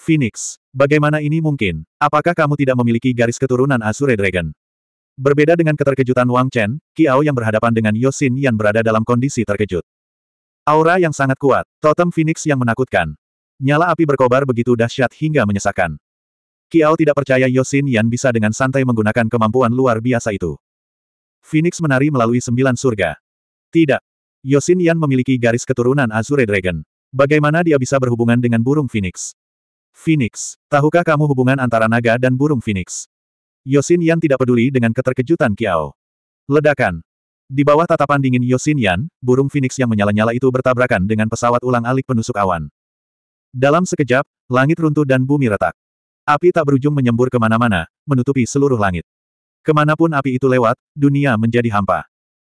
Phoenix, bagaimana ini mungkin? Apakah kamu tidak memiliki garis keturunan Azure Dragon? Berbeda dengan keterkejutan Wang Chen, Qiao yang berhadapan dengan Yosin Yan berada dalam kondisi terkejut. Aura yang sangat kuat, totem Phoenix yang menakutkan. Nyala api berkobar begitu dahsyat hingga menyesakkan. Qiao tidak percaya Yosin Yan bisa dengan santai menggunakan kemampuan luar biasa itu. Phoenix menari melalui sembilan surga. Tidak. Yosin Yan memiliki garis keturunan Azure Dragon. Bagaimana dia bisa berhubungan dengan burung Phoenix? Phoenix, tahukah kamu hubungan antara naga dan burung Phoenix? Yosin Yan tidak peduli dengan keterkejutan Kiao. Ledakan. Di bawah tatapan dingin Yosin Yan, burung Phoenix yang menyala-nyala itu bertabrakan dengan pesawat ulang-alik penusuk awan. Dalam sekejap, langit runtuh dan bumi retak. Api tak berujung menyembur kemana-mana, menutupi seluruh langit. Kemanapun api itu lewat, dunia menjadi hampa.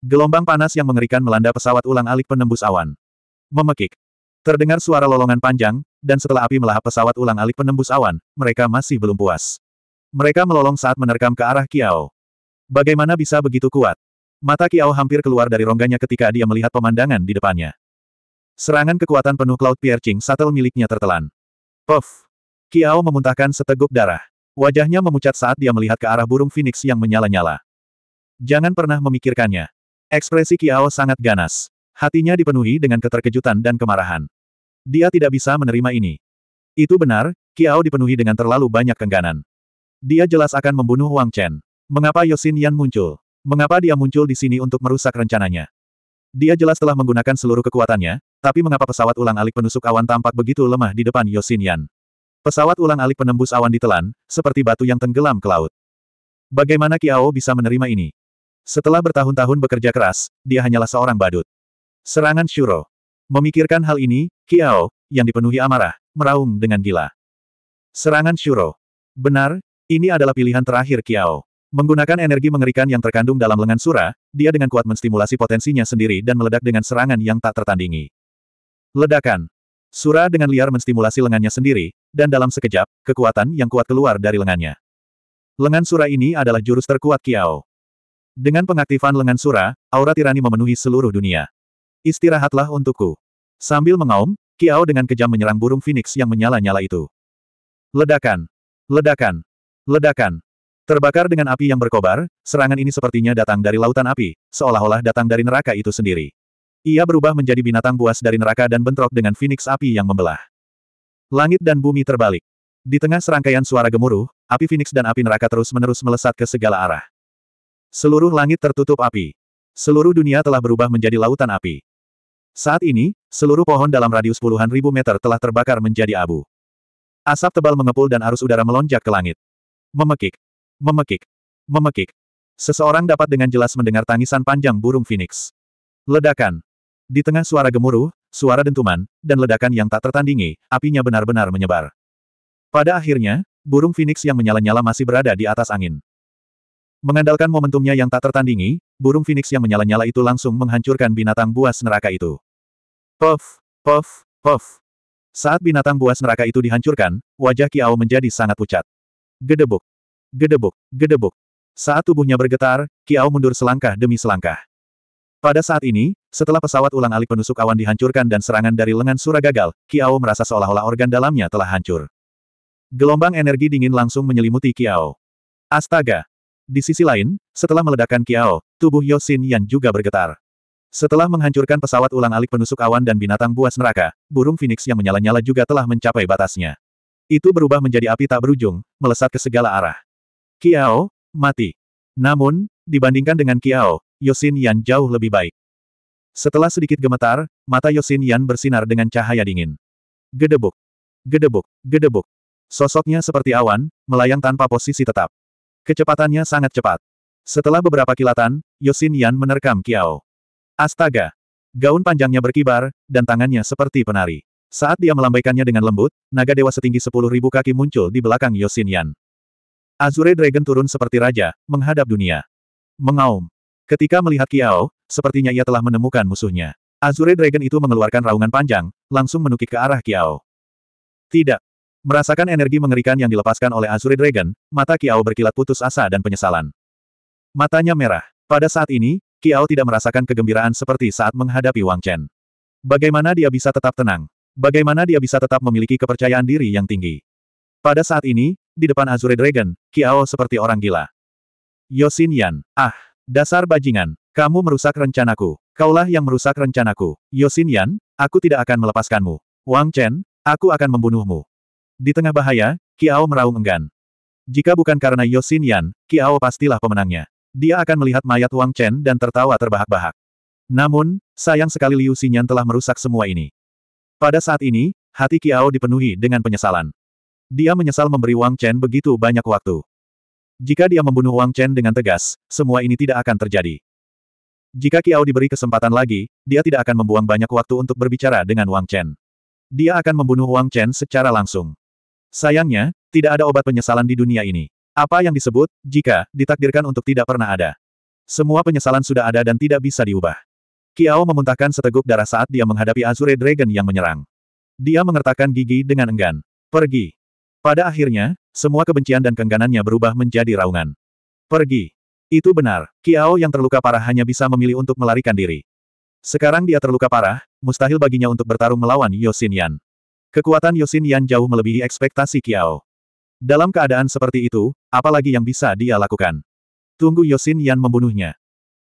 Gelombang panas yang mengerikan melanda pesawat ulang-alik penembus awan. Memekik. Terdengar suara lolongan panjang, dan setelah api melahap pesawat ulang-alik penembus awan, mereka masih belum puas. Mereka melolong saat menerkam ke arah Kiao. Bagaimana bisa begitu kuat? Mata Kiao hampir keluar dari rongganya ketika dia melihat pemandangan di depannya. Serangan kekuatan penuh Cloud Piercing Shuttle miliknya tertelan. Puff! Kiao memuntahkan seteguk darah. Wajahnya memucat saat dia melihat ke arah burung Phoenix yang menyala-nyala. Jangan pernah memikirkannya. Ekspresi Kiao sangat ganas. Hatinya dipenuhi dengan keterkejutan dan kemarahan. Dia tidak bisa menerima ini. Itu benar, Kiao dipenuhi dengan terlalu banyak kengganan. Dia jelas akan membunuh Wang Chen. Mengapa Yosin Yan muncul? Mengapa dia muncul di sini untuk merusak rencananya? Dia jelas telah menggunakan seluruh kekuatannya, tapi mengapa pesawat ulang-alik penusuk awan tampak begitu lemah di depan Yosin Yan? Pesawat ulang-alik penembus awan ditelan, seperti batu yang tenggelam ke laut. Bagaimana Kiao bisa menerima ini? Setelah bertahun-tahun bekerja keras, dia hanyalah seorang badut. Serangan Shuro. Memikirkan hal ini, Kiao, yang dipenuhi amarah, meraung dengan gila. Serangan Shuro. Benar, ini adalah pilihan terakhir Kiao. Menggunakan energi mengerikan yang terkandung dalam lengan Sura, dia dengan kuat menstimulasi potensinya sendiri dan meledak dengan serangan yang tak tertandingi. Ledakan. Sura dengan liar menstimulasi lengannya sendiri, dan dalam sekejap, kekuatan yang kuat keluar dari lengannya. Lengan Sura ini adalah jurus terkuat Kiao. Dengan pengaktifan lengan Sura, aura tirani memenuhi seluruh dunia. Istirahatlah untukku. Sambil mengaum, Kiao dengan kejam menyerang burung Phoenix yang menyala-nyala itu. Ledakan! Ledakan! Ledakan! Terbakar dengan api yang berkobar, serangan ini sepertinya datang dari lautan api, seolah-olah datang dari neraka itu sendiri. Ia berubah menjadi binatang buas dari neraka dan bentrok dengan Phoenix api yang membelah. Langit dan bumi terbalik. Di tengah serangkaian suara gemuruh, api Phoenix dan api neraka terus-menerus melesat ke segala arah. Seluruh langit tertutup api. Seluruh dunia telah berubah menjadi lautan api. Saat ini, seluruh pohon dalam radius puluhan ribu meter telah terbakar menjadi abu. Asap tebal mengepul dan arus udara melonjak ke langit. Memekik. Memekik. Memekik. Seseorang dapat dengan jelas mendengar tangisan panjang burung Phoenix. Ledakan. Di tengah suara gemuruh, suara dentuman, dan ledakan yang tak tertandingi, apinya benar-benar menyebar. Pada akhirnya, burung Phoenix yang menyala-nyala masih berada di atas angin. Mengandalkan momentumnya yang tak tertandingi, burung Phoenix yang menyala-nyala itu langsung menghancurkan binatang buas neraka itu. Puff, puff, puff. Saat binatang buas neraka itu dihancurkan, wajah Kiao menjadi sangat pucat. Gedebuk, gedebuk, gedebuk. Saat tubuhnya bergetar, Kiao mundur selangkah demi selangkah. Pada saat ini, setelah pesawat ulang alik penusuk awan dihancurkan dan serangan dari lengan Sura gagal, Kiao merasa seolah-olah organ dalamnya telah hancur. Gelombang energi dingin langsung menyelimuti Kiao. Astaga! Di sisi lain, setelah meledakkan Kiao, tubuh Yosin Yan juga bergetar. Setelah menghancurkan pesawat ulang-alik penusuk awan dan binatang buas neraka, burung Phoenix yang menyala-nyala juga telah mencapai batasnya. Itu berubah menjadi api tak berujung, melesat ke segala arah. Kiao, mati. Namun, dibandingkan dengan Kiao, Yosin Yan jauh lebih baik. Setelah sedikit gemetar, mata Yosin Yan bersinar dengan cahaya dingin. Gedebuk. Gedebuk, gedebuk. Sosoknya seperti awan, melayang tanpa posisi tetap. Kecepatannya sangat cepat. Setelah beberapa kilatan, Yosin Yan menerkam Kiao. Astaga! Gaun panjangnya berkibar, dan tangannya seperti penari. Saat dia melambaikannya dengan lembut, naga dewa setinggi sepuluh ribu kaki muncul di belakang Yosin Yan. Azure Dragon turun seperti raja, menghadap dunia. Mengaum. Ketika melihat Kiao, sepertinya ia telah menemukan musuhnya. Azure Dragon itu mengeluarkan raungan panjang, langsung menukik ke arah Kiao. Tidak. Merasakan energi mengerikan yang dilepaskan oleh Azure Dragon, mata Kiao berkilat putus asa dan penyesalan. Matanya merah. Pada saat ini, Kiao tidak merasakan kegembiraan seperti saat menghadapi Wang Chen. Bagaimana dia bisa tetap tenang? Bagaimana dia bisa tetap memiliki kepercayaan diri yang tinggi? Pada saat ini, di depan Azure Dragon, Kiao seperti orang gila. Yosin Yan, ah, dasar bajingan, kamu merusak rencanaku. Kaulah yang merusak rencanaku. Yosin Yan, aku tidak akan melepaskanmu. Wang Chen, aku akan membunuhmu. Di tengah bahaya, Kiao meraung enggan. Jika bukan karena Yosin Yan, Kiao pastilah pemenangnya. Dia akan melihat mayat Wang Chen dan tertawa terbahak-bahak. Namun, sayang sekali Liu Xinyan telah merusak semua ini. Pada saat ini, hati Kiao dipenuhi dengan penyesalan. Dia menyesal memberi Wang Chen begitu banyak waktu. Jika dia membunuh Wang Chen dengan tegas, semua ini tidak akan terjadi. Jika Kiao diberi kesempatan lagi, dia tidak akan membuang banyak waktu untuk berbicara dengan Wang Chen. Dia akan membunuh Wang Chen secara langsung. Sayangnya, tidak ada obat penyesalan di dunia ini. Apa yang disebut, jika, ditakdirkan untuk tidak pernah ada. Semua penyesalan sudah ada dan tidak bisa diubah. Kiao memuntahkan seteguk darah saat dia menghadapi Azure Dragon yang menyerang. Dia mengertakkan gigi dengan enggan. Pergi. Pada akhirnya, semua kebencian dan kengganannya berubah menjadi raungan. Pergi. Itu benar, Kiao yang terluka parah hanya bisa memilih untuk melarikan diri. Sekarang dia terluka parah, mustahil baginya untuk bertarung melawan Yosin Yan. Kekuatan Yosin Yan jauh melebihi ekspektasi Kiao. Dalam keadaan seperti itu, apalagi yang bisa dia lakukan? Tunggu Yosin Yan membunuhnya.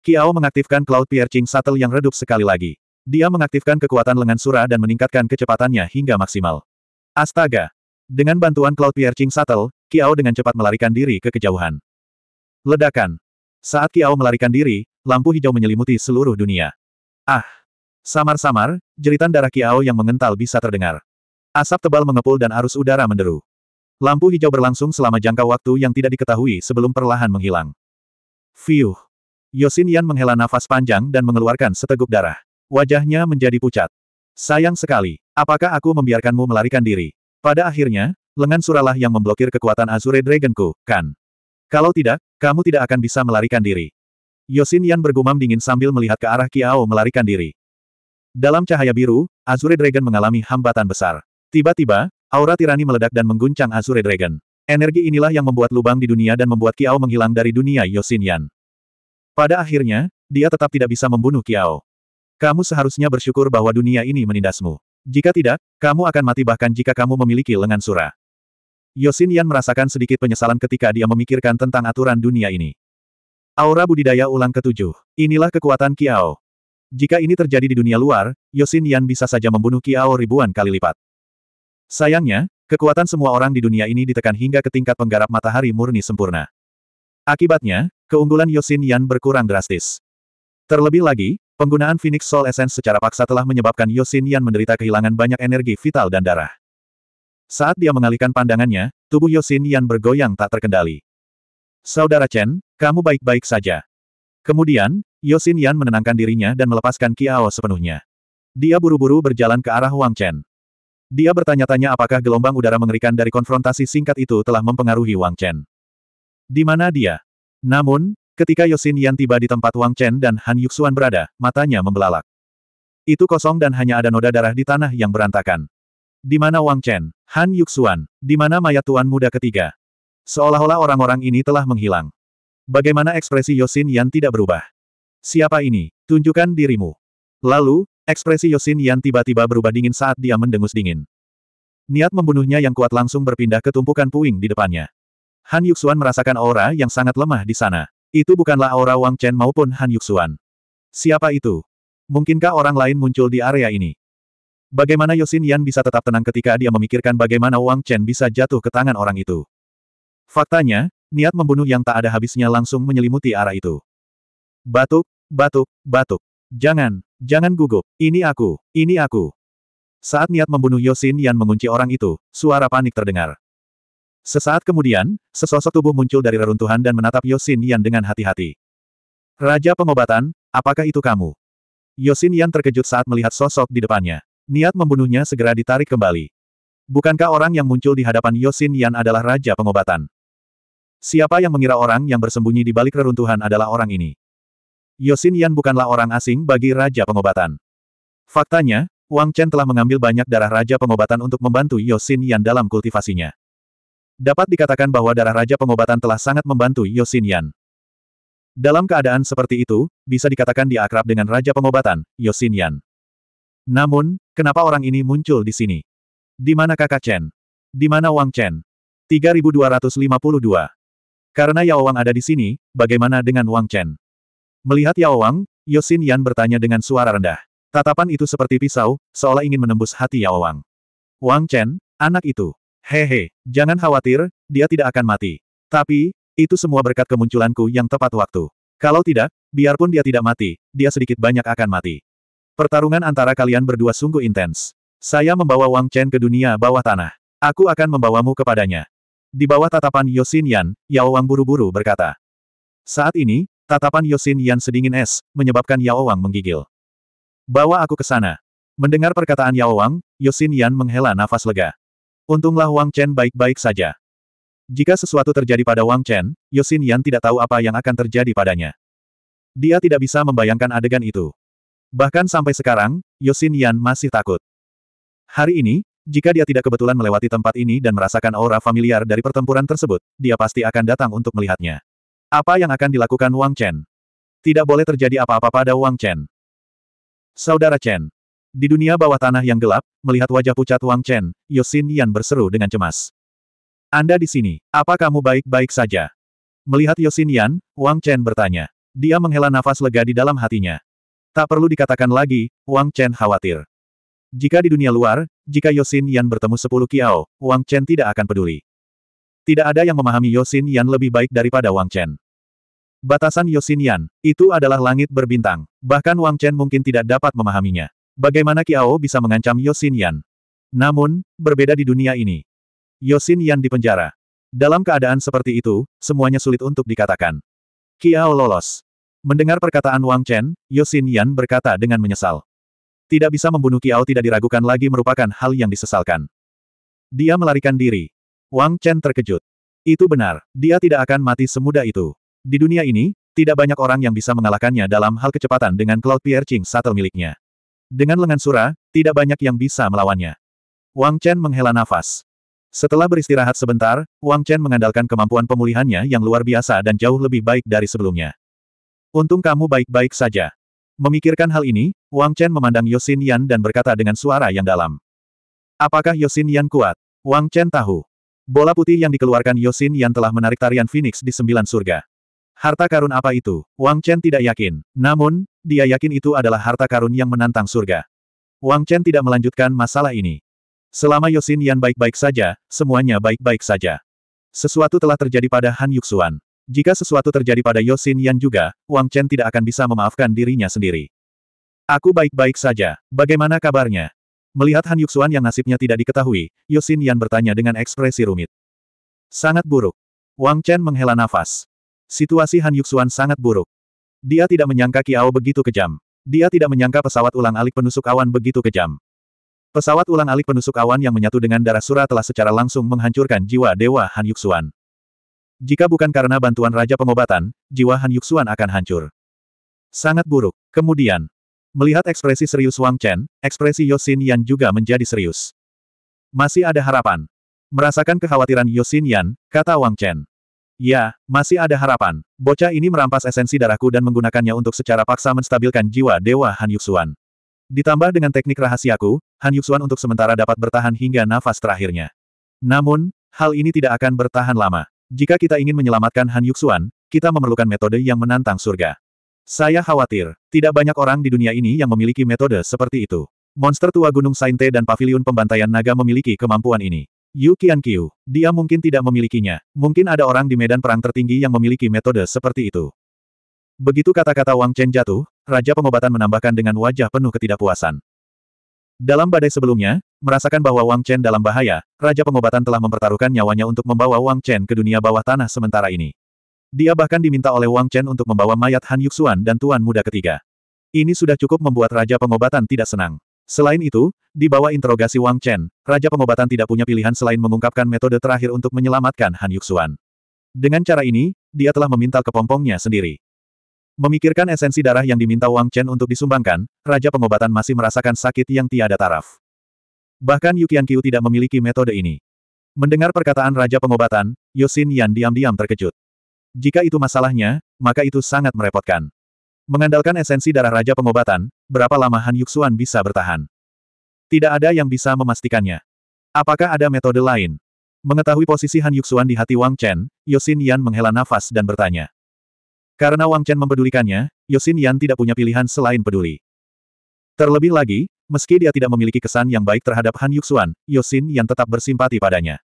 Kiao mengaktifkan Cloud Piercing Shuttle yang redup sekali lagi. Dia mengaktifkan kekuatan lengan Sura dan meningkatkan kecepatannya hingga maksimal. Astaga! Dengan bantuan Cloud Piercing Shuttle, Kiao dengan cepat melarikan diri ke kejauhan. Ledakan! Saat Kiao melarikan diri, lampu hijau menyelimuti seluruh dunia. Ah! Samar-samar, jeritan darah Kiao yang mengental bisa terdengar. Asap tebal mengepul dan arus udara menderu. Lampu hijau berlangsung selama jangka waktu yang tidak diketahui sebelum perlahan menghilang. Fiuh! Yosin Yan menghela nafas panjang dan mengeluarkan seteguk darah. Wajahnya menjadi pucat. Sayang sekali, apakah aku membiarkanmu melarikan diri? Pada akhirnya, lengan suralah yang memblokir kekuatan Azure Dragonku, kan? Kalau tidak, kamu tidak akan bisa melarikan diri. Yosin Yan bergumam dingin sambil melihat ke arah Kiao melarikan diri. Dalam cahaya biru, Azure Dragon mengalami hambatan besar. Tiba-tiba, aura tirani meledak dan mengguncang Azure Dragon. Energi inilah yang membuat lubang di dunia dan membuat Kiao menghilang dari dunia Yosinian. Pada akhirnya, dia tetap tidak bisa membunuh Kiao. Kamu seharusnya bersyukur bahwa dunia ini menindasmu. Jika tidak, kamu akan mati bahkan jika kamu memiliki lengan sura. Yosinian merasakan sedikit penyesalan ketika dia memikirkan tentang aturan dunia ini. Aura budidaya ulang ketujuh. Inilah kekuatan Kiao. Jika ini terjadi di dunia luar, Yosin Yan bisa saja membunuh Kiao ribuan kali lipat. Sayangnya, kekuatan semua orang di dunia ini ditekan hingga ke tingkat penggarap matahari murni sempurna. Akibatnya, keunggulan Yosin Yan berkurang drastis. Terlebih lagi, penggunaan Phoenix Soul Essence secara paksa telah menyebabkan Yosin Yan menderita kehilangan banyak energi vital dan darah. Saat dia mengalihkan pandangannya, tubuh Yosin Yan bergoyang tak terkendali. Saudara Chen, kamu baik-baik saja. Kemudian, Yosin Yan menenangkan dirinya dan melepaskan Kiao sepenuhnya. Dia buru-buru berjalan ke arah Wang Chen. Dia bertanya-tanya apakah gelombang udara mengerikan dari konfrontasi singkat itu telah mempengaruhi Wang Chen. Di mana dia? Namun, ketika Yosin Yan tiba di tempat Wang Chen dan Han Yuxuan berada, matanya membelalak. Itu kosong dan hanya ada noda darah di tanah yang berantakan. Di mana Wang Chen, Han Yuxuan, di mana mayat tuan muda ketiga? Seolah-olah orang-orang ini telah menghilang. Bagaimana ekspresi Yosin Yan tidak berubah? Siapa ini? Tunjukkan dirimu. Lalu, Ekspresi Yosin Yan tiba-tiba berubah dingin saat dia mendengus dingin. Niat membunuhnya yang kuat langsung berpindah ke tumpukan puing di depannya. Han Yuxuan merasakan aura yang sangat lemah di sana. Itu bukanlah aura Wang Chen maupun Han Yuxuan. Siapa itu? Mungkinkah orang lain muncul di area ini? Bagaimana Yosin Yan bisa tetap tenang ketika dia memikirkan bagaimana Wang Chen bisa jatuh ke tangan orang itu? Faktanya, niat membunuh yang tak ada habisnya langsung menyelimuti arah itu. Batuk, batuk, batuk. Jangan, Jangan gugup, ini aku, ini aku. Saat niat membunuh Yosin Yan mengunci orang itu, suara panik terdengar. Sesaat kemudian, sesosok tubuh muncul dari reruntuhan dan menatap Yosin Yan dengan hati-hati. Raja pengobatan, apakah itu kamu? Yosin Yan terkejut saat melihat sosok di depannya. Niat membunuhnya segera ditarik kembali. Bukankah orang yang muncul di hadapan Yosin Yan adalah Raja Pengobatan? Siapa yang mengira orang yang bersembunyi di balik reruntuhan adalah orang ini? Yosin Yan bukanlah orang asing bagi Raja Pengobatan. Faktanya, Wang Chen telah mengambil banyak darah Raja Pengobatan untuk membantu Yosin Yan dalam kultivasinya. Dapat dikatakan bahwa darah Raja Pengobatan telah sangat membantu Yosin Yan. Dalam keadaan seperti itu, bisa dikatakan dia akrab dengan Raja Pengobatan, Yosin Yan. Namun, kenapa orang ini muncul di sini? Di mana kakak Chen? Di mana Wang Chen? 3252. Karena Yao Wang ada di sini, bagaimana dengan Wang Chen? Melihat Yao Wang, Yosin Yan bertanya dengan suara rendah. Tatapan itu seperti pisau, seolah ingin menembus hati Yao Wang. Wang Chen, anak itu. Hehe, jangan khawatir, dia tidak akan mati. Tapi, itu semua berkat kemunculanku yang tepat waktu. Kalau tidak, biarpun dia tidak mati, dia sedikit banyak akan mati. Pertarungan antara kalian berdua sungguh intens. Saya membawa Wang Chen ke dunia bawah tanah. Aku akan membawamu kepadanya. Di bawah tatapan Yosin Yan, Yao Wang buru-buru berkata. Saat ini, Tatapan Yosin Yan sedingin es, menyebabkan Yao Wang menggigil. Bawa aku ke sana. Mendengar perkataan Yao Wang, Yosin Yan menghela nafas lega. Untunglah Wang Chen baik-baik saja. Jika sesuatu terjadi pada Wang Chen, Yosin Yan tidak tahu apa yang akan terjadi padanya. Dia tidak bisa membayangkan adegan itu. Bahkan sampai sekarang, Yosin Yan masih takut. Hari ini, jika dia tidak kebetulan melewati tempat ini dan merasakan aura familiar dari pertempuran tersebut, dia pasti akan datang untuk melihatnya. Apa yang akan dilakukan Wang Chen? Tidak boleh terjadi apa-apa pada Wang Chen. Saudara Chen. Di dunia bawah tanah yang gelap, melihat wajah pucat Wang Chen, Yosin Yan berseru dengan cemas. Anda di sini, apa kamu baik-baik saja? Melihat Yosin Yan, Wang Chen bertanya. Dia menghela nafas lega di dalam hatinya. Tak perlu dikatakan lagi, Wang Chen khawatir. Jika di dunia luar, jika Yosin Yan bertemu sepuluh Kiao, Wang Chen tidak akan peduli. Tidak ada yang memahami Yosin Yan lebih baik daripada Wang Chen. Batasan Yosin Yan, itu adalah langit berbintang. Bahkan Wang Chen mungkin tidak dapat memahaminya. Bagaimana Kiao bisa mengancam Yosin Yan? Namun, berbeda di dunia ini. Yosin Yan penjara. Dalam keadaan seperti itu, semuanya sulit untuk dikatakan. Kiao lolos. Mendengar perkataan Wang Chen, Yosin Yan berkata dengan menyesal. Tidak bisa membunuh Kiao tidak diragukan lagi merupakan hal yang disesalkan. Dia melarikan diri. Wang Chen terkejut. Itu benar, dia tidak akan mati semudah itu. Di dunia ini, tidak banyak orang yang bisa mengalahkannya dalam hal kecepatan dengan Cloud Piercing Shuttle miliknya. Dengan lengan Sura, tidak banyak yang bisa melawannya. Wang Chen menghela nafas. Setelah beristirahat sebentar, Wang Chen mengandalkan kemampuan pemulihannya yang luar biasa dan jauh lebih baik dari sebelumnya. Untung kamu baik-baik saja. Memikirkan hal ini, Wang Chen memandang Yosin Yan dan berkata dengan suara yang dalam. Apakah Yosin Yan kuat? Wang Chen tahu. Bola putih yang dikeluarkan Yosin yang telah menarik tarian Phoenix di sembilan surga. Harta karun apa itu? Wang Chen tidak yakin. Namun, dia yakin itu adalah harta karun yang menantang surga. Wang Chen tidak melanjutkan masalah ini. Selama Yosin Yan baik-baik saja, semuanya baik-baik saja. Sesuatu telah terjadi pada Han Yuxuan. Jika sesuatu terjadi pada Yosin Yan juga, Wang Chen tidak akan bisa memaafkan dirinya sendiri. Aku baik-baik saja. Bagaimana kabarnya? Melihat Han Yuxuan yang nasibnya tidak diketahui, Yosin Yan bertanya dengan ekspresi rumit. Sangat buruk. Wang Chen menghela nafas. Situasi Han Yuxuan sangat buruk. Dia tidak menyangka Kiao begitu kejam. Dia tidak menyangka pesawat ulang alik penusuk awan begitu kejam. Pesawat ulang alik penusuk awan yang menyatu dengan darah sura telah secara langsung menghancurkan jiwa Dewa Han Yuxuan. Jika bukan karena bantuan Raja Pengobatan, jiwa Han Yuxuan akan hancur. Sangat buruk. Kemudian, Melihat ekspresi serius Wang Chen, ekspresi Yosin Yan juga menjadi serius. Masih ada harapan. Merasakan kekhawatiran Yosin Yan, kata Wang Chen. Ya, masih ada harapan. Bocah ini merampas esensi darahku dan menggunakannya untuk secara paksa menstabilkan jiwa Dewa Han Yuxuan. Ditambah dengan teknik rahasiaku, Han Yuxuan untuk sementara dapat bertahan hingga nafas terakhirnya. Namun, hal ini tidak akan bertahan lama. Jika kita ingin menyelamatkan Han Yuxuan, kita memerlukan metode yang menantang surga. Saya khawatir, tidak banyak orang di dunia ini yang memiliki metode seperti itu. Monster tua Gunung Sainte dan Paviliun Pembantaian Naga memiliki kemampuan ini. Yu Qianqiu, dia mungkin tidak memilikinya. Mungkin ada orang di medan perang tertinggi yang memiliki metode seperti itu. Begitu kata-kata Wang Chen jatuh, Raja Pengobatan menambahkan dengan wajah penuh ketidakpuasan. Dalam badai sebelumnya, merasakan bahwa Wang Chen dalam bahaya, Raja Pengobatan telah mempertaruhkan nyawanya untuk membawa Wang Chen ke dunia bawah tanah sementara ini. Dia bahkan diminta oleh Wang Chen untuk membawa mayat Han Yuxuan dan tuan muda ketiga. Ini sudah cukup membuat Raja Pengobatan tidak senang. Selain itu, di bawah interogasi Wang Chen, Raja Pengobatan tidak punya pilihan selain mengungkapkan metode terakhir untuk menyelamatkan Han Yuxuan. Dengan cara ini, dia telah meminta kepompongnya sendiri. Memikirkan esensi darah yang diminta Wang Chen untuk disumbangkan, Raja Pengobatan masih merasakan sakit yang tiada taraf. Bahkan Yukian Qiu tidak memiliki metode ini. Mendengar perkataan Raja Pengobatan, Yosin Yan diam-diam terkejut. Jika itu masalahnya, maka itu sangat merepotkan. Mengandalkan esensi darah Raja Pengobatan, berapa lama Han Yuxuan bisa bertahan? Tidak ada yang bisa memastikannya. Apakah ada metode lain? Mengetahui posisi Han Yuxuan di hati Wang Chen, Yosin Yan menghela nafas dan bertanya. Karena Wang Chen mempedulikannya, Yosin Yan tidak punya pilihan selain peduli. Terlebih lagi, meski dia tidak memiliki kesan yang baik terhadap Han Yuxuan, Yosin Yan tetap bersimpati padanya.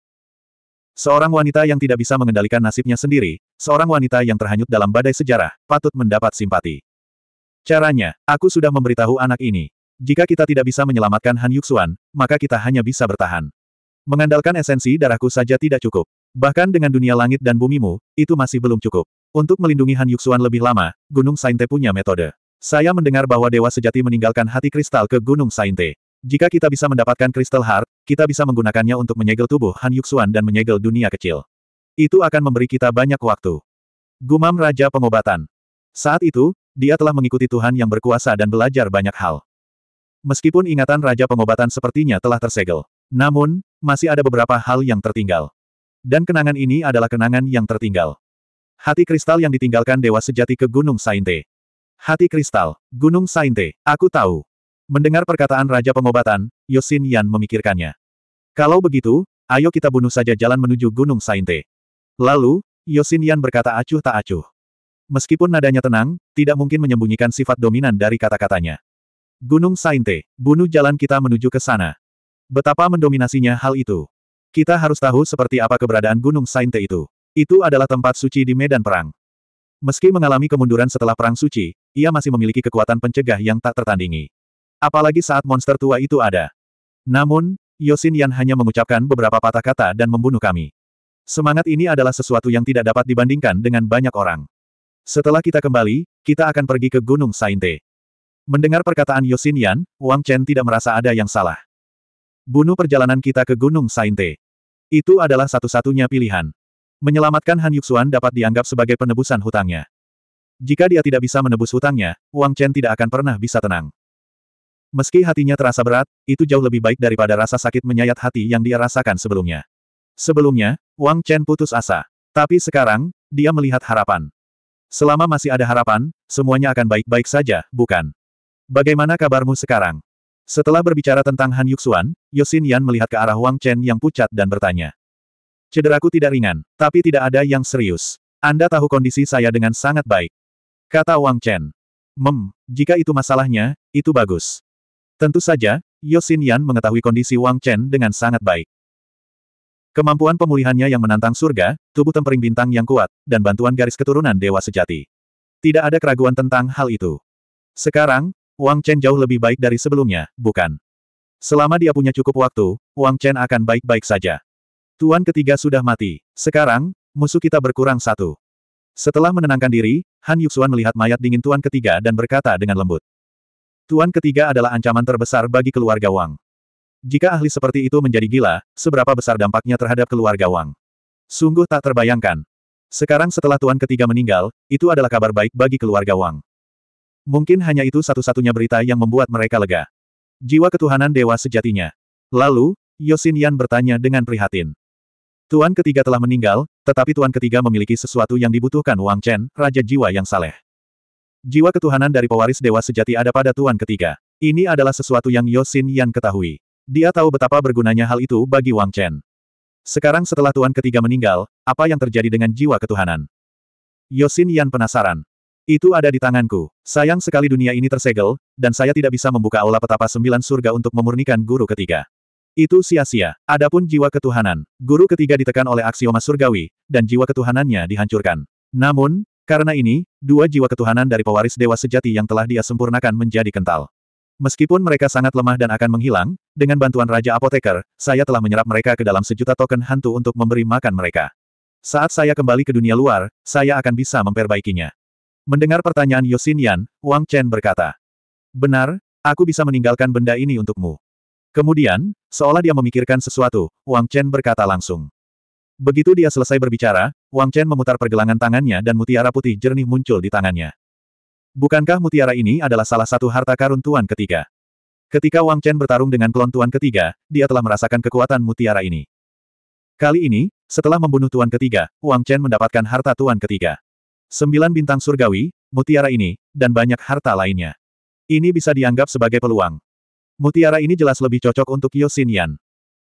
Seorang wanita yang tidak bisa mengendalikan nasibnya sendiri, seorang wanita yang terhanyut dalam badai sejarah, patut mendapat simpati. Caranya, aku sudah memberitahu anak ini. Jika kita tidak bisa menyelamatkan Han Yuxuan, maka kita hanya bisa bertahan. Mengandalkan esensi darahku saja tidak cukup. Bahkan dengan dunia langit dan bumimu, itu masih belum cukup. Untuk melindungi Han Yuxuan lebih lama, Gunung Sainte punya metode. Saya mendengar bahwa Dewa Sejati meninggalkan hati kristal ke Gunung Sainte. Jika kita bisa mendapatkan kristal Heart, kita bisa menggunakannya untuk menyegel tubuh Han Yuxuan dan menyegel dunia kecil. Itu akan memberi kita banyak waktu. Gumam Raja Pengobatan. Saat itu, dia telah mengikuti Tuhan yang berkuasa dan belajar banyak hal. Meskipun ingatan Raja Pengobatan sepertinya telah tersegel. Namun, masih ada beberapa hal yang tertinggal. Dan kenangan ini adalah kenangan yang tertinggal. Hati kristal yang ditinggalkan dewa sejati ke Gunung Sainte. Hati kristal, Gunung Sainte, aku tahu. Mendengar perkataan Raja Pengobatan, Yosin Yan memikirkannya. Kalau begitu, ayo kita bunuh saja jalan menuju Gunung Sainte. Lalu, Yosin Yan berkata acuh tak acuh. Meskipun nadanya tenang, tidak mungkin menyembunyikan sifat dominan dari kata-katanya. Gunung Sainte, bunuh jalan kita menuju ke sana. Betapa mendominasinya hal itu. Kita harus tahu seperti apa keberadaan Gunung Sainte itu. Itu adalah tempat suci di medan perang. Meski mengalami kemunduran setelah Perang Suci, ia masih memiliki kekuatan pencegah yang tak tertandingi. Apalagi saat monster tua itu ada. Namun, Yosin Yan hanya mengucapkan beberapa patah kata dan membunuh kami. Semangat ini adalah sesuatu yang tidak dapat dibandingkan dengan banyak orang. Setelah kita kembali, kita akan pergi ke Gunung Sainte. Mendengar perkataan Yosin Yan, Wang Chen tidak merasa ada yang salah. Bunuh perjalanan kita ke Gunung Sainte. Itu adalah satu-satunya pilihan. Menyelamatkan Han Yuxuan dapat dianggap sebagai penebusan hutangnya. Jika dia tidak bisa menebus hutangnya, Wang Chen tidak akan pernah bisa tenang. Meski hatinya terasa berat, itu jauh lebih baik daripada rasa sakit menyayat hati yang dia rasakan sebelumnya. Sebelumnya, Wang Chen putus asa. Tapi sekarang, dia melihat harapan. Selama masih ada harapan, semuanya akan baik-baik saja, bukan? Bagaimana kabarmu sekarang? Setelah berbicara tentang Han Yuxuan, Yosin Yan melihat ke arah Wang Chen yang pucat dan bertanya. Cederaku tidak ringan, tapi tidak ada yang serius. Anda tahu kondisi saya dengan sangat baik. Kata Wang Chen. Mem, jika itu masalahnya, itu bagus. Tentu saja, Yosin Yan mengetahui kondisi Wang Chen dengan sangat baik. Kemampuan pemulihannya yang menantang surga, tubuh tempering bintang yang kuat, dan bantuan garis keturunan dewa sejati. Tidak ada keraguan tentang hal itu. Sekarang, Wang Chen jauh lebih baik dari sebelumnya, bukan? Selama dia punya cukup waktu, Wang Chen akan baik-baik saja. Tuan ketiga sudah mati. Sekarang, musuh kita berkurang satu. Setelah menenangkan diri, Han Yuxuan melihat mayat dingin tuan ketiga dan berkata dengan lembut. Tuan ketiga adalah ancaman terbesar bagi keluarga Wang. Jika ahli seperti itu menjadi gila, seberapa besar dampaknya terhadap keluarga Wang? Sungguh tak terbayangkan. Sekarang setelah Tuan ketiga meninggal, itu adalah kabar baik bagi keluarga Wang. Mungkin hanya itu satu-satunya berita yang membuat mereka lega. Jiwa ketuhanan dewa sejatinya. Lalu, Yosin Yan bertanya dengan prihatin. Tuan ketiga telah meninggal, tetapi Tuan ketiga memiliki sesuatu yang dibutuhkan Wang Chen, Raja Jiwa yang saleh. Jiwa ketuhanan dari pewaris dewa sejati ada pada Tuan ketiga. Ini adalah sesuatu yang Yosin yang ketahui. Dia tahu betapa bergunanya hal itu bagi Wang Chen. Sekarang setelah Tuan ketiga meninggal, apa yang terjadi dengan jiwa ketuhanan? Yosin Yan penasaran. Itu ada di tanganku. Sayang sekali dunia ini tersegel, dan saya tidak bisa membuka aula petapa sembilan surga untuk memurnikan guru ketiga. Itu sia-sia. Adapun jiwa ketuhanan, guru ketiga ditekan oleh aksioma surgawi, dan jiwa ketuhanannya dihancurkan. Namun, karena ini, dua jiwa ketuhanan dari pewaris dewa sejati yang telah dia sempurnakan menjadi kental. Meskipun mereka sangat lemah dan akan menghilang, dengan bantuan Raja Apoteker, saya telah menyerap mereka ke dalam sejuta token hantu untuk memberi makan mereka. Saat saya kembali ke dunia luar, saya akan bisa memperbaikinya. Mendengar pertanyaan Yosin Yan, Wang Chen berkata, Benar, aku bisa meninggalkan benda ini untukmu. Kemudian, seolah dia memikirkan sesuatu, Wang Chen berkata langsung. Begitu dia selesai berbicara, Wang Chen memutar pergelangan tangannya dan mutiara putih jernih muncul di tangannya. Bukankah mutiara ini adalah salah satu harta karun tuan ketiga? Ketika Wang Chen bertarung dengan klon tuan ketiga, dia telah merasakan kekuatan mutiara ini. Kali ini, setelah membunuh tuan ketiga, Wang Chen mendapatkan harta tuan ketiga. Sembilan bintang surgawi, mutiara ini, dan banyak harta lainnya. Ini bisa dianggap sebagai peluang. Mutiara ini jelas lebih cocok untuk Yosin Yan.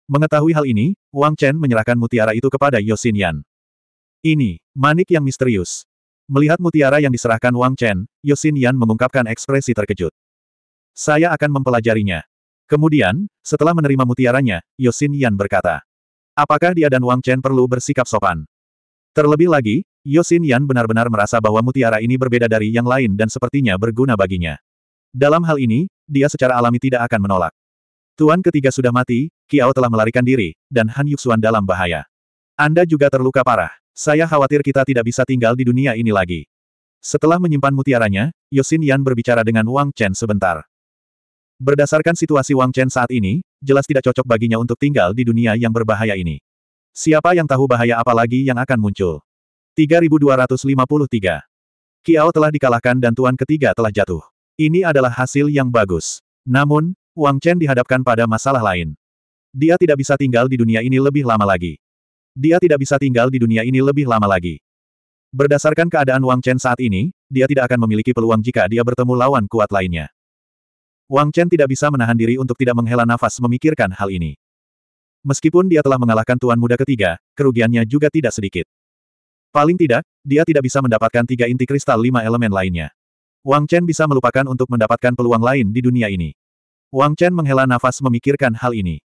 Mengetahui hal ini, Wang Chen menyerahkan mutiara itu kepada Yosin Yan. Ini, manik yang misterius. Melihat mutiara yang diserahkan Wang Chen, Yosin Yan mengungkapkan ekspresi terkejut. Saya akan mempelajarinya. Kemudian, setelah menerima mutiaranya, Yosin Yan berkata. Apakah dia dan Wang Chen perlu bersikap sopan? Terlebih lagi, Yosin Yan benar-benar merasa bahwa mutiara ini berbeda dari yang lain dan sepertinya berguna baginya. Dalam hal ini, dia secara alami tidak akan menolak. Tuan ketiga sudah mati, Kiao telah melarikan diri, dan Han Yuxuan dalam bahaya. Anda juga terluka parah. Saya khawatir kita tidak bisa tinggal di dunia ini lagi. Setelah menyimpan mutiaranya, Yosin Yan berbicara dengan Wang Chen sebentar. Berdasarkan situasi Wang Chen saat ini, jelas tidak cocok baginya untuk tinggal di dunia yang berbahaya ini. Siapa yang tahu bahaya apa lagi yang akan muncul? 3253. Kiao telah dikalahkan dan tuan ketiga telah jatuh. Ini adalah hasil yang bagus. Namun, Wang Chen dihadapkan pada masalah lain. Dia tidak bisa tinggal di dunia ini lebih lama lagi. Dia tidak bisa tinggal di dunia ini lebih lama lagi. Berdasarkan keadaan Wang Chen saat ini, dia tidak akan memiliki peluang jika dia bertemu lawan kuat lainnya. Wang Chen tidak bisa menahan diri untuk tidak menghela nafas memikirkan hal ini. Meskipun dia telah mengalahkan tuan muda ketiga, kerugiannya juga tidak sedikit. Paling tidak, dia tidak bisa mendapatkan tiga inti kristal lima elemen lainnya. Wang Chen bisa melupakan untuk mendapatkan peluang lain di dunia ini. Wang Chen menghela nafas memikirkan hal ini.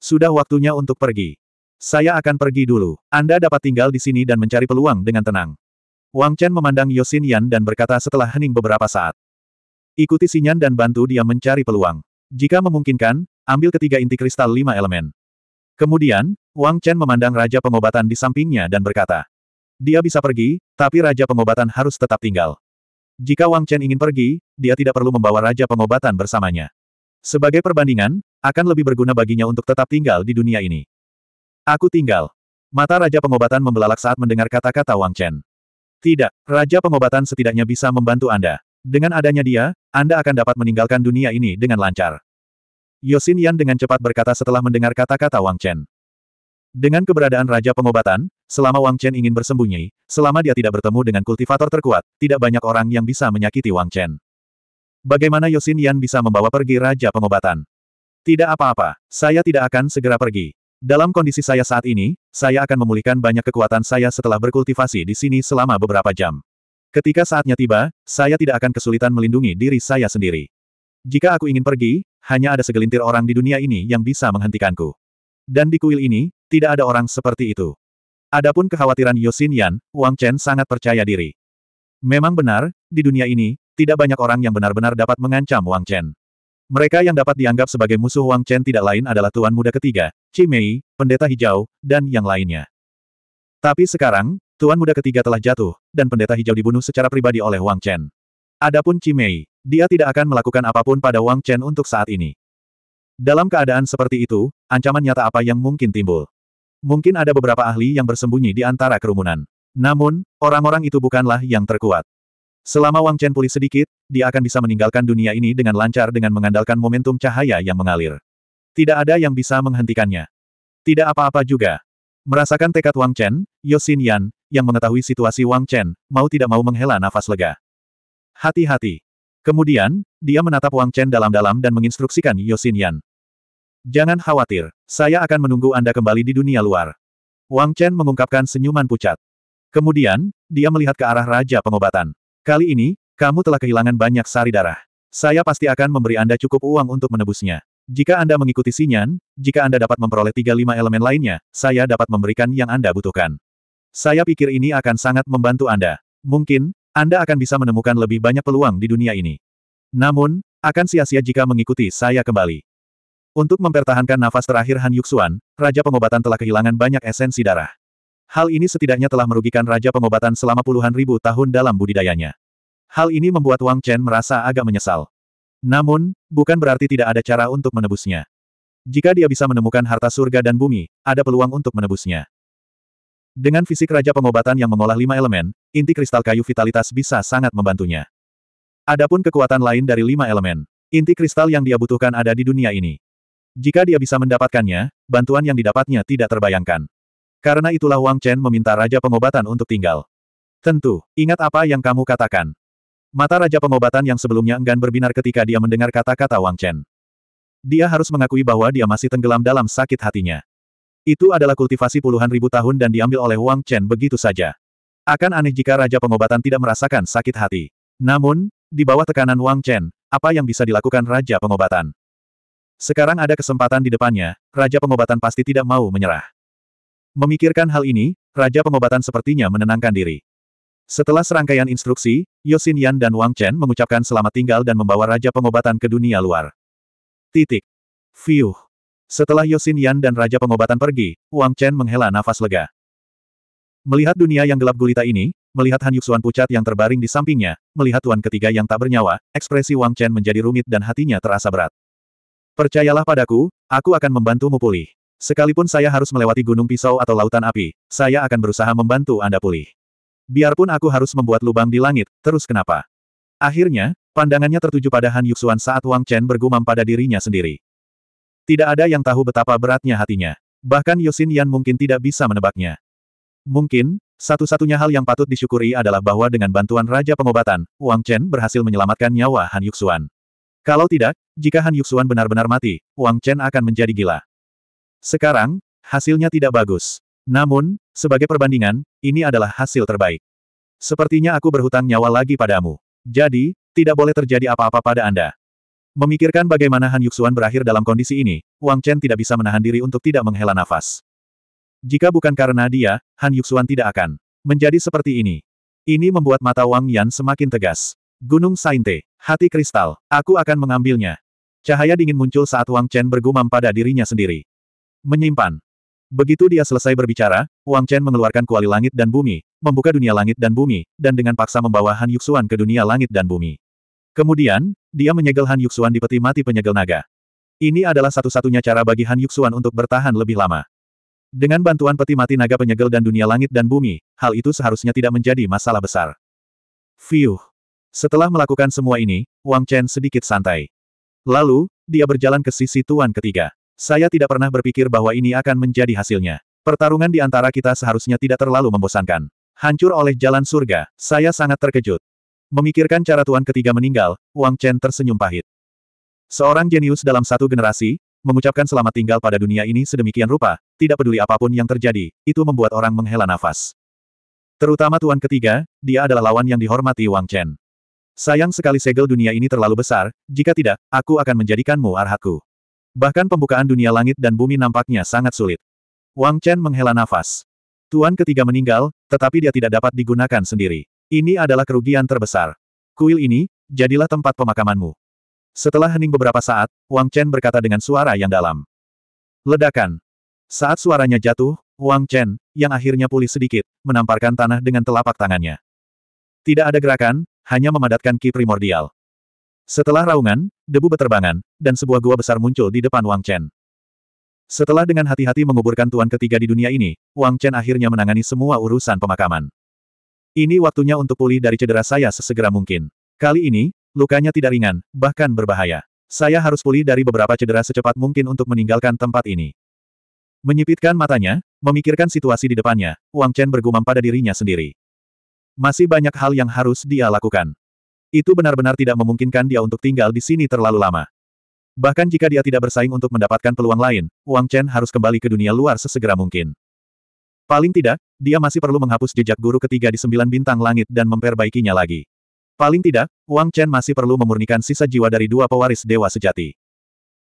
Sudah waktunya untuk pergi. Saya akan pergi dulu. Anda dapat tinggal di sini dan mencari peluang dengan tenang. Wang Chen memandang Yosin Yan dan berkata setelah hening beberapa saat. Ikuti Sinyan dan bantu dia mencari peluang. Jika memungkinkan, ambil ketiga inti kristal lima elemen. Kemudian, Wang Chen memandang Raja Pengobatan di sampingnya dan berkata. Dia bisa pergi, tapi Raja Pengobatan harus tetap tinggal. Jika Wang Chen ingin pergi, dia tidak perlu membawa Raja Pengobatan bersamanya. Sebagai perbandingan, akan lebih berguna baginya untuk tetap tinggal di dunia ini. Aku tinggal. Mata Raja Pengobatan membelalak saat mendengar kata-kata Wang Chen. Tidak, Raja Pengobatan setidaknya bisa membantu Anda. Dengan adanya dia, Anda akan dapat meninggalkan dunia ini dengan lancar. Yosin Yan dengan cepat berkata setelah mendengar kata-kata Wang Chen. Dengan keberadaan Raja Pengobatan, selama Wang Chen ingin bersembunyi, selama dia tidak bertemu dengan kultivator terkuat, tidak banyak orang yang bisa menyakiti Wang Chen. Bagaimana Yosin Yan bisa membawa pergi Raja Pengobatan? Tidak apa-apa, saya tidak akan segera pergi. Dalam kondisi saya saat ini, saya akan memulihkan banyak kekuatan saya setelah berkultivasi di sini selama beberapa jam. Ketika saatnya tiba, saya tidak akan kesulitan melindungi diri saya sendiri. Jika aku ingin pergi, hanya ada segelintir orang di dunia ini yang bisa menghentikanku. Dan di kuil ini, tidak ada orang seperti itu. Adapun kekhawatiran Yosin Yan, Wang Chen sangat percaya diri. Memang benar, di dunia ini, tidak banyak orang yang benar-benar dapat mengancam Wang Chen. Mereka yang dapat dianggap sebagai musuh Wang Chen tidak lain adalah Tuan Muda ketiga, Mei, Pendeta Hijau, dan yang lainnya. Tapi sekarang, Tuan Muda ketiga telah jatuh, dan Pendeta Hijau dibunuh secara pribadi oleh Wang Chen. Adapun Mei, dia tidak akan melakukan apapun pada Wang Chen untuk saat ini. Dalam keadaan seperti itu, ancaman nyata apa yang mungkin timbul? Mungkin ada beberapa ahli yang bersembunyi di antara kerumunan. Namun, orang-orang itu bukanlah yang terkuat. Selama Wang Chen pulih sedikit, dia akan bisa meninggalkan dunia ini dengan lancar dengan mengandalkan momentum cahaya yang mengalir. Tidak ada yang bisa menghentikannya. Tidak apa-apa juga. Merasakan tekad Wang Chen, Yosin Yan, yang mengetahui situasi Wang Chen, mau tidak mau menghela nafas lega. Hati-hati. Kemudian, dia menatap Wang Chen dalam-dalam dan menginstruksikan Yosin Yan. Jangan khawatir, saya akan menunggu Anda kembali di dunia luar. Wang Chen mengungkapkan senyuman pucat. Kemudian, dia melihat ke arah Raja Pengobatan. Kali ini, kamu telah kehilangan banyak sari darah. Saya pasti akan memberi Anda cukup uang untuk menebusnya. Jika Anda mengikuti Sinyan, jika Anda dapat memperoleh tiga lima elemen lainnya, saya dapat memberikan yang Anda butuhkan. Saya pikir ini akan sangat membantu Anda. Mungkin, Anda akan bisa menemukan lebih banyak peluang di dunia ini. Namun, akan sia-sia jika mengikuti saya kembali. Untuk mempertahankan nafas terakhir Han Yuxuan, Raja Pengobatan telah kehilangan banyak esensi darah. Hal ini setidaknya telah merugikan Raja Pengobatan selama puluhan ribu tahun dalam budidayanya. Hal ini membuat Wang Chen merasa agak menyesal. Namun, bukan berarti tidak ada cara untuk menebusnya. Jika dia bisa menemukan harta surga dan bumi, ada peluang untuk menebusnya. Dengan fisik Raja Pengobatan yang mengolah lima elemen, inti kristal kayu vitalitas bisa sangat membantunya. Adapun kekuatan lain dari lima elemen, inti kristal yang dia butuhkan ada di dunia ini. Jika dia bisa mendapatkannya, bantuan yang didapatnya tidak terbayangkan. Karena itulah Wang Chen meminta Raja Pengobatan untuk tinggal. Tentu, ingat apa yang kamu katakan. Mata Raja Pengobatan yang sebelumnya enggan berbinar ketika dia mendengar kata-kata Wang Chen. Dia harus mengakui bahwa dia masih tenggelam dalam sakit hatinya. Itu adalah kultivasi puluhan ribu tahun dan diambil oleh Wang Chen begitu saja. Akan aneh jika Raja Pengobatan tidak merasakan sakit hati. Namun, di bawah tekanan Wang Chen, apa yang bisa dilakukan Raja Pengobatan? Sekarang ada kesempatan di depannya, Raja Pengobatan pasti tidak mau menyerah. Memikirkan hal ini, Raja Pengobatan sepertinya menenangkan diri. Setelah serangkaian instruksi, Yosin Yan dan Wang Chen mengucapkan selamat tinggal dan membawa Raja Pengobatan ke dunia luar. Titik. Fiuh. Setelah Yosin Yan dan Raja Pengobatan pergi, Wang Chen menghela nafas lega. Melihat dunia yang gelap gulita ini, melihat Han Yuxuan pucat yang terbaring di sampingnya, melihat Tuan ketiga yang tak bernyawa, ekspresi Wang Chen menjadi rumit dan hatinya terasa berat. Percayalah padaku, aku akan membantumu pulih. Sekalipun saya harus melewati gunung pisau atau lautan api, saya akan berusaha membantu Anda pulih. Biarpun aku harus membuat lubang di langit, terus kenapa? Akhirnya, pandangannya tertuju pada Han Yuxuan saat Wang Chen bergumam pada dirinya sendiri. Tidak ada yang tahu betapa beratnya hatinya. Bahkan Yosin Yan mungkin tidak bisa menebaknya. Mungkin, satu-satunya hal yang patut disyukuri adalah bahwa dengan bantuan Raja Pengobatan, Wang Chen berhasil menyelamatkan nyawa Han Yuxuan. Kalau tidak, jika Han Yuxuan benar-benar mati, Wang Chen akan menjadi gila. Sekarang, hasilnya tidak bagus. Namun, sebagai perbandingan, ini adalah hasil terbaik. Sepertinya aku berhutang nyawa lagi padamu. Jadi, tidak boleh terjadi apa-apa pada Anda. Memikirkan bagaimana Han Yuxuan berakhir dalam kondisi ini, Wang Chen tidak bisa menahan diri untuk tidak menghela nafas. Jika bukan karena dia, Han Yuxuan tidak akan menjadi seperti ini. Ini membuat mata Wang Yan semakin tegas. Gunung Sainte, hati kristal, aku akan mengambilnya. Cahaya dingin muncul saat Wang Chen bergumam pada dirinya sendiri. Menyimpan. Begitu dia selesai berbicara, Wang Chen mengeluarkan kuali langit dan bumi, membuka dunia langit dan bumi, dan dengan paksa membawa Han Yuxuan ke dunia langit dan bumi. Kemudian, dia menyegel Han Yuxuan di peti mati penyegel naga. Ini adalah satu-satunya cara bagi Han Yuxuan untuk bertahan lebih lama. Dengan bantuan peti mati naga penyegel dan dunia langit dan bumi, hal itu seharusnya tidak menjadi masalah besar. Fiuh. Setelah melakukan semua ini, Wang Chen sedikit santai. Lalu, dia berjalan ke sisi tuan ketiga. Saya tidak pernah berpikir bahwa ini akan menjadi hasilnya. Pertarungan di antara kita seharusnya tidak terlalu membosankan. Hancur oleh jalan surga, saya sangat terkejut. Memikirkan cara Tuan ketiga meninggal, Wang Chen tersenyum pahit. Seorang jenius dalam satu generasi, mengucapkan selamat tinggal pada dunia ini sedemikian rupa, tidak peduli apapun yang terjadi, itu membuat orang menghela nafas. Terutama Tuan ketiga, dia adalah lawan yang dihormati Wang Chen. Sayang sekali segel dunia ini terlalu besar, jika tidak, aku akan menjadikanmu arhatku. Bahkan pembukaan dunia langit dan bumi nampaknya sangat sulit. Wang Chen menghela nafas. Tuan ketiga meninggal, tetapi dia tidak dapat digunakan sendiri. Ini adalah kerugian terbesar. Kuil ini, jadilah tempat pemakamanmu. Setelah hening beberapa saat, Wang Chen berkata dengan suara yang dalam. Ledakan. Saat suaranya jatuh, Wang Chen, yang akhirnya pulih sedikit, menamparkan tanah dengan telapak tangannya. Tidak ada gerakan, hanya memadatkan ki primordial. Setelah raungan, debu beterbangan, dan sebuah gua besar muncul di depan Wang Chen. Setelah dengan hati-hati menguburkan tuan ketiga di dunia ini, Wang Chen akhirnya menangani semua urusan pemakaman. Ini waktunya untuk pulih dari cedera saya sesegera mungkin. Kali ini, lukanya tidak ringan, bahkan berbahaya. Saya harus pulih dari beberapa cedera secepat mungkin untuk meninggalkan tempat ini. Menyipitkan matanya, memikirkan situasi di depannya, Wang Chen bergumam pada dirinya sendiri. Masih banyak hal yang harus dia lakukan. Itu benar-benar tidak memungkinkan dia untuk tinggal di sini terlalu lama. Bahkan jika dia tidak bersaing untuk mendapatkan peluang lain, Wang Chen harus kembali ke dunia luar sesegera mungkin. Paling tidak, dia masih perlu menghapus jejak guru ketiga di sembilan bintang langit dan memperbaikinya lagi. Paling tidak, Wang Chen masih perlu memurnikan sisa jiwa dari dua pewaris dewa sejati.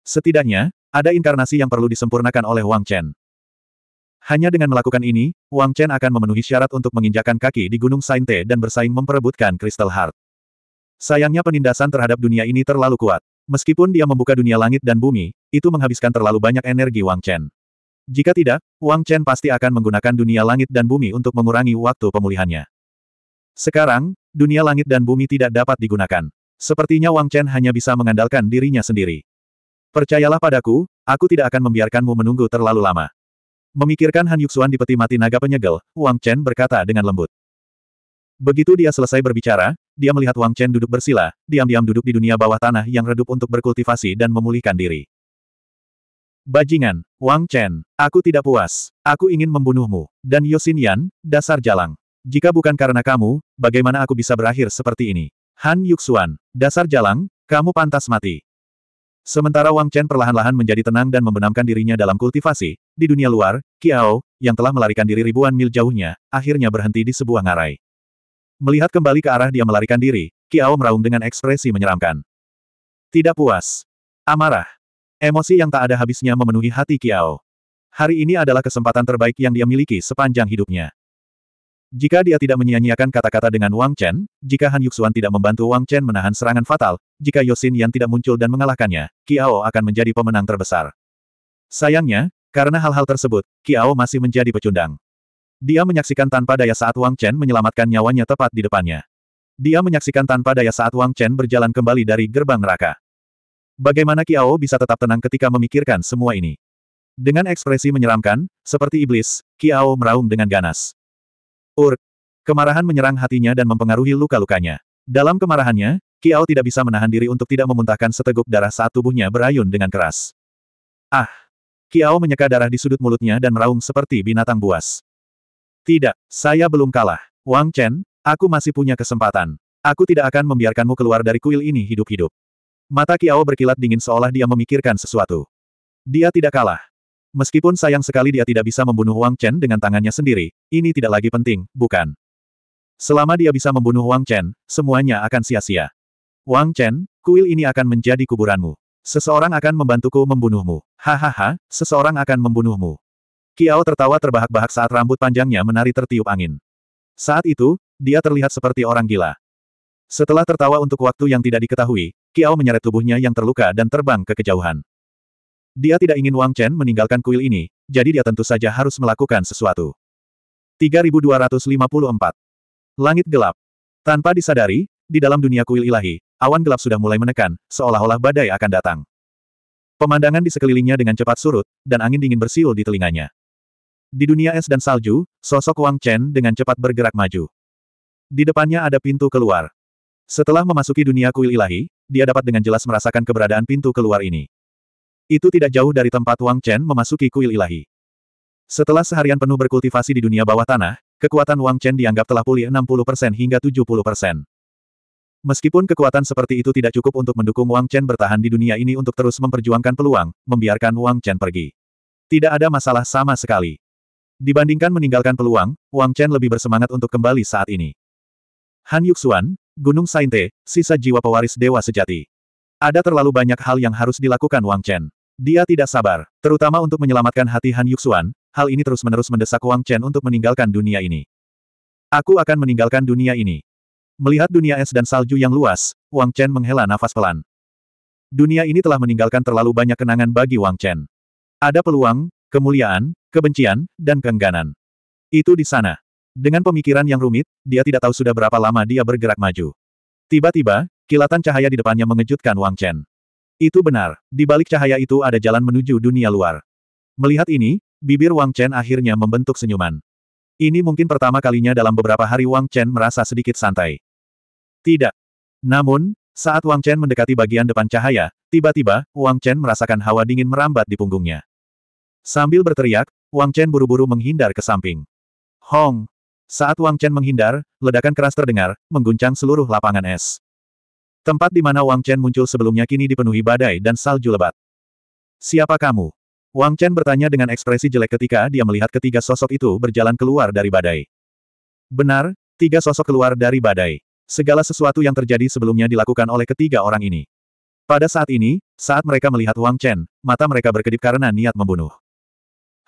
Setidaknya, ada inkarnasi yang perlu disempurnakan oleh Wang Chen. Hanya dengan melakukan ini, Wang Chen akan memenuhi syarat untuk menginjakan kaki di Gunung Sainte dan bersaing memperebutkan Crystal Heart. Sayangnya penindasan terhadap dunia ini terlalu kuat. Meskipun dia membuka dunia langit dan bumi, itu menghabiskan terlalu banyak energi Wang Chen. Jika tidak, Wang Chen pasti akan menggunakan dunia langit dan bumi untuk mengurangi waktu pemulihannya. Sekarang, dunia langit dan bumi tidak dapat digunakan. Sepertinya Wang Chen hanya bisa mengandalkan dirinya sendiri. Percayalah padaku, aku tidak akan membiarkanmu menunggu terlalu lama. Memikirkan Han Yuxuan di peti mati naga penyegel, Wang Chen berkata dengan lembut. Begitu dia selesai berbicara, dia melihat Wang Chen duduk bersila, diam-diam duduk di dunia bawah tanah yang redup untuk berkultivasi dan memulihkan diri. Bajingan, Wang Chen, aku tidak puas. Aku ingin membunuhmu. Dan Yosin Yan, dasar jalang. Jika bukan karena kamu, bagaimana aku bisa berakhir seperti ini? Han Yuxuan, dasar jalang, kamu pantas mati. Sementara Wang Chen perlahan-lahan menjadi tenang dan membenamkan dirinya dalam kultivasi, di dunia luar, Qiao, yang telah melarikan diri ribuan mil jauhnya, akhirnya berhenti di sebuah ngarai. Melihat kembali ke arah dia melarikan diri, Kiao meraung dengan ekspresi menyeramkan. Tidak puas. Amarah. Emosi yang tak ada habisnya memenuhi hati Kiao. Hari ini adalah kesempatan terbaik yang dia miliki sepanjang hidupnya. Jika dia tidak menyia-nyiakan kata-kata dengan Wang Chen, jika Han Yuxuan tidak membantu Wang Chen menahan serangan fatal, jika Yosin yang tidak muncul dan mengalahkannya, Kiao akan menjadi pemenang terbesar. Sayangnya, karena hal-hal tersebut, Kiao masih menjadi pecundang. Dia menyaksikan tanpa daya saat Wang Chen menyelamatkan nyawanya tepat di depannya. Dia menyaksikan tanpa daya saat Wang Chen berjalan kembali dari gerbang neraka. Bagaimana Kiao bisa tetap tenang ketika memikirkan semua ini? Dengan ekspresi menyeramkan, seperti iblis, Kiao meraung dengan ganas. Ur! Kemarahan menyerang hatinya dan mempengaruhi luka-lukanya. Dalam kemarahannya, Kiao tidak bisa menahan diri untuk tidak memuntahkan seteguk darah saat tubuhnya berayun dengan keras. Ah! Kiao menyeka darah di sudut mulutnya dan meraung seperti binatang buas. Tidak, saya belum kalah. Wang Chen, aku masih punya kesempatan. Aku tidak akan membiarkanmu keluar dari kuil ini hidup-hidup. Mata Kiao berkilat dingin seolah dia memikirkan sesuatu. Dia tidak kalah. Meskipun sayang sekali dia tidak bisa membunuh Wang Chen dengan tangannya sendiri, ini tidak lagi penting, bukan? Selama dia bisa membunuh Wang Chen, semuanya akan sia-sia. Wang Chen, kuil ini akan menjadi kuburanmu. Seseorang akan membantuku membunuhmu. Hahaha, seseorang akan membunuhmu. Kiao tertawa terbahak-bahak saat rambut panjangnya menari tertiup angin. Saat itu, dia terlihat seperti orang gila. Setelah tertawa untuk waktu yang tidak diketahui, Kiao menyeret tubuhnya yang terluka dan terbang ke kejauhan. Dia tidak ingin Wang Chen meninggalkan kuil ini, jadi dia tentu saja harus melakukan sesuatu. 3254 Langit Gelap Tanpa disadari, di dalam dunia kuil ilahi, awan gelap sudah mulai menekan, seolah-olah badai akan datang. Pemandangan di sekelilingnya dengan cepat surut, dan angin dingin bersiul di telinganya. Di dunia es dan salju, sosok Wang Chen dengan cepat bergerak maju. Di depannya ada pintu keluar. Setelah memasuki dunia kuil ilahi, dia dapat dengan jelas merasakan keberadaan pintu keluar ini. Itu tidak jauh dari tempat Wang Chen memasuki kuil ilahi. Setelah seharian penuh berkultivasi di dunia bawah tanah, kekuatan Wang Chen dianggap telah pulih 60% hingga 70%. Meskipun kekuatan seperti itu tidak cukup untuk mendukung Wang Chen bertahan di dunia ini untuk terus memperjuangkan peluang, membiarkan Wang Chen pergi. Tidak ada masalah sama sekali. Dibandingkan meninggalkan peluang, Wang Chen lebih bersemangat untuk kembali saat ini. Han Yuxuan, Gunung Sainte, sisa jiwa pewaris dewa sejati. Ada terlalu banyak hal yang harus dilakukan Wang Chen. Dia tidak sabar, terutama untuk menyelamatkan hati Han Yuxuan, hal ini terus-menerus mendesak Wang Chen untuk meninggalkan dunia ini. Aku akan meninggalkan dunia ini. Melihat dunia es dan salju yang luas, Wang Chen menghela nafas pelan. Dunia ini telah meninggalkan terlalu banyak kenangan bagi Wang Chen. Ada peluang, kemuliaan, kebencian, dan keengganan. Itu di sana. Dengan pemikiran yang rumit, dia tidak tahu sudah berapa lama dia bergerak maju. Tiba-tiba, kilatan cahaya di depannya mengejutkan Wang Chen. Itu benar, di balik cahaya itu ada jalan menuju dunia luar. Melihat ini, bibir Wang Chen akhirnya membentuk senyuman. Ini mungkin pertama kalinya dalam beberapa hari Wang Chen merasa sedikit santai. Tidak. Namun, saat Wang Chen mendekati bagian depan cahaya, tiba-tiba, Wang Chen merasakan hawa dingin merambat di punggungnya. Sambil berteriak, Wang Chen buru-buru menghindar ke samping. Hong! Saat Wang Chen menghindar, ledakan keras terdengar, mengguncang seluruh lapangan es. Tempat di mana Wang Chen muncul sebelumnya kini dipenuhi badai dan salju lebat. Siapa kamu? Wang Chen bertanya dengan ekspresi jelek ketika dia melihat ketiga sosok itu berjalan keluar dari badai. Benar, tiga sosok keluar dari badai. Segala sesuatu yang terjadi sebelumnya dilakukan oleh ketiga orang ini. Pada saat ini, saat mereka melihat Wang Chen, mata mereka berkedip karena niat membunuh.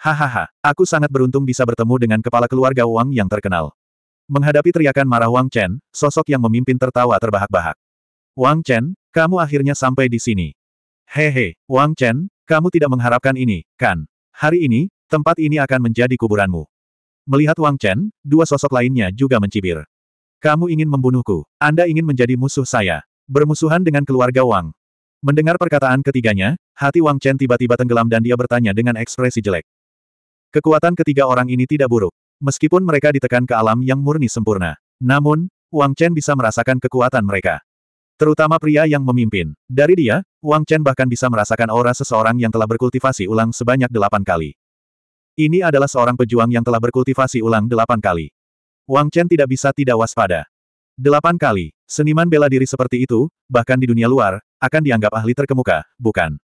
Hahaha, aku sangat beruntung bisa bertemu dengan kepala keluarga Wang yang terkenal. Menghadapi teriakan marah Wang Chen, sosok yang memimpin tertawa terbahak-bahak. Wang Chen, kamu akhirnya sampai di sini. Hehe, Wang Chen, kamu tidak mengharapkan ini, kan? Hari ini, tempat ini akan menjadi kuburanmu. Melihat Wang Chen, dua sosok lainnya juga mencibir. Kamu ingin membunuhku, Anda ingin menjadi musuh saya. Bermusuhan dengan keluarga Wang. Mendengar perkataan ketiganya, hati Wang Chen tiba-tiba tenggelam dan dia bertanya dengan ekspresi jelek. Kekuatan ketiga orang ini tidak buruk. Meskipun mereka ditekan ke alam yang murni sempurna. Namun, Wang Chen bisa merasakan kekuatan mereka. Terutama pria yang memimpin. Dari dia, Wang Chen bahkan bisa merasakan aura seseorang yang telah berkultivasi ulang sebanyak delapan kali. Ini adalah seorang pejuang yang telah berkultivasi ulang delapan kali. Wang Chen tidak bisa tidak waspada. Delapan kali, seniman bela diri seperti itu, bahkan di dunia luar, akan dianggap ahli terkemuka, bukan?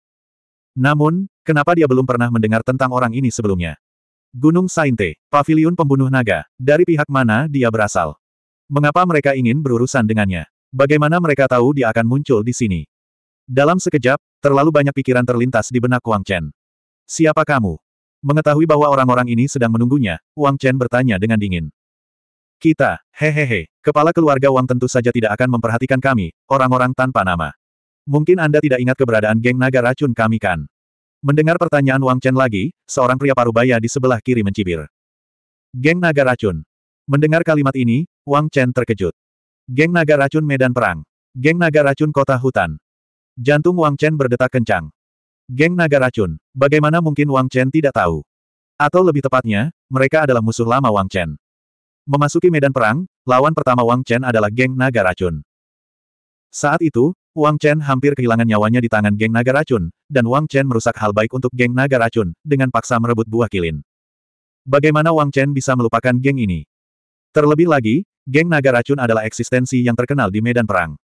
Namun, kenapa dia belum pernah mendengar tentang orang ini sebelumnya? Gunung Sainte, Paviliun Pembunuh Naga, dari pihak mana dia berasal? Mengapa mereka ingin berurusan dengannya? Bagaimana mereka tahu dia akan muncul di sini? Dalam sekejap, terlalu banyak pikiran terlintas di benak Wang Chen. Siapa kamu? Mengetahui bahwa orang-orang ini sedang menunggunya, Wang Chen bertanya dengan dingin. Kita, hehehe, kepala keluarga Wang tentu saja tidak akan memperhatikan kami, orang-orang tanpa nama. Mungkin Anda tidak ingat keberadaan geng naga racun kami kan? Mendengar pertanyaan Wang Chen lagi, seorang pria parubaya di sebelah kiri mencibir. Geng naga racun. Mendengar kalimat ini, Wang Chen terkejut. Geng naga racun medan perang. Geng naga racun kota hutan. Jantung Wang Chen berdetak kencang. Geng naga racun. Bagaimana mungkin Wang Chen tidak tahu? Atau lebih tepatnya, mereka adalah musuh lama Wang Chen. Memasuki medan perang, lawan pertama Wang Chen adalah geng naga racun. Saat itu, Wang Chen hampir kehilangan nyawanya di tangan geng naga racun, dan Wang Chen merusak hal baik untuk geng naga racun, dengan paksa merebut buah kilin. Bagaimana Wang Chen bisa melupakan geng ini? Terlebih lagi, geng naga racun adalah eksistensi yang terkenal di medan perang.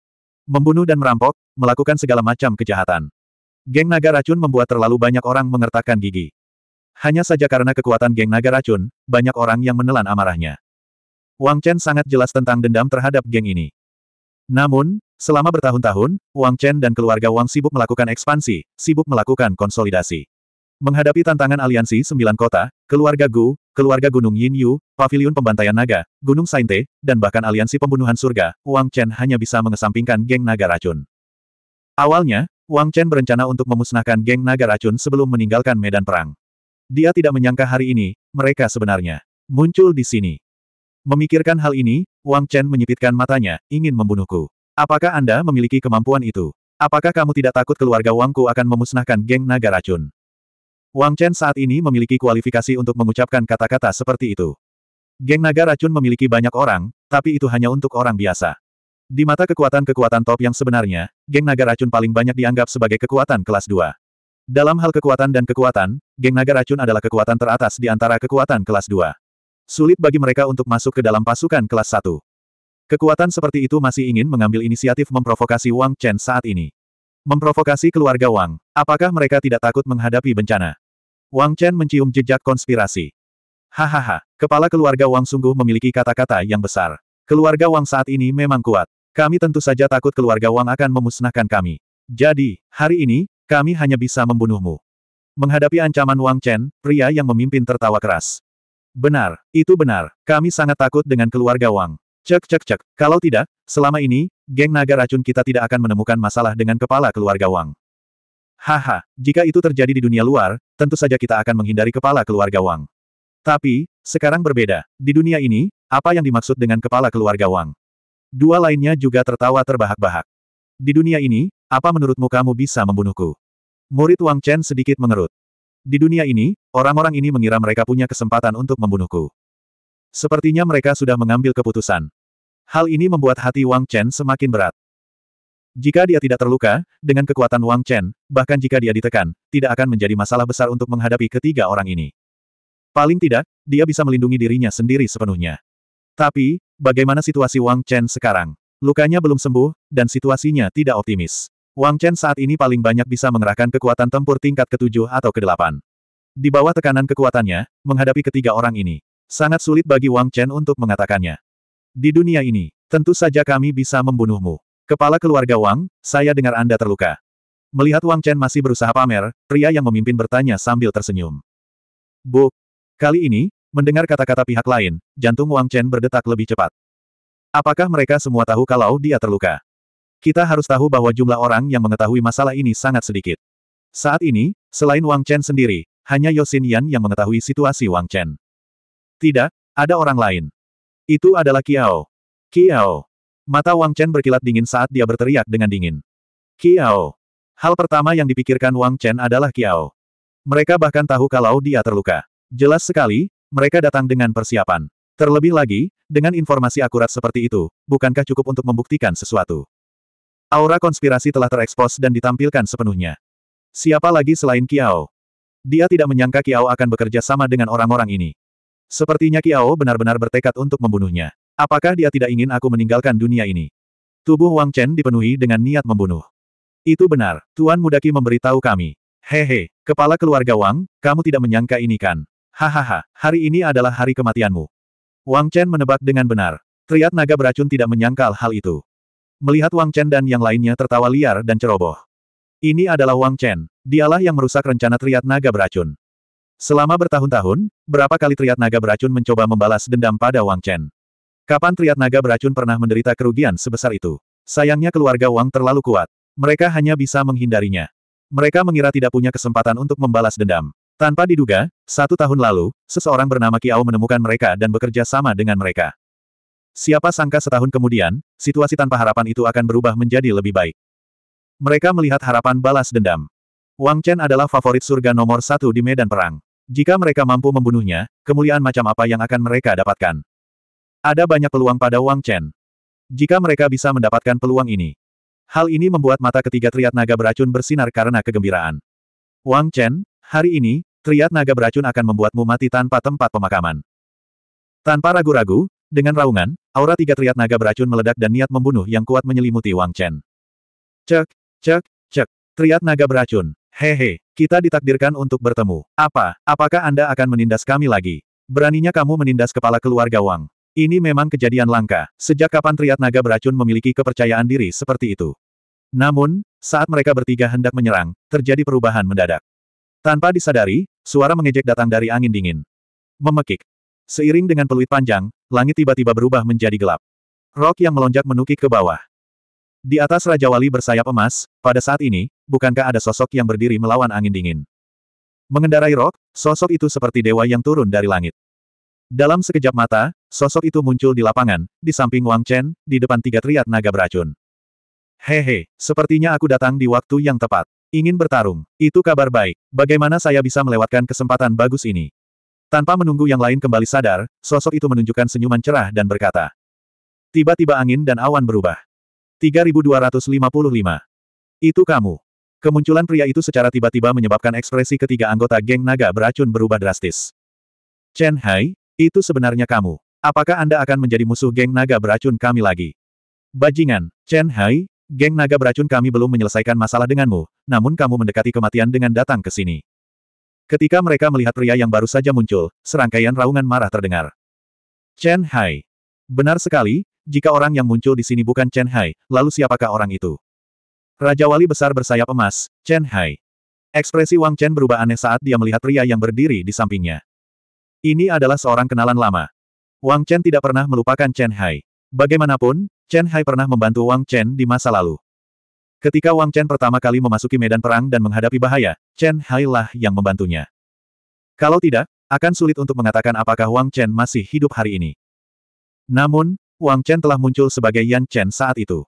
Membunuh dan merampok, melakukan segala macam kejahatan. Geng naga racun membuat terlalu banyak orang mengertakkan gigi. Hanya saja karena kekuatan geng naga racun, banyak orang yang menelan amarahnya. Wang Chen sangat jelas tentang dendam terhadap geng ini. Namun, selama bertahun-tahun, Wang Chen dan keluarga Wang sibuk melakukan ekspansi, sibuk melakukan konsolidasi. Menghadapi tantangan aliansi sembilan kota, keluarga Gu, keluarga Gunung Yin Yu, Paviliun pembantaian naga, Gunung Sainte, dan bahkan aliansi pembunuhan surga, Wang Chen hanya bisa mengesampingkan geng naga racun. Awalnya, Wang Chen berencana untuk memusnahkan geng naga racun sebelum meninggalkan medan perang. Dia tidak menyangka hari ini, mereka sebenarnya muncul di sini. Memikirkan hal ini, Wang Chen menyipitkan matanya, ingin membunuhku. Apakah Anda memiliki kemampuan itu? Apakah kamu tidak takut keluarga Wangku akan memusnahkan geng naga racun? Wang Chen saat ini memiliki kualifikasi untuk mengucapkan kata-kata seperti itu. Geng naga racun memiliki banyak orang, tapi itu hanya untuk orang biasa. Di mata kekuatan-kekuatan top yang sebenarnya, geng naga racun paling banyak dianggap sebagai kekuatan kelas 2. Dalam hal kekuatan dan kekuatan, geng naga racun adalah kekuatan teratas di antara kekuatan kelas 2. Sulit bagi mereka untuk masuk ke dalam pasukan kelas 1. Kekuatan seperti itu masih ingin mengambil inisiatif memprovokasi Wang Chen saat ini. Memprovokasi keluarga Wang, apakah mereka tidak takut menghadapi bencana? Wang Chen mencium jejak konspirasi. Hahaha, kepala keluarga Wang sungguh memiliki kata-kata yang besar. Keluarga Wang saat ini memang kuat. Kami tentu saja takut keluarga Wang akan memusnahkan kami. Jadi, hari ini, kami hanya bisa membunuhmu. Menghadapi ancaman Wang Chen, pria yang memimpin tertawa keras. Benar, itu benar. Kami sangat takut dengan keluarga Wang. Cek cek cek. Kalau tidak, selama ini, geng naga racun kita tidak akan menemukan masalah dengan kepala keluarga Wang. Haha, jika itu terjadi di dunia luar, tentu saja kita akan menghindari kepala keluarga Wang. Tapi, sekarang berbeda. Di dunia ini, apa yang dimaksud dengan kepala keluarga Wang? Dua lainnya juga tertawa terbahak-bahak. Di dunia ini, apa menurutmu kamu bisa membunuhku? Murid Wang Chen sedikit mengerut. Di dunia ini, orang-orang ini mengira mereka punya kesempatan untuk membunuhku. Sepertinya mereka sudah mengambil keputusan. Hal ini membuat hati Wang Chen semakin berat. Jika dia tidak terluka, dengan kekuatan Wang Chen, bahkan jika dia ditekan, tidak akan menjadi masalah besar untuk menghadapi ketiga orang ini. Paling tidak, dia bisa melindungi dirinya sendiri sepenuhnya. Tapi, bagaimana situasi Wang Chen sekarang? Lukanya belum sembuh, dan situasinya tidak optimis. Wang Chen saat ini paling banyak bisa mengerahkan kekuatan tempur tingkat ke-7 atau ke-8. Di bawah tekanan kekuatannya, menghadapi ketiga orang ini, sangat sulit bagi Wang Chen untuk mengatakannya. Di dunia ini, tentu saja kami bisa membunuhmu. Kepala keluarga Wang, saya dengar Anda terluka. Melihat Wang Chen masih berusaha pamer, pria yang memimpin bertanya sambil tersenyum. Bu, kali ini, mendengar kata-kata pihak lain, jantung Wang Chen berdetak lebih cepat. Apakah mereka semua tahu kalau dia terluka? Kita harus tahu bahwa jumlah orang yang mengetahui masalah ini sangat sedikit. Saat ini, selain Wang Chen sendiri, hanya Yosin Yan yang mengetahui situasi Wang Chen. Tidak, ada orang lain. Itu adalah Kiao. Kiao. Mata Wang Chen berkilat dingin saat dia berteriak dengan dingin. Kiao. Hal pertama yang dipikirkan Wang Chen adalah Kiao. Mereka bahkan tahu kalau dia terluka. Jelas sekali, mereka datang dengan persiapan. Terlebih lagi, dengan informasi akurat seperti itu, bukankah cukup untuk membuktikan sesuatu? Aura konspirasi telah terekspos dan ditampilkan sepenuhnya. Siapa lagi selain Kiao? Dia tidak menyangka Kiao akan bekerja sama dengan orang-orang ini. Sepertinya Kiao benar-benar bertekad untuk membunuhnya. Apakah dia tidak ingin aku meninggalkan dunia ini? Tubuh Wang Chen dipenuhi dengan niat membunuh. Itu benar, Tuan Mudaki memberitahu kami. Hehe, kepala keluarga Wang, kamu tidak menyangka ini kan? Hahaha, hari ini adalah hari kematianmu. Wang Chen menebak dengan benar. Triat naga beracun tidak menyangkal hal itu. Melihat Wang Chen dan yang lainnya tertawa liar dan ceroboh. Ini adalah Wang Chen, dialah yang merusak rencana Triad Naga Beracun. Selama bertahun-tahun, berapa kali Triad Naga Beracun mencoba membalas dendam pada Wang Chen? Kapan Triad Naga Beracun pernah menderita kerugian sebesar itu? Sayangnya keluarga Wang terlalu kuat. Mereka hanya bisa menghindarinya. Mereka mengira tidak punya kesempatan untuk membalas dendam. Tanpa diduga, satu tahun lalu, seseorang bernama Kiao menemukan mereka dan bekerja sama dengan mereka. Siapa sangka setahun kemudian, situasi tanpa harapan itu akan berubah menjadi lebih baik. Mereka melihat harapan balas dendam. Wang Chen adalah favorit surga nomor satu di medan perang. Jika mereka mampu membunuhnya, kemuliaan macam apa yang akan mereka dapatkan? Ada banyak peluang pada Wang Chen. Jika mereka bisa mendapatkan peluang ini. Hal ini membuat mata ketiga Triat naga beracun bersinar karena kegembiraan. Wang Chen, hari ini, Triat naga beracun akan membuatmu mati tanpa tempat pemakaman. Tanpa ragu-ragu, dengan raungan, Aura tiga Triat naga beracun meledak dan niat membunuh yang kuat menyelimuti Wang Chen. Cek, cek, cek. Triat naga beracun. Hehe, kita ditakdirkan untuk bertemu. Apa, apakah Anda akan menindas kami lagi? Beraninya kamu menindas kepala keluarga Wang. Ini memang kejadian langka. Sejak kapan Triat naga beracun memiliki kepercayaan diri seperti itu? Namun, saat mereka bertiga hendak menyerang, terjadi perubahan mendadak. Tanpa disadari, suara mengejek datang dari angin dingin. Memekik, Seiring dengan peluit panjang, langit tiba-tiba berubah menjadi gelap. Rok yang melonjak menukik ke bawah. Di atas Raja Wali bersayap emas, pada saat ini, bukankah ada sosok yang berdiri melawan angin dingin? Mengendarai Rok, sosok itu seperti dewa yang turun dari langit. Dalam sekejap mata, sosok itu muncul di lapangan, di samping Wang Chen, di depan tiga triat naga beracun. Hehe, sepertinya aku datang di waktu yang tepat. Ingin bertarung, itu kabar baik. Bagaimana saya bisa melewatkan kesempatan bagus ini? Tanpa menunggu yang lain kembali sadar, sosok itu menunjukkan senyuman cerah dan berkata. Tiba-tiba angin dan awan berubah. 3255. Itu kamu. Kemunculan pria itu secara tiba-tiba menyebabkan ekspresi ketiga anggota geng naga beracun berubah drastis. Chen Hai, itu sebenarnya kamu. Apakah Anda akan menjadi musuh geng naga beracun kami lagi? Bajingan, Chen Hai, geng naga beracun kami belum menyelesaikan masalah denganmu, namun kamu mendekati kematian dengan datang ke sini. Ketika mereka melihat pria yang baru saja muncul, serangkaian raungan marah terdengar. Chen Hai. Benar sekali, jika orang yang muncul di sini bukan Chen Hai, lalu siapakah orang itu? Raja Wali Besar bersayap emas, Chen Hai. Ekspresi Wang Chen berubah aneh saat dia melihat pria yang berdiri di sampingnya. Ini adalah seorang kenalan lama. Wang Chen tidak pernah melupakan Chen Hai. Bagaimanapun, Chen Hai pernah membantu Wang Chen di masa lalu. Ketika Wang Chen pertama kali memasuki medan perang dan menghadapi bahaya, Chen Hailah yang membantunya. Kalau tidak, akan sulit untuk mengatakan apakah Wang Chen masih hidup hari ini. Namun, Wang Chen telah muncul sebagai Yan Chen saat itu.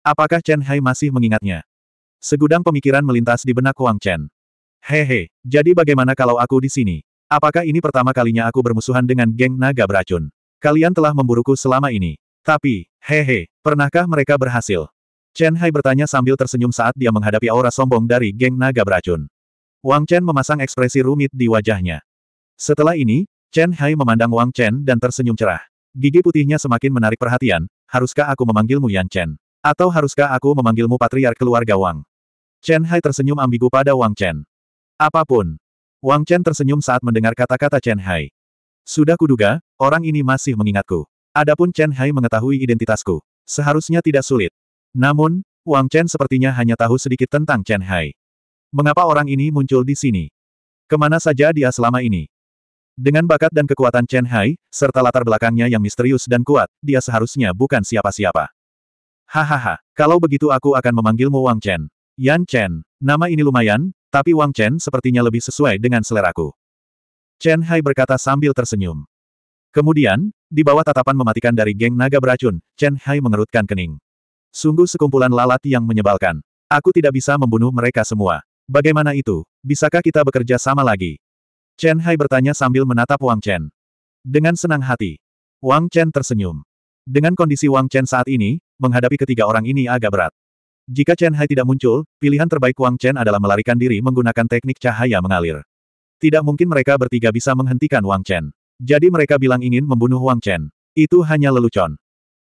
Apakah Chen Hai masih mengingatnya? Segudang pemikiran melintas di benak Wang Chen. Hehe, jadi bagaimana kalau aku di sini? Apakah ini pertama kalinya aku bermusuhan dengan geng naga beracun? Kalian telah memburuku selama ini. Tapi, hehe, pernahkah mereka berhasil? Chen Hai bertanya sambil tersenyum saat dia menghadapi aura sombong dari geng naga beracun. Wang Chen memasang ekspresi rumit di wajahnya. Setelah ini, Chen Hai memandang Wang Chen dan tersenyum cerah. Gigi putihnya semakin menarik perhatian, haruskah aku memanggilmu Yan Chen? Atau haruskah aku memanggilmu patriark keluarga Wang? Chen Hai tersenyum ambigu pada Wang Chen. Apapun. Wang Chen tersenyum saat mendengar kata-kata Chen Hai. Sudah kuduga, orang ini masih mengingatku. Adapun Chen Hai mengetahui identitasku. Seharusnya tidak sulit. Namun, Wang Chen sepertinya hanya tahu sedikit tentang Chen Hai. Mengapa orang ini muncul di sini? Kemana saja dia selama ini? Dengan bakat dan kekuatan Chen Hai, serta latar belakangnya yang misterius dan kuat, dia seharusnya bukan siapa-siapa. Hahaha, kalau begitu aku akan memanggilmu Wang Chen. Yan Chen, nama ini lumayan, tapi Wang Chen sepertinya lebih sesuai dengan seleraku. Chen Hai berkata sambil tersenyum. Kemudian, di bawah tatapan mematikan dari geng naga beracun, Chen Hai mengerutkan kening. Sungguh sekumpulan lalat yang menyebalkan. Aku tidak bisa membunuh mereka semua. Bagaimana itu? Bisakah kita bekerja sama lagi? Chen Hai bertanya sambil menatap Wang Chen. Dengan senang hati. Wang Chen tersenyum. Dengan kondisi Wang Chen saat ini, menghadapi ketiga orang ini agak berat. Jika Chen Hai tidak muncul, pilihan terbaik Wang Chen adalah melarikan diri menggunakan teknik cahaya mengalir. Tidak mungkin mereka bertiga bisa menghentikan Wang Chen. Jadi mereka bilang ingin membunuh Wang Chen. Itu hanya lelucon.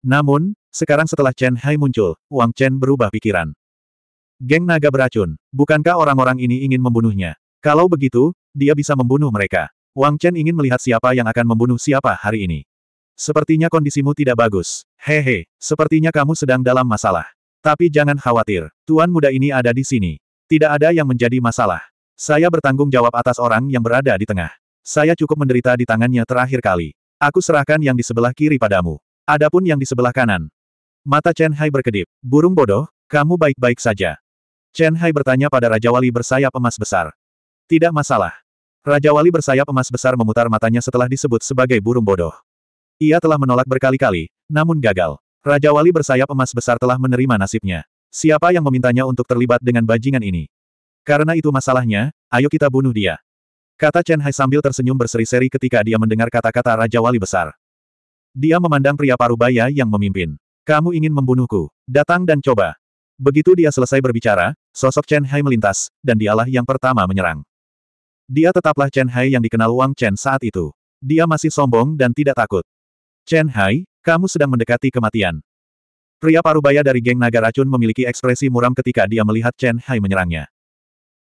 Namun, sekarang setelah Chen Hai muncul, Wang Chen berubah pikiran. Geng naga beracun, bukankah orang-orang ini ingin membunuhnya? Kalau begitu, dia bisa membunuh mereka. Wang Chen ingin melihat siapa yang akan membunuh siapa hari ini. Sepertinya kondisimu tidak bagus. Hehe, sepertinya kamu sedang dalam masalah. Tapi jangan khawatir, tuan muda ini ada di sini. Tidak ada yang menjadi masalah. Saya bertanggung jawab atas orang yang berada di tengah. Saya cukup menderita di tangannya terakhir kali. Aku serahkan yang di sebelah kiri padamu. Adapun yang di sebelah kanan, Mata Chen Hai berkedip. Burung bodoh, kamu baik-baik saja. Chen Hai bertanya pada Raja Wali bersayap emas besar. Tidak masalah. Raja Wali bersayap emas besar memutar matanya setelah disebut sebagai burung bodoh. Ia telah menolak berkali-kali, namun gagal. Raja Wali bersayap emas besar telah menerima nasibnya. Siapa yang memintanya untuk terlibat dengan bajingan ini? Karena itu masalahnya, ayo kita bunuh dia. Kata Chen Hai sambil tersenyum berseri-seri ketika dia mendengar kata-kata Raja Wali Besar. Dia memandang pria parubaya yang memimpin. Kamu ingin membunuhku. Datang dan coba. Begitu dia selesai berbicara, sosok Chen Hai melintas, dan dialah yang pertama menyerang. Dia tetaplah Chen Hai yang dikenal Wang Chen saat itu. Dia masih sombong dan tidak takut. Chen Hai, kamu sedang mendekati kematian. Pria parubaya dari geng naga racun memiliki ekspresi muram ketika dia melihat Chen Hai menyerangnya.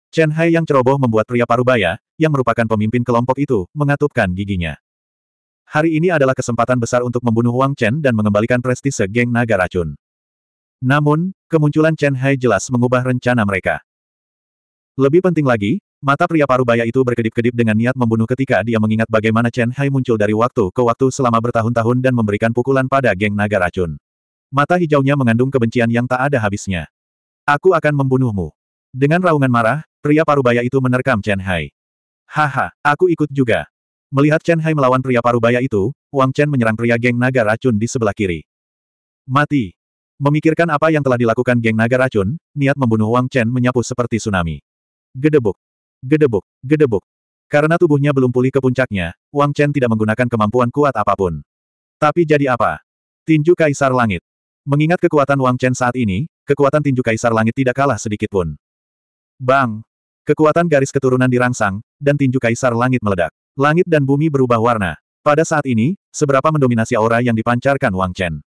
Chen Hai yang ceroboh membuat pria parubaya, yang merupakan pemimpin kelompok itu, mengatupkan giginya. Hari ini adalah kesempatan besar untuk membunuh Wang Chen dan mengembalikan prestise geng naga racun. Namun, kemunculan Chen Hai jelas mengubah rencana mereka. Lebih penting lagi, mata pria parubaya itu berkedip-kedip dengan niat membunuh ketika dia mengingat bagaimana Chen Hai muncul dari waktu ke waktu selama bertahun-tahun dan memberikan pukulan pada geng naga racun. Mata hijaunya mengandung kebencian yang tak ada habisnya. Aku akan membunuhmu. Dengan raungan marah, pria parubaya itu menerkam Chen Hai. Haha, aku ikut juga. Melihat Chen Hai melawan pria parubaya itu, Wang Chen menyerang pria geng naga racun di sebelah kiri. Mati. Memikirkan apa yang telah dilakukan geng naga racun, niat membunuh Wang Chen menyapu seperti tsunami. Gedebuk. Gedebuk. Gedebuk. Karena tubuhnya belum pulih ke puncaknya, Wang Chen tidak menggunakan kemampuan kuat apapun. Tapi jadi apa? Tinju Kaisar Langit. Mengingat kekuatan Wang Chen saat ini, kekuatan tinju Kaisar Langit tidak kalah sedikitpun. Bang! Kekuatan garis keturunan dirangsang, dan tinju Kaisar Langit meledak. Langit dan bumi berubah warna. Pada saat ini, seberapa mendominasi aura yang dipancarkan Wang Chen.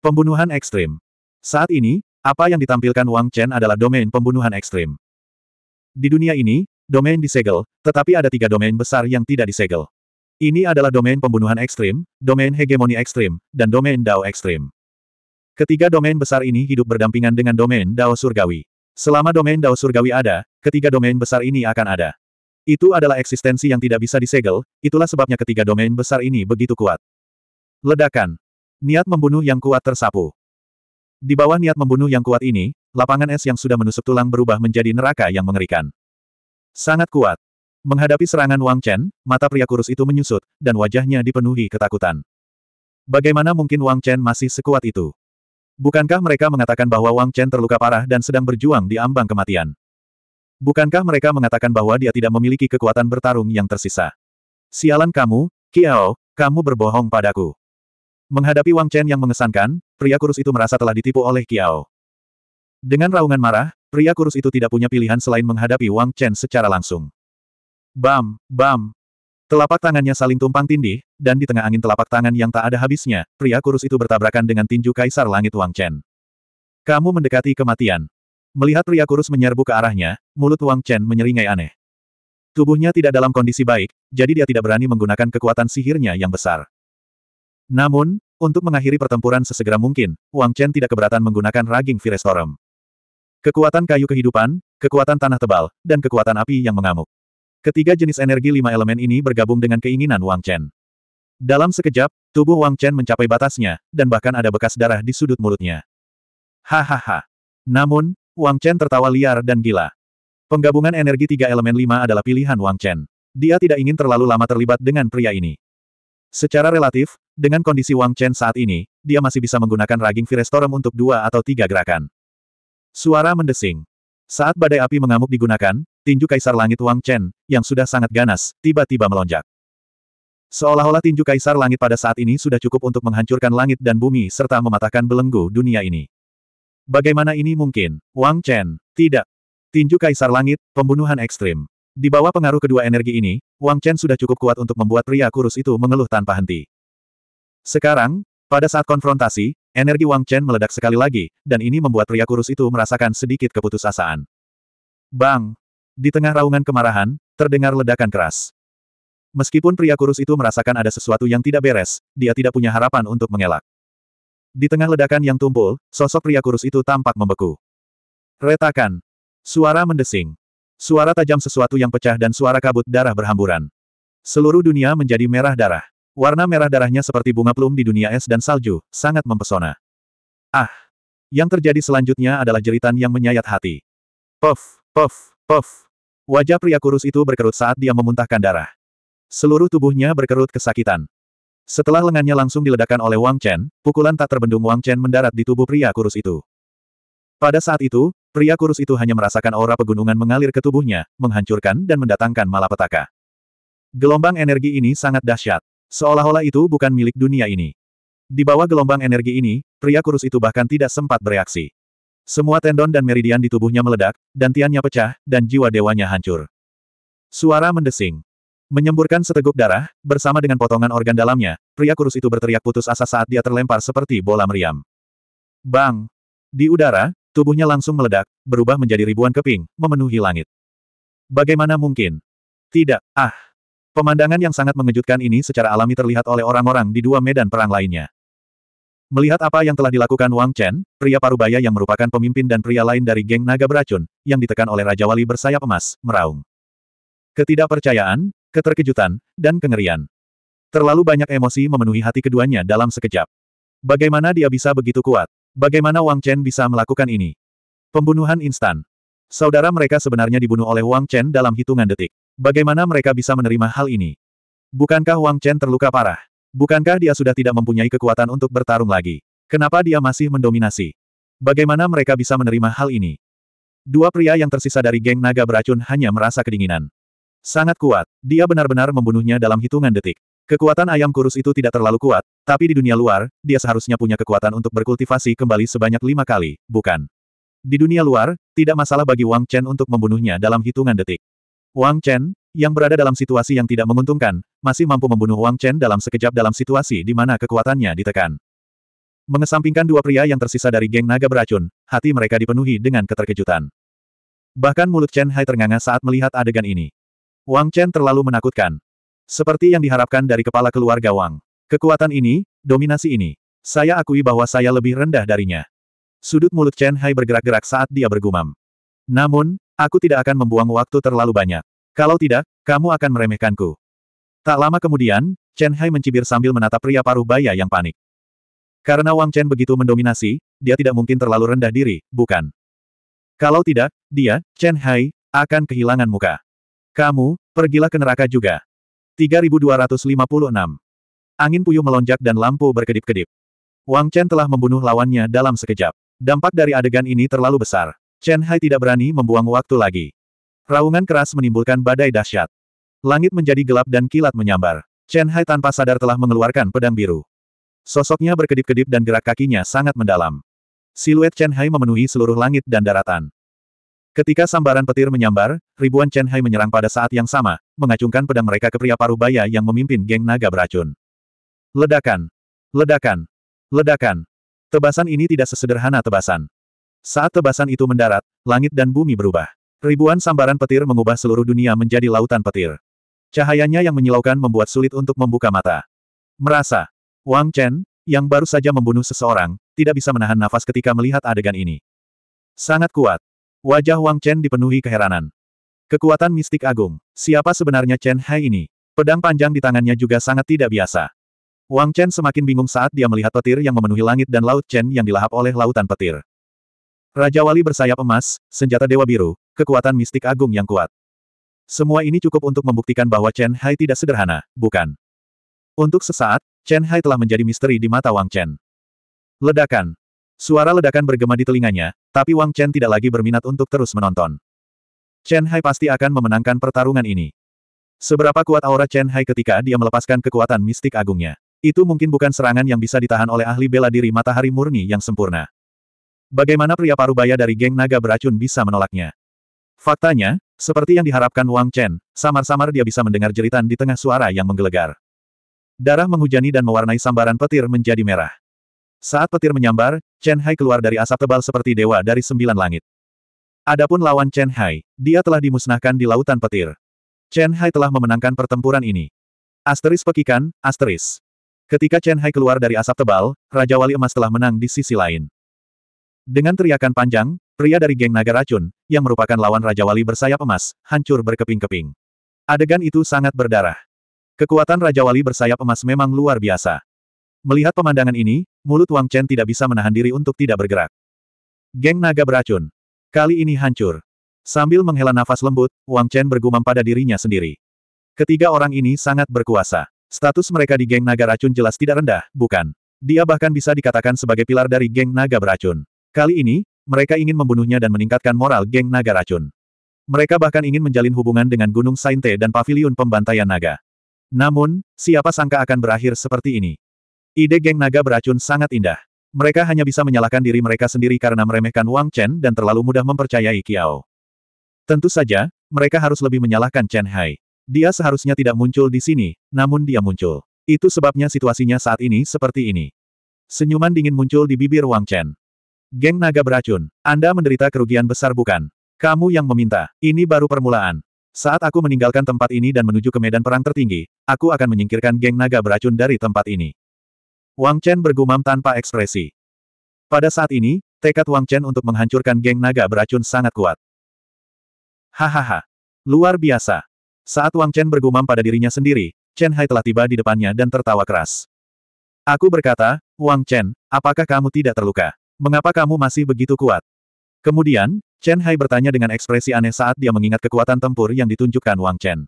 Pembunuhan ekstrim. Saat ini, apa yang ditampilkan Wang Chen adalah domain pembunuhan ekstrim. Di dunia ini, domain disegel, tetapi ada tiga domain besar yang tidak disegel. Ini adalah domain pembunuhan ekstrim, domain hegemoni ekstrim, dan domain Dao ekstrim. Ketiga domain besar ini hidup berdampingan dengan domain Dao surgawi. Selama domain Dao surgawi ada, ketiga domain besar ini akan ada. Itu adalah eksistensi yang tidak bisa disegel, itulah sebabnya ketiga domain besar ini begitu kuat. Ledakan. Niat membunuh yang kuat tersapu. Di bawah niat membunuh yang kuat ini, lapangan es yang sudah menusuk tulang berubah menjadi neraka yang mengerikan. Sangat kuat. Menghadapi serangan Wang Chen, mata pria kurus itu menyusut, dan wajahnya dipenuhi ketakutan. Bagaimana mungkin Wang Chen masih sekuat itu? Bukankah mereka mengatakan bahwa Wang Chen terluka parah dan sedang berjuang di ambang kematian? Bukankah mereka mengatakan bahwa dia tidak memiliki kekuatan bertarung yang tersisa? Sialan kamu, Kiao, kamu berbohong padaku. Menghadapi Wang Chen yang mengesankan, pria kurus itu merasa telah ditipu oleh Kiao. Dengan raungan marah, pria kurus itu tidak punya pilihan selain menghadapi Wang Chen secara langsung. Bam, bam. Telapak tangannya saling tumpang tindih, dan di tengah angin telapak tangan yang tak ada habisnya, pria kurus itu bertabrakan dengan tinju kaisar langit Wang Chen. Kamu mendekati kematian. Melihat pria kurus menyerbu ke arahnya, mulut Wang Chen menyeringai aneh. Tubuhnya tidak dalam kondisi baik, jadi dia tidak berani menggunakan kekuatan sihirnya yang besar. Namun, untuk mengakhiri pertempuran sesegera mungkin, Wang Chen tidak keberatan menggunakan raging Firestorm. Kekuatan kayu kehidupan, kekuatan tanah tebal, dan kekuatan api yang mengamuk. Ketiga jenis energi lima elemen ini bergabung dengan keinginan Wang Chen. Dalam sekejap, tubuh Wang Chen mencapai batasnya, dan bahkan ada bekas darah di sudut mulutnya. Hahaha. Namun, Wang Chen tertawa liar dan gila. Penggabungan energi tiga elemen lima adalah pilihan Wang Chen. Dia tidak ingin terlalu lama terlibat dengan pria ini. Secara relatif, dengan kondisi Wang Chen saat ini, dia masih bisa menggunakan raging Firestorm untuk dua atau tiga gerakan. Suara mendesing. Saat badai api mengamuk digunakan, tinju Kaisar Langit Wang Chen, yang sudah sangat ganas, tiba-tiba melonjak. Seolah-olah tinju Kaisar Langit pada saat ini sudah cukup untuk menghancurkan langit dan bumi serta mematahkan belenggu dunia ini. Bagaimana ini mungkin? Wang Chen. Tidak. Tinju Kaisar Langit, pembunuhan ekstrim. Di bawah pengaruh kedua energi ini, Wang Chen sudah cukup kuat untuk membuat pria kurus itu mengeluh tanpa henti. Sekarang, pada saat konfrontasi, energi Wang Chen meledak sekali lagi, dan ini membuat pria kurus itu merasakan sedikit keputusasaan. Bang! Di tengah raungan kemarahan, terdengar ledakan keras. Meskipun pria kurus itu merasakan ada sesuatu yang tidak beres, dia tidak punya harapan untuk mengelak. Di tengah ledakan yang tumpul, sosok pria kurus itu tampak membeku. Retakan. Suara mendesing. Suara tajam sesuatu yang pecah dan suara kabut darah berhamburan. Seluruh dunia menjadi merah darah. Warna merah darahnya seperti bunga plum di dunia es dan salju, sangat mempesona. Ah! Yang terjadi selanjutnya adalah jeritan yang menyayat hati. Puff, puff, puff. Wajah pria kurus itu berkerut saat dia memuntahkan darah. Seluruh tubuhnya berkerut kesakitan. Setelah lengannya langsung diledakkan oleh Wang Chen, pukulan tak terbendung Wang Chen mendarat di tubuh pria kurus itu. Pada saat itu, pria kurus itu hanya merasakan aura pegunungan mengalir ke tubuhnya, menghancurkan dan mendatangkan malapetaka. Gelombang energi ini sangat dahsyat. Seolah-olah itu bukan milik dunia ini. Di bawah gelombang energi ini, pria kurus itu bahkan tidak sempat bereaksi. Semua tendon dan meridian di tubuhnya meledak, dan tiannya pecah, dan jiwa dewanya hancur. Suara mendesing. Menyemburkan seteguk darah, bersama dengan potongan organ dalamnya, pria kurus itu berteriak putus asa saat dia terlempar seperti bola meriam. Bang! Di udara, tubuhnya langsung meledak, berubah menjadi ribuan keping, memenuhi langit. Bagaimana mungkin? Tidak, ah! Pemandangan yang sangat mengejutkan ini secara alami terlihat oleh orang-orang di dua medan perang lainnya. Melihat apa yang telah dilakukan Wang Chen, pria parubaya yang merupakan pemimpin dan pria lain dari geng naga beracun, yang ditekan oleh Raja Wali bersayap emas, meraung. Ketidakpercayaan, keterkejutan, dan kengerian. Terlalu banyak emosi memenuhi hati keduanya dalam sekejap. Bagaimana dia bisa begitu kuat? Bagaimana Wang Chen bisa melakukan ini? Pembunuhan instan. Saudara mereka sebenarnya dibunuh oleh Wang Chen dalam hitungan detik. Bagaimana mereka bisa menerima hal ini? Bukankah Wang Chen terluka parah? Bukankah dia sudah tidak mempunyai kekuatan untuk bertarung lagi? Kenapa dia masih mendominasi? Bagaimana mereka bisa menerima hal ini? Dua pria yang tersisa dari geng naga beracun hanya merasa kedinginan. Sangat kuat. Dia benar-benar membunuhnya dalam hitungan detik. Kekuatan ayam kurus itu tidak terlalu kuat, tapi di dunia luar, dia seharusnya punya kekuatan untuk berkultivasi kembali sebanyak lima kali, bukan? Di dunia luar, tidak masalah bagi Wang Chen untuk membunuhnya dalam hitungan detik. Wang Chen, yang berada dalam situasi yang tidak menguntungkan, masih mampu membunuh Wang Chen dalam sekejap dalam situasi di mana kekuatannya ditekan. Mengesampingkan dua pria yang tersisa dari geng naga beracun, hati mereka dipenuhi dengan keterkejutan. Bahkan mulut Chen Hai ternganga saat melihat adegan ini. Wang Chen terlalu menakutkan. Seperti yang diharapkan dari kepala keluarga Wang. Kekuatan ini, dominasi ini. Saya akui bahwa saya lebih rendah darinya. Sudut mulut Chen Hai bergerak-gerak saat dia bergumam. Namun, aku tidak akan membuang waktu terlalu banyak. Kalau tidak, kamu akan meremehkanku. Tak lama kemudian, Chen Hai mencibir sambil menatap pria paruh baya yang panik. Karena Wang Chen begitu mendominasi, dia tidak mungkin terlalu rendah diri, bukan? Kalau tidak, dia, Chen Hai, akan kehilangan muka. Kamu, pergilah ke neraka juga. 3256. Angin puyuh melonjak dan lampu berkedip-kedip. Wang Chen telah membunuh lawannya dalam sekejap. Dampak dari adegan ini terlalu besar. Chen Hai tidak berani membuang waktu lagi. Raungan keras menimbulkan badai dahsyat. Langit menjadi gelap dan kilat menyambar. Chen Hai tanpa sadar telah mengeluarkan pedang biru. Sosoknya berkedip-kedip dan gerak kakinya sangat mendalam. Siluet Chen Hai memenuhi seluruh langit dan daratan. Ketika sambaran petir menyambar, ribuan Chen Hai menyerang pada saat yang sama, mengacungkan pedang mereka ke pria paruh baya yang memimpin geng naga beracun. Ledakan! Ledakan! Ledakan! Tebasan ini tidak sesederhana tebasan. Saat tebasan itu mendarat, langit dan bumi berubah. Ribuan sambaran petir mengubah seluruh dunia menjadi lautan petir. Cahayanya yang menyilaukan membuat sulit untuk membuka mata. Merasa, Wang Chen, yang baru saja membunuh seseorang, tidak bisa menahan nafas ketika melihat adegan ini. Sangat kuat. Wajah Wang Chen dipenuhi keheranan. Kekuatan mistik agung. Siapa sebenarnya Chen Hai ini? Pedang panjang di tangannya juga sangat tidak biasa. Wang Chen semakin bingung saat dia melihat petir yang memenuhi langit dan laut Chen yang dilahap oleh lautan petir. Raja Wali bersayap emas, senjata Dewa Biru, kekuatan mistik agung yang kuat. Semua ini cukup untuk membuktikan bahwa Chen Hai tidak sederhana, bukan? Untuk sesaat, Chen Hai telah menjadi misteri di mata Wang Chen. Ledakan. Suara ledakan bergema di telinganya, tapi Wang Chen tidak lagi berminat untuk terus menonton. Chen Hai pasti akan memenangkan pertarungan ini. Seberapa kuat aura Chen Hai ketika dia melepaskan kekuatan mistik agungnya. Itu mungkin bukan serangan yang bisa ditahan oleh ahli bela diri matahari murni yang sempurna. Bagaimana pria parubaya dari geng naga beracun bisa menolaknya? Faktanya, seperti yang diharapkan Wang Chen, samar-samar dia bisa mendengar jeritan di tengah suara yang menggelegar. Darah menghujani dan mewarnai sambaran petir menjadi merah. Saat petir menyambar, Chen Hai keluar dari asap tebal seperti dewa dari sembilan langit. Adapun lawan Chen Hai, dia telah dimusnahkan di lautan petir. Chen Hai telah memenangkan pertempuran ini. Asteris pekikan, asteris. Ketika Chen Hai keluar dari asap tebal, Raja Wali Emas telah menang di sisi lain. Dengan teriakan panjang, pria dari geng naga racun, yang merupakan lawan Raja Wali bersayap emas, hancur berkeping-keping. Adegan itu sangat berdarah. Kekuatan Raja Wali bersayap emas memang luar biasa. Melihat pemandangan ini, Mulut Wang Chen tidak bisa menahan diri untuk tidak bergerak. Geng naga beracun. Kali ini hancur. Sambil menghela nafas lembut, Wang Chen bergumam pada dirinya sendiri. Ketiga orang ini sangat berkuasa. Status mereka di geng naga racun jelas tidak rendah, bukan? Dia bahkan bisa dikatakan sebagai pilar dari geng naga beracun. Kali ini, mereka ingin membunuhnya dan meningkatkan moral geng naga racun. Mereka bahkan ingin menjalin hubungan dengan Gunung Sainte dan Paviliun Pembantaian Naga. Namun, siapa sangka akan berakhir seperti ini? Ide geng naga beracun sangat indah. Mereka hanya bisa menyalahkan diri mereka sendiri karena meremehkan Wang Chen dan terlalu mudah mempercayai Qiao. Tentu saja, mereka harus lebih menyalahkan Chen Hai. Dia seharusnya tidak muncul di sini, namun dia muncul. Itu sebabnya situasinya saat ini seperti ini. Senyuman dingin muncul di bibir Wang Chen. Geng naga beracun, Anda menderita kerugian besar bukan? Kamu yang meminta, ini baru permulaan. Saat aku meninggalkan tempat ini dan menuju ke medan perang tertinggi, aku akan menyingkirkan geng naga beracun dari tempat ini. Wang Chen bergumam tanpa ekspresi. Pada saat ini, tekad Wang Chen untuk menghancurkan geng naga beracun sangat kuat. Hahaha. Luar biasa. Saat Wang Chen bergumam pada dirinya sendiri, Chen Hai telah tiba di depannya dan tertawa keras. Aku berkata, Wang Chen, apakah kamu tidak terluka? Mengapa kamu masih begitu kuat? Kemudian, Chen Hai bertanya dengan ekspresi aneh saat dia mengingat kekuatan tempur yang ditunjukkan Wang Chen.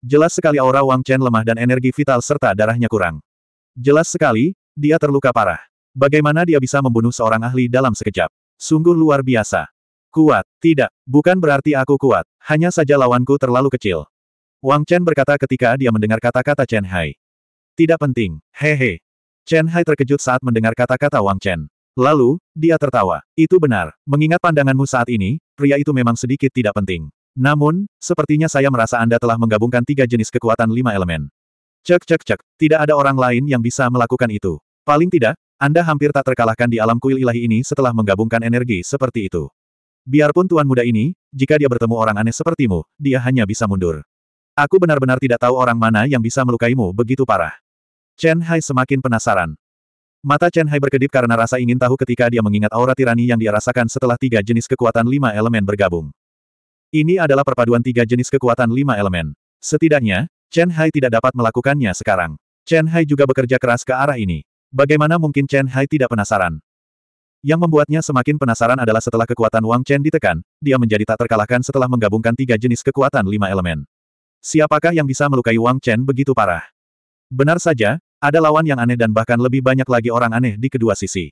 Jelas sekali aura Wang Chen lemah dan energi vital serta darahnya kurang. Jelas sekali, dia terluka parah. Bagaimana dia bisa membunuh seorang ahli dalam sekejap? Sungguh luar biasa. Kuat, tidak, bukan berarti aku kuat, hanya saja lawanku terlalu kecil. Wang Chen berkata ketika dia mendengar kata-kata Chen Hai. Tidak penting, hehe. Chen Hai terkejut saat mendengar kata-kata Wang Chen. Lalu, dia tertawa. Itu benar, mengingat pandanganmu saat ini, pria itu memang sedikit tidak penting. Namun, sepertinya saya merasa Anda telah menggabungkan tiga jenis kekuatan lima elemen. Cek cek cek, tidak ada orang lain yang bisa melakukan itu. Paling tidak, Anda hampir tak terkalahkan di alam kuil ilahi ini setelah menggabungkan energi seperti itu. Biarpun tuan muda ini, jika dia bertemu orang aneh sepertimu, dia hanya bisa mundur. Aku benar-benar tidak tahu orang mana yang bisa melukaimu begitu parah. Chen Hai semakin penasaran. Mata Chen Hai berkedip karena rasa ingin tahu ketika dia mengingat aura tirani yang dia rasakan setelah tiga jenis kekuatan lima elemen bergabung. Ini adalah perpaduan tiga jenis kekuatan lima elemen. Setidaknya, Chen Hai tidak dapat melakukannya sekarang. Chen Hai juga bekerja keras ke arah ini. Bagaimana mungkin Chen Hai tidak penasaran? Yang membuatnya semakin penasaran adalah setelah kekuatan Wang Chen ditekan, dia menjadi tak terkalahkan setelah menggabungkan tiga jenis kekuatan lima elemen. Siapakah yang bisa melukai Wang Chen begitu parah? Benar saja, ada lawan yang aneh dan bahkan lebih banyak lagi orang aneh di kedua sisi.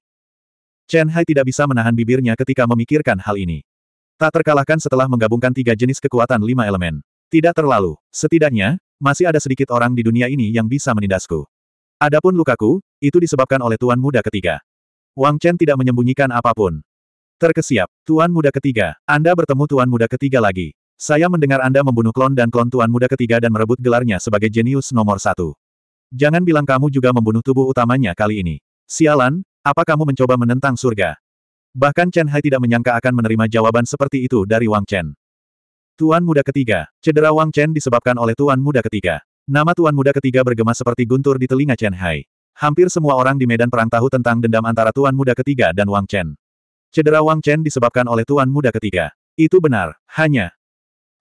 Chen Hai tidak bisa menahan bibirnya ketika memikirkan hal ini. Tak terkalahkan setelah menggabungkan tiga jenis kekuatan lima elemen. Tidak terlalu. Setidaknya, masih ada sedikit orang di dunia ini yang bisa menindasku. Adapun lukaku, itu disebabkan oleh Tuan Muda ketiga. Wang Chen tidak menyembunyikan apapun. Terkesiap, Tuan Muda ketiga, Anda bertemu Tuan Muda ketiga lagi. Saya mendengar Anda membunuh klon dan klon Tuan Muda ketiga dan merebut gelarnya sebagai jenius nomor satu. Jangan bilang kamu juga membunuh tubuh utamanya kali ini. Sialan, apa kamu mencoba menentang surga? Bahkan Chen Hai tidak menyangka akan menerima jawaban seperti itu dari Wang Chen. Tuan Muda Ketiga, cedera Wang Chen disebabkan oleh Tuan Muda Ketiga. Nama Tuan Muda Ketiga bergema seperti guntur di telinga Chen Hai. Hampir semua orang di medan perang tahu tentang dendam antara Tuan Muda Ketiga dan Wang Chen. Cedera Wang Chen disebabkan oleh Tuan Muda Ketiga. Itu benar, hanya.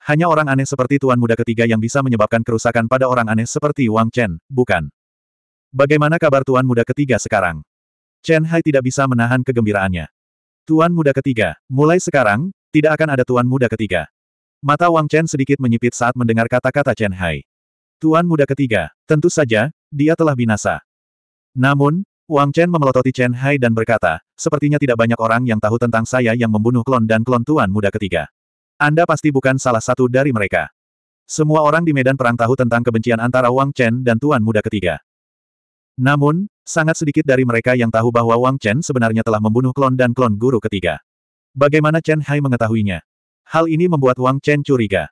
Hanya orang aneh seperti Tuan Muda Ketiga yang bisa menyebabkan kerusakan pada orang aneh seperti Wang Chen, bukan. Bagaimana kabar Tuan Muda Ketiga sekarang? Chen Hai tidak bisa menahan kegembiraannya. Tuan Muda Ketiga, mulai sekarang, tidak akan ada Tuan Muda Ketiga. Mata Wang Chen sedikit menyipit saat mendengar kata-kata Chen Hai. Tuan muda ketiga, tentu saja, dia telah binasa. Namun, Wang Chen memelototi Chen Hai dan berkata, sepertinya tidak banyak orang yang tahu tentang saya yang membunuh klon dan klon tuan muda ketiga. Anda pasti bukan salah satu dari mereka. Semua orang di medan perang tahu tentang kebencian antara Wang Chen dan tuan muda ketiga. Namun, sangat sedikit dari mereka yang tahu bahwa Wang Chen sebenarnya telah membunuh klon dan klon guru ketiga. Bagaimana Chen Hai mengetahuinya? Hal ini membuat Wang Chen curiga.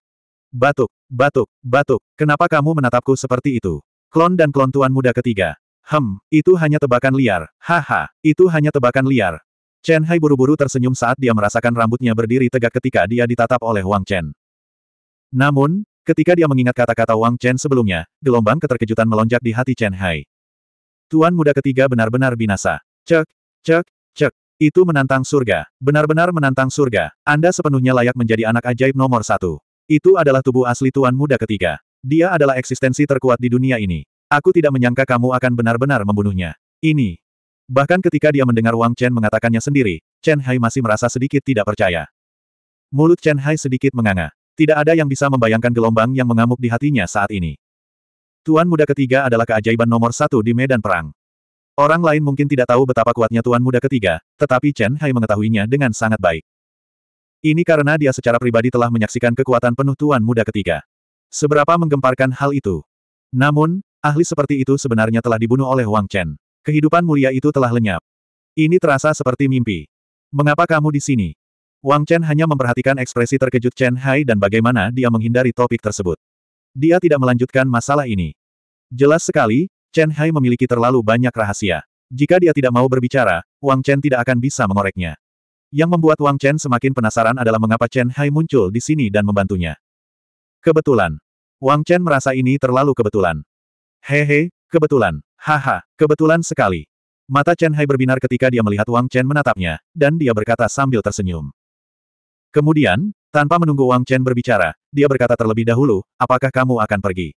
Batuk, batuk, batuk, kenapa kamu menatapku seperti itu? Klon dan klon tuan muda ketiga. Hem, itu hanya tebakan liar, haha, itu hanya tebakan liar. Chen Hai buru-buru tersenyum saat dia merasakan rambutnya berdiri tegak ketika dia ditatap oleh Wang Chen. Namun, ketika dia mengingat kata-kata Wang Chen sebelumnya, gelombang keterkejutan melonjak di hati Chen Hai. Tuan muda ketiga benar-benar binasa. Cek, cek, itu menantang surga, benar-benar menantang surga, Anda sepenuhnya layak menjadi anak ajaib nomor satu. Itu adalah tubuh asli Tuan Muda ketiga. Dia adalah eksistensi terkuat di dunia ini. Aku tidak menyangka kamu akan benar-benar membunuhnya. Ini. Bahkan ketika dia mendengar Wang Chen mengatakannya sendiri, Chen Hai masih merasa sedikit tidak percaya. Mulut Chen Hai sedikit menganga. Tidak ada yang bisa membayangkan gelombang yang mengamuk di hatinya saat ini. Tuan Muda ketiga adalah keajaiban nomor satu di medan perang. Orang lain mungkin tidak tahu betapa kuatnya tuan muda ketiga, tetapi Chen Hai mengetahuinya dengan sangat baik. Ini karena dia secara pribadi telah menyaksikan kekuatan penuh tuan muda ketiga. Seberapa menggemparkan hal itu. Namun, ahli seperti itu sebenarnya telah dibunuh oleh Wang Chen. Kehidupan mulia itu telah lenyap. Ini terasa seperti mimpi. Mengapa kamu di sini? Wang Chen hanya memperhatikan ekspresi terkejut Chen Hai dan bagaimana dia menghindari topik tersebut. Dia tidak melanjutkan masalah ini. Jelas sekali, Chen Hai memiliki terlalu banyak rahasia. Jika dia tidak mau berbicara, Wang Chen tidak akan bisa mengoreknya. Yang membuat Wang Chen semakin penasaran adalah mengapa Chen Hai muncul di sini dan membantunya. Kebetulan. Wang Chen merasa ini terlalu kebetulan. Hehe, kebetulan. Haha, kebetulan sekali. Mata Chen Hai berbinar ketika dia melihat Wang Chen menatapnya, dan dia berkata sambil tersenyum. Kemudian, tanpa menunggu Wang Chen berbicara, dia berkata terlebih dahulu, apakah kamu akan pergi?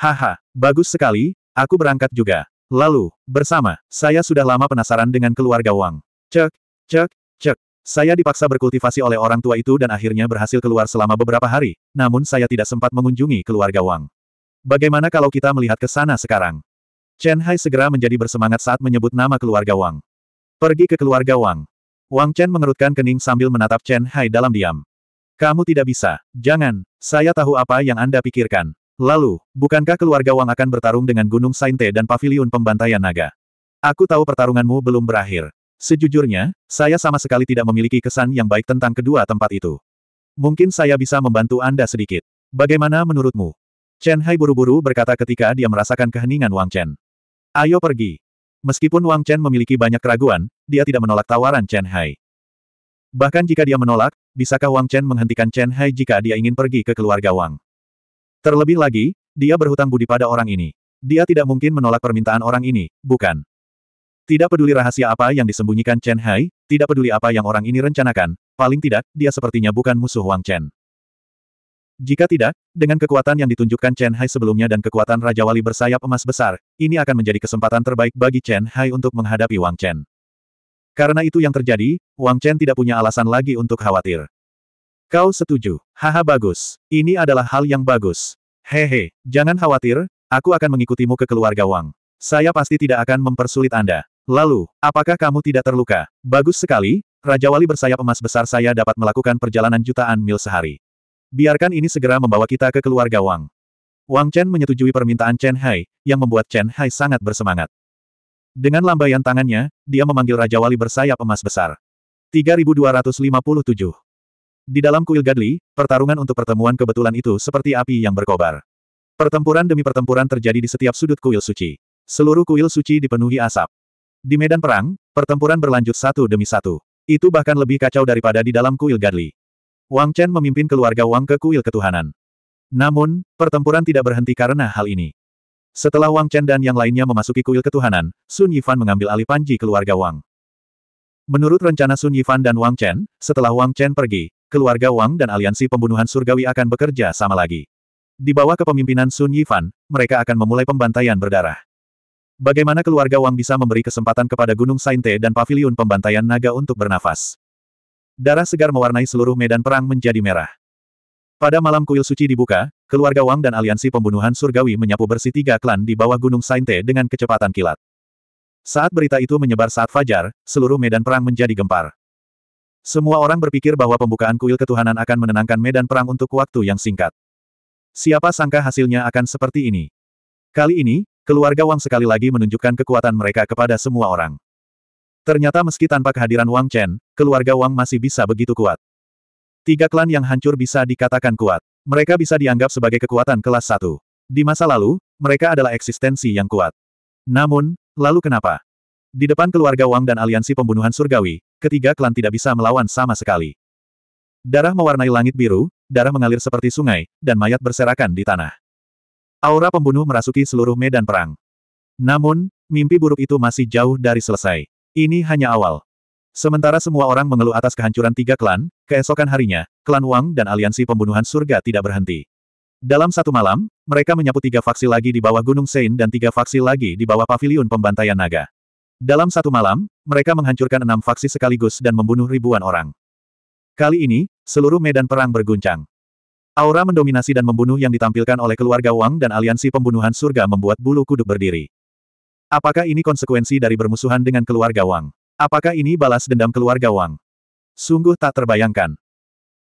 Haha, bagus sekali, Aku berangkat juga. Lalu, bersama, saya sudah lama penasaran dengan keluarga Wang. Cek, cek, cek. Saya dipaksa berkultivasi oleh orang tua itu dan akhirnya berhasil keluar selama beberapa hari, namun saya tidak sempat mengunjungi keluarga Wang. Bagaimana kalau kita melihat ke sana sekarang? Chen Hai segera menjadi bersemangat saat menyebut nama keluarga Wang. Pergi ke keluarga Wang. Wang Chen mengerutkan kening sambil menatap Chen Hai dalam diam. Kamu tidak bisa. Jangan. Saya tahu apa yang Anda pikirkan. Lalu, bukankah keluarga Wang akan bertarung dengan Gunung Sainte dan Paviliun Pembantaian Naga? Aku tahu pertarunganmu belum berakhir. Sejujurnya, saya sama sekali tidak memiliki kesan yang baik tentang kedua tempat itu. Mungkin saya bisa membantu Anda sedikit. Bagaimana menurutmu? Chen Hai buru-buru berkata ketika dia merasakan keheningan Wang Chen. Ayo pergi. Meskipun Wang Chen memiliki banyak keraguan, dia tidak menolak tawaran Chen Hai. Bahkan jika dia menolak, bisakah Wang Chen menghentikan Chen Hai jika dia ingin pergi ke keluarga Wang? Terlebih lagi, dia berhutang budi pada orang ini. Dia tidak mungkin menolak permintaan orang ini, bukan? Tidak peduli rahasia apa yang disembunyikan Chen Hai, tidak peduli apa yang orang ini rencanakan, paling tidak, dia sepertinya bukan musuh Wang Chen. Jika tidak, dengan kekuatan yang ditunjukkan Chen Hai sebelumnya dan kekuatan Raja Wali bersayap emas besar, ini akan menjadi kesempatan terbaik bagi Chen Hai untuk menghadapi Wang Chen. Karena itu yang terjadi, Wang Chen tidak punya alasan lagi untuk khawatir. Kau setuju? Haha bagus. Ini adalah hal yang bagus. Hehe, jangan khawatir, aku akan mengikutimu ke keluarga Wang. Saya pasti tidak akan mempersulit Anda. Lalu, apakah kamu tidak terluka? Bagus sekali, Raja Wali bersayap emas besar saya dapat melakukan perjalanan jutaan mil sehari. Biarkan ini segera membawa kita ke keluarga Wang. Wang Chen menyetujui permintaan Chen Hai, yang membuat Chen Hai sangat bersemangat. Dengan lambaian tangannya, dia memanggil Raja Wali bersayap emas besar. 3257 di dalam kuil Gadli, pertarungan untuk pertemuan kebetulan itu seperti api yang berkobar. Pertempuran demi pertempuran terjadi di setiap sudut kuil suci. Seluruh kuil suci dipenuhi asap. Di medan perang, pertempuran berlanjut satu demi satu. Itu bahkan lebih kacau daripada di dalam kuil Gadli. Wang Chen memimpin keluarga Wang ke kuil ketuhanan. Namun, pertempuran tidak berhenti karena hal ini. Setelah Wang Chen dan yang lainnya memasuki kuil ketuhanan, Sun Yifan mengambil alih Panji keluarga Wang. Menurut rencana Sun Yifan dan Wang Chen, setelah Wang Chen pergi, keluarga Wang dan aliansi pembunuhan surgawi akan bekerja sama lagi. Di bawah kepemimpinan Sun Yifan, mereka akan memulai pembantaian berdarah. Bagaimana keluarga Wang bisa memberi kesempatan kepada Gunung Sainte dan Paviliun Pembantaian Naga untuk bernafas? Darah segar mewarnai seluruh medan perang menjadi merah. Pada malam kuil suci dibuka, keluarga Wang dan aliansi pembunuhan surgawi menyapu bersih tiga klan di bawah Gunung Sainte dengan kecepatan kilat. Saat berita itu menyebar saat fajar, seluruh medan perang menjadi gempar. Semua orang berpikir bahwa pembukaan kuil ketuhanan akan menenangkan medan perang untuk waktu yang singkat. Siapa sangka hasilnya akan seperti ini. Kali ini, keluarga Wang sekali lagi menunjukkan kekuatan mereka kepada semua orang. Ternyata meski tanpa kehadiran Wang Chen, keluarga Wang masih bisa begitu kuat. Tiga klan yang hancur bisa dikatakan kuat. Mereka bisa dianggap sebagai kekuatan kelas satu. Di masa lalu, mereka adalah eksistensi yang kuat. Namun, lalu kenapa? Di depan keluarga Wang dan aliansi pembunuhan surgawi, ketiga klan tidak bisa melawan sama sekali. Darah mewarnai langit biru, darah mengalir seperti sungai, dan mayat berserakan di tanah. Aura pembunuh merasuki seluruh medan perang. Namun, mimpi buruk itu masih jauh dari selesai. Ini hanya awal. Sementara semua orang mengeluh atas kehancuran tiga klan, keesokan harinya, klan Wang dan aliansi pembunuhan surga tidak berhenti. Dalam satu malam, mereka menyapu tiga faksi lagi di bawah Gunung Sein dan tiga faksi lagi di bawah Paviliun pembantaian naga. Dalam satu malam, mereka menghancurkan enam faksi sekaligus dan membunuh ribuan orang. Kali ini, seluruh medan perang berguncang. Aura mendominasi dan membunuh yang ditampilkan oleh keluarga Wang dan aliansi pembunuhan surga membuat bulu kuduk berdiri. Apakah ini konsekuensi dari bermusuhan dengan keluarga Wang? Apakah ini balas dendam keluarga Wang? Sungguh tak terbayangkan.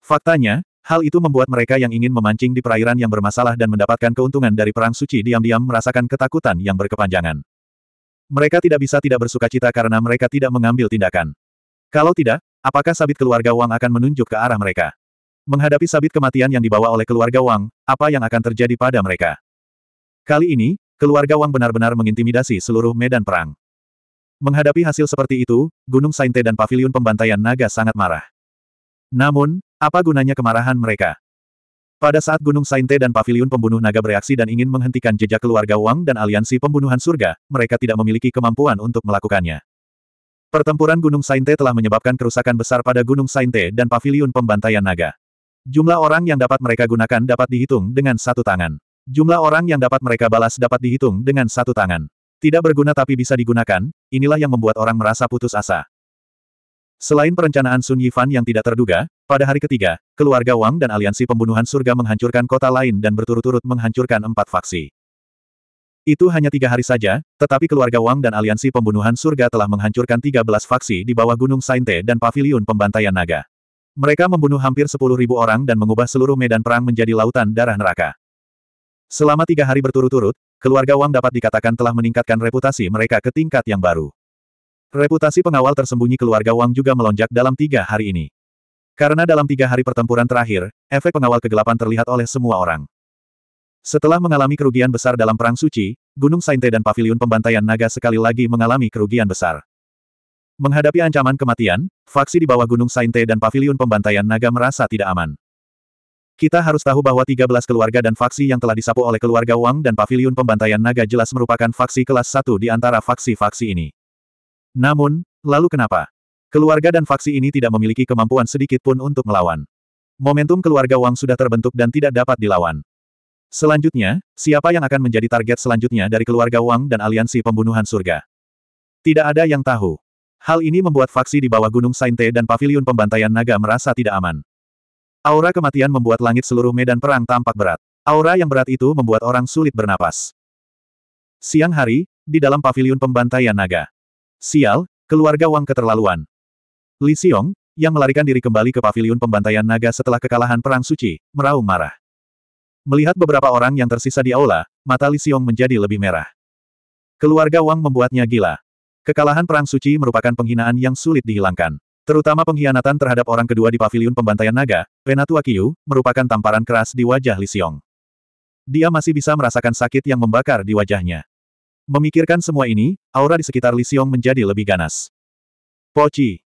Faktanya, hal itu membuat mereka yang ingin memancing di perairan yang bermasalah dan mendapatkan keuntungan dari perang suci diam-diam merasakan ketakutan yang berkepanjangan. Mereka tidak bisa tidak bersuka cita karena mereka tidak mengambil tindakan. Kalau tidak, apakah sabit keluarga Wang akan menunjuk ke arah mereka? Menghadapi sabit kematian yang dibawa oleh keluarga Wang, apa yang akan terjadi pada mereka? Kali ini, keluarga Wang benar-benar mengintimidasi seluruh medan perang. Menghadapi hasil seperti itu, Gunung Sainte dan Paviliun Pembantaian Naga sangat marah. Namun, apa gunanya kemarahan mereka? Pada saat Gunung Sainte dan Paviliun Pembunuh Naga bereaksi dan ingin menghentikan jejak keluarga Wang dan aliansi pembunuhan surga, mereka tidak memiliki kemampuan untuk melakukannya. Pertempuran Gunung Sainte telah menyebabkan kerusakan besar pada Gunung Sainte dan Paviliun Pembantaian Naga. Jumlah orang yang dapat mereka gunakan dapat dihitung dengan satu tangan. Jumlah orang yang dapat mereka balas dapat dihitung dengan satu tangan. Tidak berguna tapi bisa digunakan, inilah yang membuat orang merasa putus asa. Selain perencanaan Sun Yifan yang tidak terduga, pada hari ketiga, keluarga Wang dan aliansi pembunuhan surga menghancurkan kota lain dan berturut-turut menghancurkan empat faksi. Itu hanya tiga hari saja, tetapi keluarga Wang dan aliansi pembunuhan surga telah menghancurkan 13 faksi di bawah Gunung Sainte dan Paviliun Pembantaian Naga. Mereka membunuh hampir 10.000 orang dan mengubah seluruh medan perang menjadi lautan darah neraka. Selama tiga hari berturut-turut, keluarga Wang dapat dikatakan telah meningkatkan reputasi mereka ke tingkat yang baru. Reputasi pengawal tersembunyi keluarga Wang juga melonjak dalam tiga hari ini. Karena dalam tiga hari pertempuran terakhir, efek pengawal kegelapan terlihat oleh semua orang. Setelah mengalami kerugian besar dalam Perang Suci, Gunung Sainte dan Paviliun Pembantaian Naga sekali lagi mengalami kerugian besar. Menghadapi ancaman kematian, faksi di bawah Gunung Sainte dan Paviliun Pembantaian Naga merasa tidak aman. Kita harus tahu bahwa 13 keluarga dan faksi yang telah disapu oleh keluarga Wang dan Paviliun Pembantaian Naga jelas merupakan faksi kelas 1 di antara faksi-faksi ini. Namun, lalu kenapa? Keluarga dan faksi ini tidak memiliki kemampuan sedikit pun untuk melawan. Momentum keluarga Wang sudah terbentuk dan tidak dapat dilawan. Selanjutnya, siapa yang akan menjadi target selanjutnya dari keluarga Wang dan aliansi pembunuhan surga? Tidak ada yang tahu. Hal ini membuat faksi di bawah Gunung Sainte dan Paviliun Pembantaian Naga merasa tidak aman. Aura kematian membuat langit seluruh medan perang tampak berat. Aura yang berat itu membuat orang sulit bernapas. Siang hari, di dalam Paviliun Pembantaian Naga. Sial, keluarga Wang keterlaluan. Li Xiong, yang melarikan diri kembali ke paviliun pembantaian naga setelah kekalahan Perang Suci, meraung marah. Melihat beberapa orang yang tersisa di aula, mata Li Xiong menjadi lebih merah. Keluarga Wang membuatnya gila. Kekalahan Perang Suci merupakan penghinaan yang sulit dihilangkan. Terutama pengkhianatan terhadap orang kedua di paviliun pembantaian naga, Penatua Kiyu, merupakan tamparan keras di wajah Li Xiong. Dia masih bisa merasakan sakit yang membakar di wajahnya. Memikirkan semua ini, aura di sekitar Li Xiong menjadi lebih ganas. Poci.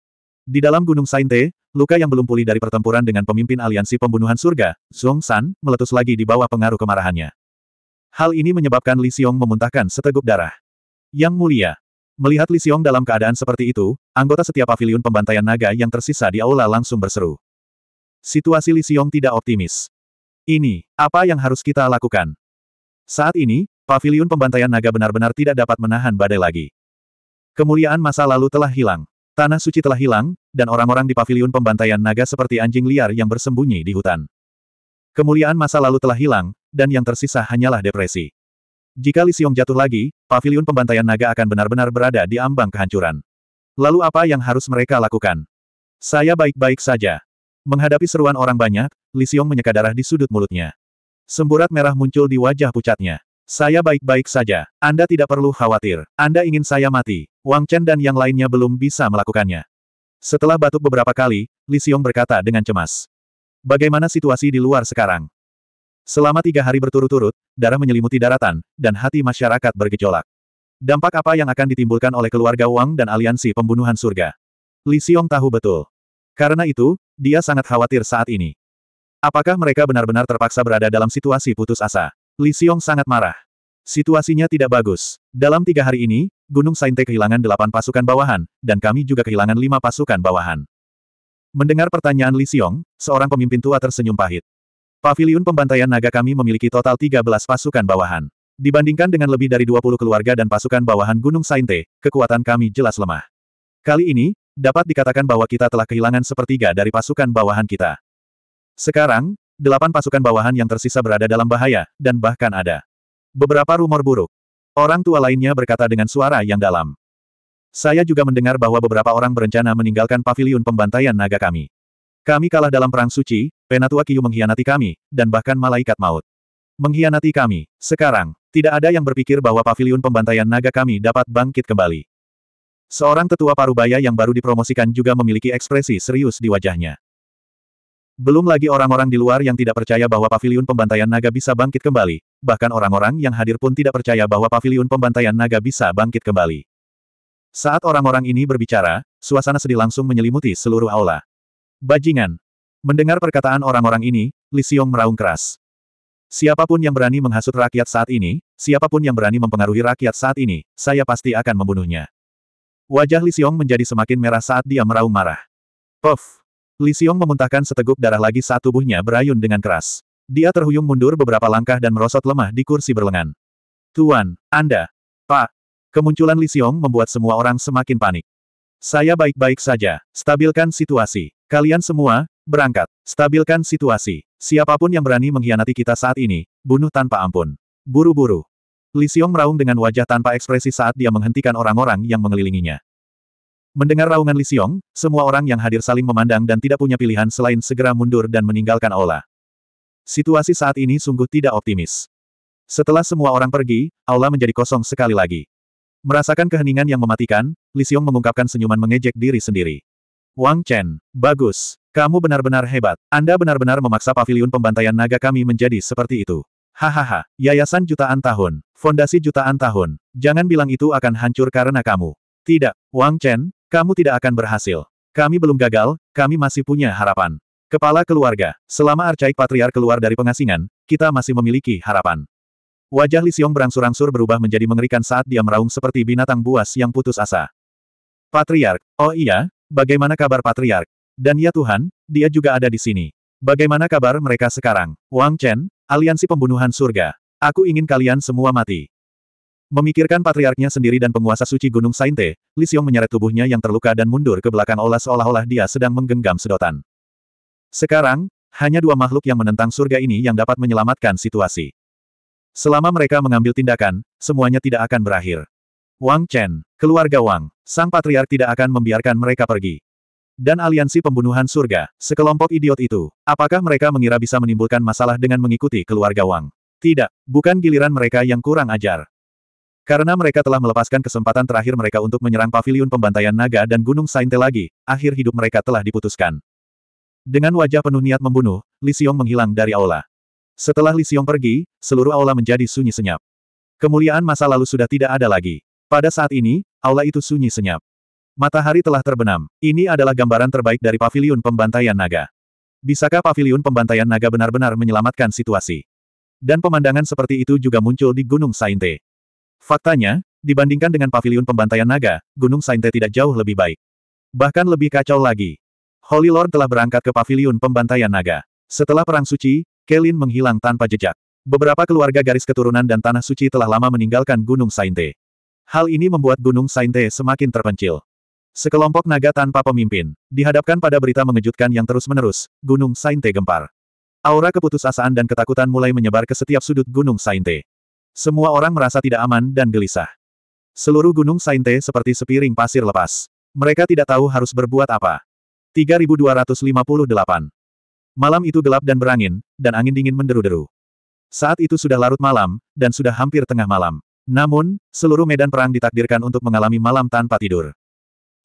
Di dalam Gunung Sainte, luka yang belum pulih dari pertempuran dengan pemimpin aliansi pembunuhan surga, Zhong San, meletus lagi di bawah pengaruh kemarahannya. Hal ini menyebabkan Li Xiong memuntahkan seteguk darah. Yang mulia. Melihat Li Xiong dalam keadaan seperti itu, anggota setiap pavilion pembantaian naga yang tersisa di aula langsung berseru. Situasi Li Xiong tidak optimis. Ini, apa yang harus kita lakukan? Saat ini, Paviliun pembantaian naga benar-benar tidak dapat menahan badai lagi. Kemuliaan masa lalu telah hilang. Tanah suci telah hilang, dan orang-orang di paviliun pembantaian naga seperti anjing liar yang bersembunyi di hutan. Kemuliaan masa lalu telah hilang, dan yang tersisa hanyalah depresi. Jika Li Xiong jatuh lagi, paviliun pembantaian naga akan benar-benar berada di ambang kehancuran. Lalu apa yang harus mereka lakukan? Saya baik-baik saja. Menghadapi seruan orang banyak, Li Xiong menyeka darah di sudut mulutnya. Semburat merah muncul di wajah pucatnya. Saya baik-baik saja. Anda tidak perlu khawatir. Anda ingin saya mati. Wang Chen dan yang lainnya belum bisa melakukannya. Setelah batuk beberapa kali, Li Xiong berkata dengan cemas. Bagaimana situasi di luar sekarang? Selama tiga hari berturut-turut, darah menyelimuti daratan, dan hati masyarakat bergejolak. Dampak apa yang akan ditimbulkan oleh keluarga Wang dan aliansi pembunuhan surga? Li Xiong tahu betul. Karena itu, dia sangat khawatir saat ini. Apakah mereka benar-benar terpaksa berada dalam situasi putus asa? Li Xiong sangat marah. Situasinya tidak bagus. Dalam tiga hari ini, Gunung Sainte kehilangan delapan pasukan bawahan, dan kami juga kehilangan lima pasukan bawahan. Mendengar pertanyaan Li Xiong, seorang pemimpin tua tersenyum pahit. Paviliun pembantaian naga kami memiliki total 13 pasukan bawahan. Dibandingkan dengan lebih dari 20 keluarga dan pasukan bawahan Gunung Sainte, kekuatan kami jelas lemah. Kali ini, dapat dikatakan bahwa kita telah kehilangan sepertiga dari pasukan bawahan kita. Sekarang, Delapan pasukan bawahan yang tersisa berada dalam bahaya, dan bahkan ada beberapa rumor buruk. Orang tua lainnya berkata dengan suara yang dalam. Saya juga mendengar bahwa beberapa orang berencana meninggalkan paviliun pembantaian naga kami. Kami kalah dalam perang suci, Penatua Kiyu mengkhianati kami, dan bahkan malaikat maut. Mengkhianati kami. Sekarang, tidak ada yang berpikir bahwa paviliun pembantaian naga kami dapat bangkit kembali. Seorang tetua parubaya yang baru dipromosikan juga memiliki ekspresi serius di wajahnya. Belum lagi orang-orang di luar yang tidak percaya bahwa pavilion pembantaian naga bisa bangkit kembali, bahkan orang-orang yang hadir pun tidak percaya bahwa pavilion pembantaian naga bisa bangkit kembali. Saat orang-orang ini berbicara, suasana sedih langsung menyelimuti seluruh aula. Bajingan! Mendengar perkataan orang-orang ini, Li Xiong meraung keras. Siapapun yang berani menghasut rakyat saat ini, siapapun yang berani mempengaruhi rakyat saat ini, saya pasti akan membunuhnya. Wajah Li Xiong menjadi semakin merah saat dia meraung marah. Puff! Li Xiong memuntahkan seteguk darah lagi saat tubuhnya berayun dengan keras. Dia terhuyung mundur beberapa langkah dan merosot lemah di kursi berlengan. Tuan, Anda, Pak. Kemunculan Li Xiong membuat semua orang semakin panik. Saya baik-baik saja. Stabilkan situasi. Kalian semua, berangkat. Stabilkan situasi. Siapapun yang berani mengkhianati kita saat ini, bunuh tanpa ampun. Buru-buru. Li Xiong meraung dengan wajah tanpa ekspresi saat dia menghentikan orang-orang yang mengelilinginya. Mendengar raungan Li Xiong, semua orang yang hadir saling memandang dan tidak punya pilihan selain segera mundur dan meninggalkan aula. Situasi saat ini sungguh tidak optimis. Setelah semua orang pergi, aula menjadi kosong sekali lagi. Merasakan keheningan yang mematikan, Li Xiong mengungkapkan senyuman mengejek diri sendiri. Wang Chen, bagus. Kamu benar-benar hebat. Anda benar-benar memaksa pavilion pembantaian naga kami menjadi seperti itu. Hahaha, yayasan jutaan tahun, fondasi jutaan tahun. Jangan bilang itu akan hancur karena kamu. Tidak, Wang Chen, kamu tidak akan berhasil. Kami belum gagal, kami masih punya harapan. Kepala keluarga, selama Arcaik Patriar keluar dari pengasingan, kita masih memiliki harapan. Wajah Li Xiong berangsur-angsur berubah menjadi mengerikan saat dia meraung seperti binatang buas yang putus asa. Patriark, oh iya, bagaimana kabar Patriark? Dan ya Tuhan, dia juga ada di sini. Bagaimana kabar mereka sekarang? Wang Chen, aliansi pembunuhan surga. Aku ingin kalian semua mati. Memikirkan patriarknya sendiri dan penguasa suci Gunung Sainte, Li Xiong menyeret tubuhnya yang terluka dan mundur ke belakang olah seolah-olah dia sedang menggenggam sedotan. Sekarang, hanya dua makhluk yang menentang surga ini yang dapat menyelamatkan situasi. Selama mereka mengambil tindakan, semuanya tidak akan berakhir. Wang Chen, keluarga Wang, sang patriark tidak akan membiarkan mereka pergi dan aliansi pembunuhan surga, sekelompok idiot itu, apakah mereka mengira bisa menimbulkan masalah dengan mengikuti keluarga Wang? Tidak, bukan giliran mereka yang kurang ajar. Karena mereka telah melepaskan kesempatan terakhir mereka untuk menyerang paviliun pembantaian naga dan gunung Sainte lagi, akhir hidup mereka telah diputuskan. Dengan wajah penuh niat membunuh, Li Xiong menghilang dari aula. Setelah Li Xiong pergi, seluruh aula menjadi sunyi senyap. Kemuliaan masa lalu sudah tidak ada lagi. Pada saat ini, aula itu sunyi senyap. Matahari telah terbenam. Ini adalah gambaran terbaik dari paviliun pembantaian naga. Bisakah paviliun pembantaian naga benar-benar menyelamatkan situasi? Dan pemandangan seperti itu juga muncul di Gunung Sainte. Faktanya, dibandingkan dengan pavilion pembantaian naga, Gunung Sainte tidak jauh lebih baik. Bahkan lebih kacau lagi. Holy Lord telah berangkat ke pavilion pembantaian naga. Setelah Perang Suci, Kelin menghilang tanpa jejak. Beberapa keluarga garis keturunan dan Tanah Suci telah lama meninggalkan Gunung Sainte. Hal ini membuat Gunung Sainte semakin terpencil. Sekelompok naga tanpa pemimpin, dihadapkan pada berita mengejutkan yang terus-menerus, Gunung Sainte gempar. Aura keputusasaan dan ketakutan mulai menyebar ke setiap sudut Gunung Sainte. Semua orang merasa tidak aman dan gelisah. Seluruh gunung Sainte seperti sepiring pasir lepas. Mereka tidak tahu harus berbuat apa. 3258. Malam itu gelap dan berangin, dan angin dingin menderu-deru. Saat itu sudah larut malam, dan sudah hampir tengah malam. Namun, seluruh medan perang ditakdirkan untuk mengalami malam tanpa tidur.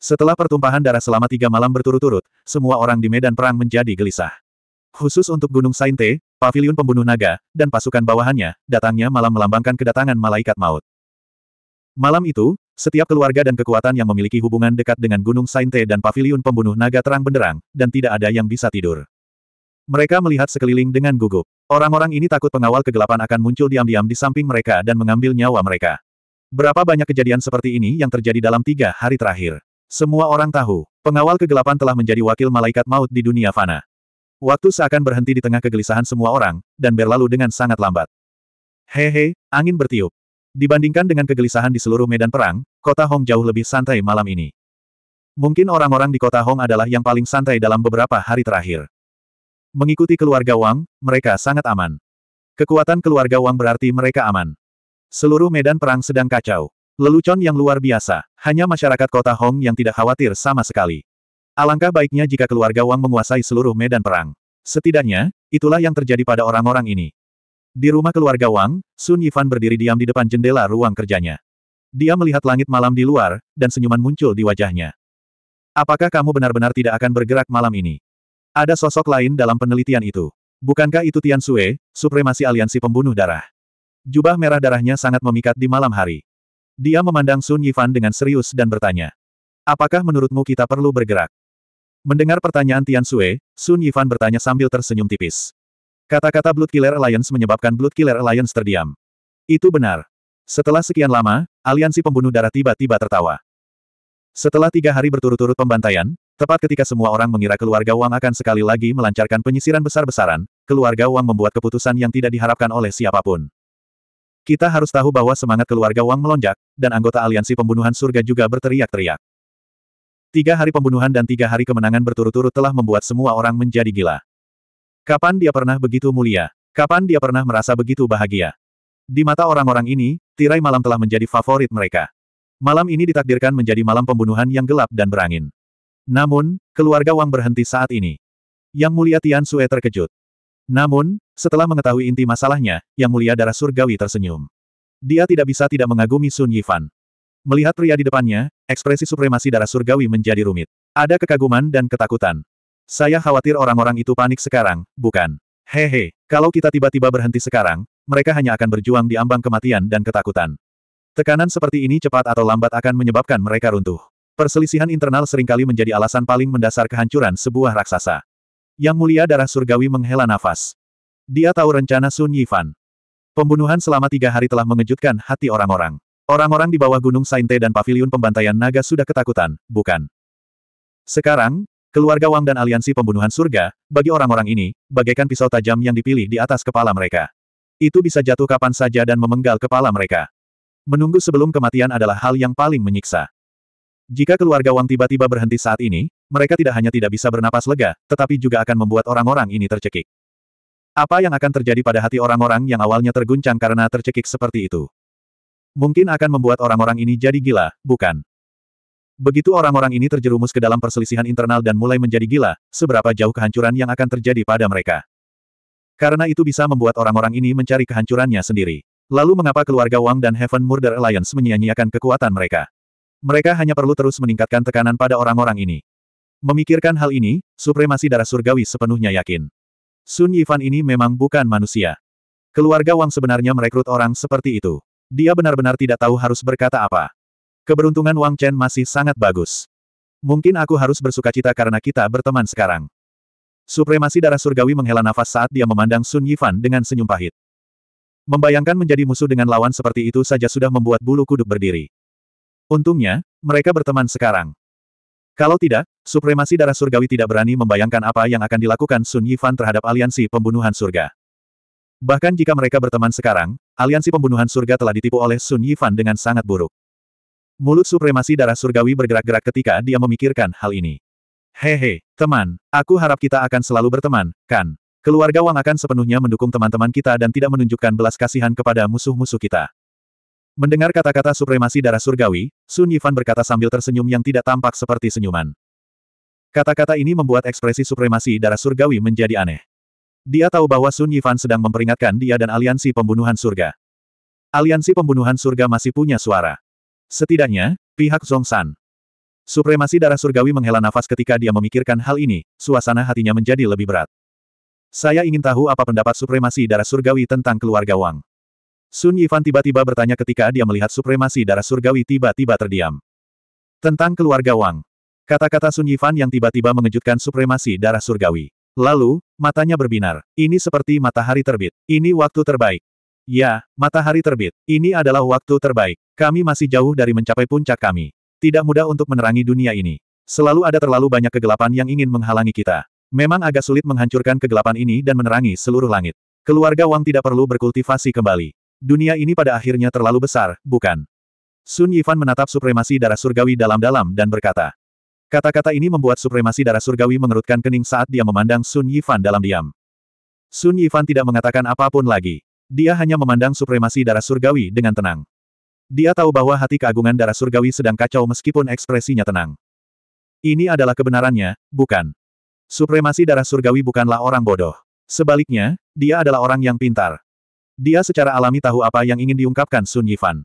Setelah pertumpahan darah selama tiga malam berturut-turut, semua orang di medan perang menjadi gelisah. Khusus untuk Gunung Sainte, Pavilion pembunuh naga, dan pasukan bawahannya, datangnya malam melambangkan kedatangan malaikat maut. Malam itu, setiap keluarga dan kekuatan yang memiliki hubungan dekat dengan Gunung Sainte dan Pavilion pembunuh naga terang benderang, dan tidak ada yang bisa tidur. Mereka melihat sekeliling dengan gugup. Orang-orang ini takut pengawal kegelapan akan muncul diam-diam di samping mereka dan mengambil nyawa mereka. Berapa banyak kejadian seperti ini yang terjadi dalam tiga hari terakhir? Semua orang tahu, pengawal kegelapan telah menjadi wakil malaikat maut di dunia fana. Waktu seakan berhenti di tengah kegelisahan semua orang, dan berlalu dengan sangat lambat. Hehe, angin bertiup. Dibandingkan dengan kegelisahan di seluruh medan perang, kota Hong jauh lebih santai malam ini. Mungkin orang-orang di kota Hong adalah yang paling santai dalam beberapa hari terakhir. Mengikuti keluarga Wang, mereka sangat aman. Kekuatan keluarga Wang berarti mereka aman. Seluruh medan perang sedang kacau. Lelucon yang luar biasa, hanya masyarakat kota Hong yang tidak khawatir sama sekali. Alangkah baiknya jika keluarga Wang menguasai seluruh medan perang. Setidaknya, itulah yang terjadi pada orang-orang ini. Di rumah keluarga Wang, Sun Yifan berdiri diam di depan jendela ruang kerjanya. Dia melihat langit malam di luar, dan senyuman muncul di wajahnya. Apakah kamu benar-benar tidak akan bergerak malam ini? Ada sosok lain dalam penelitian itu. Bukankah itu Tian Sue, supremasi aliansi pembunuh darah? Jubah merah darahnya sangat memikat di malam hari. Dia memandang Sun Yifan dengan serius dan bertanya. Apakah menurutmu kita perlu bergerak? Mendengar pertanyaan Tian Sue, Sun Yifan bertanya sambil tersenyum tipis. Kata-kata Blood Killer Alliance menyebabkan Blood Killer Alliance terdiam. Itu benar. Setelah sekian lama, aliansi pembunuh darah tiba-tiba tertawa. Setelah tiga hari berturut-turut pembantaian, tepat ketika semua orang mengira keluarga Wang akan sekali lagi melancarkan penyisiran besar-besaran, keluarga Wang membuat keputusan yang tidak diharapkan oleh siapapun. Kita harus tahu bahwa semangat keluarga Wang melonjak, dan anggota aliansi pembunuhan surga juga berteriak-teriak. Tiga hari pembunuhan dan tiga hari kemenangan berturut-turut telah membuat semua orang menjadi gila. Kapan dia pernah begitu mulia? Kapan dia pernah merasa begitu bahagia? Di mata orang-orang ini, tirai malam telah menjadi favorit mereka. Malam ini ditakdirkan menjadi malam pembunuhan yang gelap dan berangin. Namun, keluarga Wang berhenti saat ini. Yang mulia Tian Sue terkejut. Namun, setelah mengetahui inti masalahnya, Yang mulia darah surgawi tersenyum. Dia tidak bisa tidak mengagumi Sun Yifan. Melihat pria di depannya, ekspresi supremasi darah surgawi menjadi rumit. Ada kekaguman dan ketakutan. Saya khawatir orang-orang itu panik sekarang, bukan? Hehe, kalau kita tiba-tiba berhenti sekarang, mereka hanya akan berjuang di ambang kematian dan ketakutan. Tekanan seperti ini cepat atau lambat akan menyebabkan mereka runtuh. Perselisihan internal seringkali menjadi alasan paling mendasar kehancuran sebuah raksasa. Yang mulia darah surgawi menghela nafas. Dia tahu rencana Sun Yifan. Pembunuhan selama tiga hari telah mengejutkan hati orang-orang. Orang-orang di bawah Gunung Sainte dan Paviliun Pembantaian Naga sudah ketakutan, bukan? Sekarang, keluarga Wang dan aliansi pembunuhan surga, bagi orang-orang ini, bagaikan pisau tajam yang dipilih di atas kepala mereka. Itu bisa jatuh kapan saja dan memenggal kepala mereka. Menunggu sebelum kematian adalah hal yang paling menyiksa. Jika keluarga Wang tiba-tiba berhenti saat ini, mereka tidak hanya tidak bisa bernapas lega, tetapi juga akan membuat orang-orang ini tercekik. Apa yang akan terjadi pada hati orang-orang yang awalnya terguncang karena tercekik seperti itu? Mungkin akan membuat orang-orang ini jadi gila, bukan? Begitu orang-orang ini terjerumus ke dalam perselisihan internal dan mulai menjadi gila, seberapa jauh kehancuran yang akan terjadi pada mereka. Karena itu bisa membuat orang-orang ini mencari kehancurannya sendiri. Lalu mengapa keluarga Wang dan Heaven Murder Alliance menyia-nyiakan kekuatan mereka? Mereka hanya perlu terus meningkatkan tekanan pada orang-orang ini. Memikirkan hal ini, supremasi darah surgawi sepenuhnya yakin. Sun Yifan ini memang bukan manusia. Keluarga Wang sebenarnya merekrut orang seperti itu. Dia benar-benar tidak tahu harus berkata apa. Keberuntungan Wang Chen masih sangat bagus. Mungkin aku harus bersuka cita karena kita berteman sekarang. Supremasi darah surgawi menghela nafas saat dia memandang Sun Yifan dengan senyum pahit. Membayangkan menjadi musuh dengan lawan seperti itu saja sudah membuat bulu kuduk berdiri. Untungnya, mereka berteman sekarang. Kalau tidak, supremasi darah surgawi tidak berani membayangkan apa yang akan dilakukan Sun Yifan terhadap aliansi pembunuhan surga. Bahkan jika mereka berteman sekarang, Aliansi pembunuhan surga telah ditipu oleh Sun Yifan dengan sangat buruk. Mulut supremasi darah surgawi bergerak-gerak ketika dia memikirkan hal ini. Hehe, teman, aku harap kita akan selalu berteman, kan? Keluarga Wang akan sepenuhnya mendukung teman-teman kita dan tidak menunjukkan belas kasihan kepada musuh-musuh kita. Mendengar kata-kata supremasi darah surgawi, Sun Yifan berkata sambil tersenyum yang tidak tampak seperti senyuman. Kata-kata ini membuat ekspresi supremasi darah surgawi menjadi aneh. Dia tahu bahwa Sun Yifan sedang memperingatkan dia dan aliansi pembunuhan surga. Aliansi pembunuhan surga masih punya suara. Setidaknya, pihak San. Supremasi darah surgawi menghela nafas ketika dia memikirkan hal ini, suasana hatinya menjadi lebih berat. Saya ingin tahu apa pendapat supremasi darah surgawi tentang keluarga Wang. Sun Yifan tiba-tiba bertanya ketika dia melihat supremasi darah surgawi tiba-tiba terdiam. Tentang keluarga Wang. Kata-kata Sun Yifan yang tiba-tiba mengejutkan supremasi darah surgawi. Lalu, matanya berbinar. Ini seperti matahari terbit. Ini waktu terbaik. Ya, matahari terbit. Ini adalah waktu terbaik. Kami masih jauh dari mencapai puncak kami. Tidak mudah untuk menerangi dunia ini. Selalu ada terlalu banyak kegelapan yang ingin menghalangi kita. Memang agak sulit menghancurkan kegelapan ini dan menerangi seluruh langit. Keluarga Wang tidak perlu berkultivasi kembali. Dunia ini pada akhirnya terlalu besar, bukan? Sun Yifan menatap supremasi darah surgawi dalam-dalam dan berkata, Kata-kata ini membuat supremasi darah surgawi mengerutkan kening saat dia memandang Sun Yifan dalam diam. Sun Yifan tidak mengatakan apapun lagi. Dia hanya memandang supremasi darah surgawi dengan tenang. Dia tahu bahwa hati keagungan darah surgawi sedang kacau meskipun ekspresinya tenang. Ini adalah kebenarannya, bukan. Supremasi darah surgawi bukanlah orang bodoh. Sebaliknya, dia adalah orang yang pintar. Dia secara alami tahu apa yang ingin diungkapkan Sun Yifan.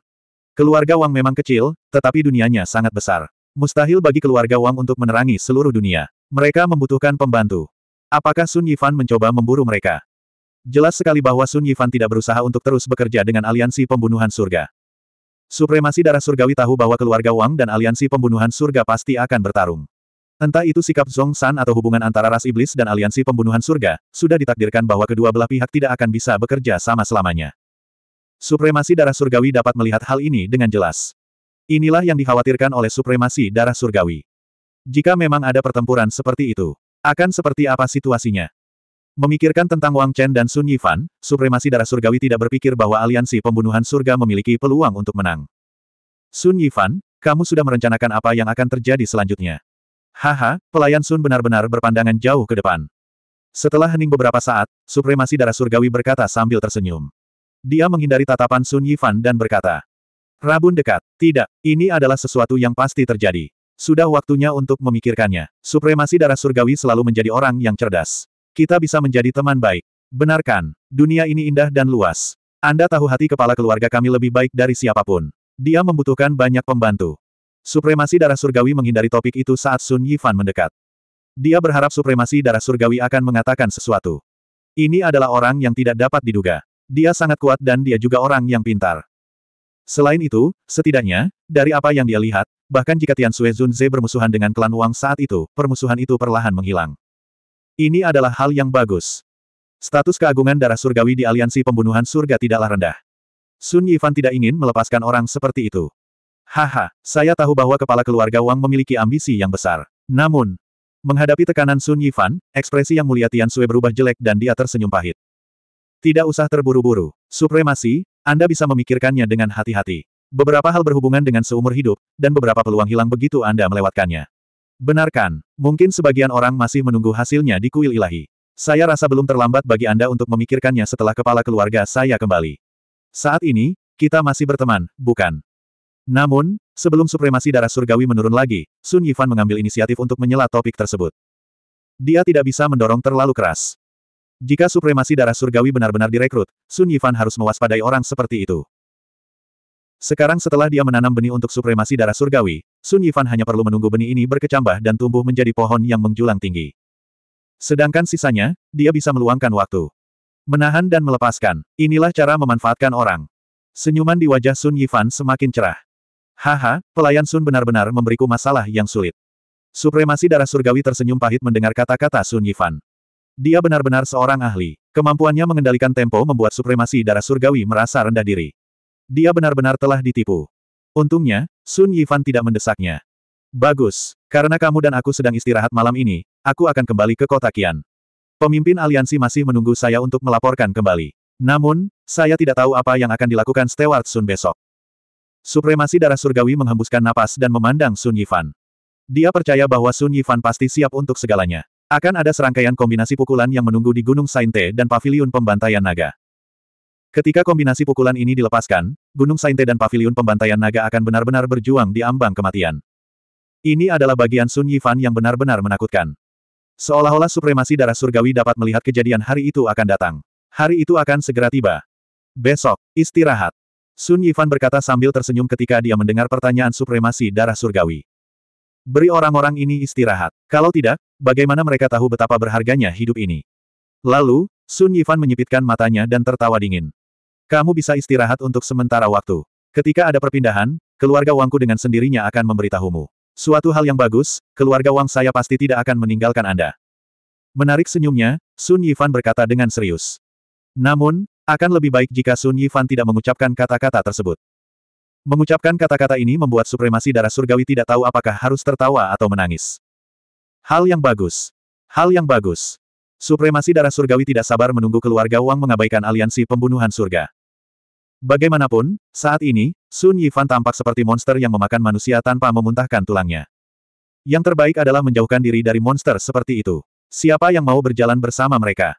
Keluarga Wang memang kecil, tetapi dunianya sangat besar. Mustahil bagi keluarga Wang untuk menerangi seluruh dunia. Mereka membutuhkan pembantu. Apakah Sun Yifan mencoba memburu mereka? Jelas sekali bahwa Sun Yifan tidak berusaha untuk terus bekerja dengan aliansi pembunuhan surga. Supremasi darah surgawi tahu bahwa keluarga Wang dan aliansi pembunuhan surga pasti akan bertarung. Entah itu sikap Zong San atau hubungan antara ras iblis dan aliansi pembunuhan surga, sudah ditakdirkan bahwa kedua belah pihak tidak akan bisa bekerja sama selamanya. Supremasi darah surgawi dapat melihat hal ini dengan jelas. Inilah yang dikhawatirkan oleh supremasi darah surgawi. Jika memang ada pertempuran seperti itu, akan seperti apa situasinya? Memikirkan tentang Wang Chen dan Sun Yifan, supremasi darah surgawi tidak berpikir bahwa aliansi pembunuhan surga memiliki peluang untuk menang. Sun Yifan, kamu sudah merencanakan apa yang akan terjadi selanjutnya. Haha, pelayan Sun benar-benar berpandangan jauh ke depan. Setelah hening beberapa saat, supremasi darah surgawi berkata sambil tersenyum. Dia menghindari tatapan Sun Yifan dan berkata, Rabun dekat, tidak, ini adalah sesuatu yang pasti terjadi. Sudah waktunya untuk memikirkannya. Supremasi darah surgawi selalu menjadi orang yang cerdas. Kita bisa menjadi teman baik. Benarkan, dunia ini indah dan luas. Anda tahu hati kepala keluarga kami lebih baik dari siapapun. Dia membutuhkan banyak pembantu. Supremasi darah surgawi menghindari topik itu saat Sun Yifan mendekat. Dia berharap supremasi darah surgawi akan mengatakan sesuatu. Ini adalah orang yang tidak dapat diduga. Dia sangat kuat dan dia juga orang yang pintar. Selain itu, setidaknya, dari apa yang dia lihat, bahkan jika Tian Sui Zunze bermusuhan dengan klan Wang saat itu, permusuhan itu perlahan menghilang. Ini adalah hal yang bagus. Status keagungan darah surgawi di aliansi pembunuhan surga tidaklah rendah. Sun Yifan tidak ingin melepaskan orang seperti itu. Haha, saya tahu bahwa kepala keluarga Wang memiliki ambisi yang besar. Namun, menghadapi tekanan Sun Yifan, ekspresi yang mulia Tian Sui berubah jelek dan dia tersenyum pahit. Tidak usah terburu-buru. Supremasi, anda bisa memikirkannya dengan hati-hati. Beberapa hal berhubungan dengan seumur hidup, dan beberapa peluang hilang begitu Anda melewatkannya. Benarkan? mungkin sebagian orang masih menunggu hasilnya di kuil ilahi. Saya rasa belum terlambat bagi Anda untuk memikirkannya setelah kepala keluarga saya kembali. Saat ini, kita masih berteman, bukan? Namun, sebelum supremasi darah surgawi menurun lagi, Sun Yifan mengambil inisiatif untuk menyela topik tersebut. Dia tidak bisa mendorong terlalu keras. Jika supremasi darah surgawi benar-benar direkrut, Sun Yifan harus mewaspadai orang seperti itu. Sekarang setelah dia menanam benih untuk supremasi darah surgawi, Sun Yifan hanya perlu menunggu benih ini berkecambah dan tumbuh menjadi pohon yang menjulang tinggi. Sedangkan sisanya, dia bisa meluangkan waktu. Menahan dan melepaskan, inilah cara memanfaatkan orang. Senyuman di wajah Sun Yifan semakin cerah. Haha, pelayan Sun benar-benar memberiku masalah yang sulit. Supremasi darah surgawi tersenyum pahit mendengar kata-kata Sun Yifan. Dia benar-benar seorang ahli. Kemampuannya mengendalikan tempo membuat supremasi darah surgawi merasa rendah diri. Dia benar-benar telah ditipu. Untungnya, Sun Yifan tidak mendesaknya. Bagus, karena kamu dan aku sedang istirahat malam ini, aku akan kembali ke kota Kian. Pemimpin aliansi masih menunggu saya untuk melaporkan kembali. Namun, saya tidak tahu apa yang akan dilakukan Stewart Sun besok. Supremasi darah surgawi menghembuskan napas dan memandang Sun Yifan. Dia percaya bahwa Sun Yifan pasti siap untuk segalanya. Akan ada serangkaian kombinasi pukulan yang menunggu di Gunung Sainte dan Paviliun Pembantaian Naga. Ketika kombinasi pukulan ini dilepaskan, Gunung Sainte dan Paviliun Pembantaian Naga akan benar-benar berjuang di ambang kematian. Ini adalah bagian Sun Yifan yang benar-benar menakutkan. Seolah-olah supremasi darah surgawi dapat melihat kejadian hari itu akan datang. Hari itu akan segera tiba. Besok, istirahat. Sun Yifan berkata sambil tersenyum ketika dia mendengar pertanyaan supremasi darah surgawi. Beri orang-orang ini istirahat. Kalau tidak, bagaimana mereka tahu betapa berharganya hidup ini? Lalu, Sun Yifan menyipitkan matanya dan tertawa dingin. Kamu bisa istirahat untuk sementara waktu. Ketika ada perpindahan, keluarga Wangku dengan sendirinya akan memberitahumu. Suatu hal yang bagus, keluarga Wang saya pasti tidak akan meninggalkan Anda. Menarik senyumnya, Sun Yifan berkata dengan serius. Namun, akan lebih baik jika Sun Yifan tidak mengucapkan kata-kata tersebut. Mengucapkan kata-kata ini membuat supremasi darah surgawi tidak tahu apakah harus tertawa atau menangis. Hal yang bagus. Hal yang bagus. Supremasi darah surgawi tidak sabar menunggu keluarga Wang mengabaikan aliansi pembunuhan surga. Bagaimanapun, saat ini, Sun Yifan tampak seperti monster yang memakan manusia tanpa memuntahkan tulangnya. Yang terbaik adalah menjauhkan diri dari monster seperti itu. Siapa yang mau berjalan bersama mereka?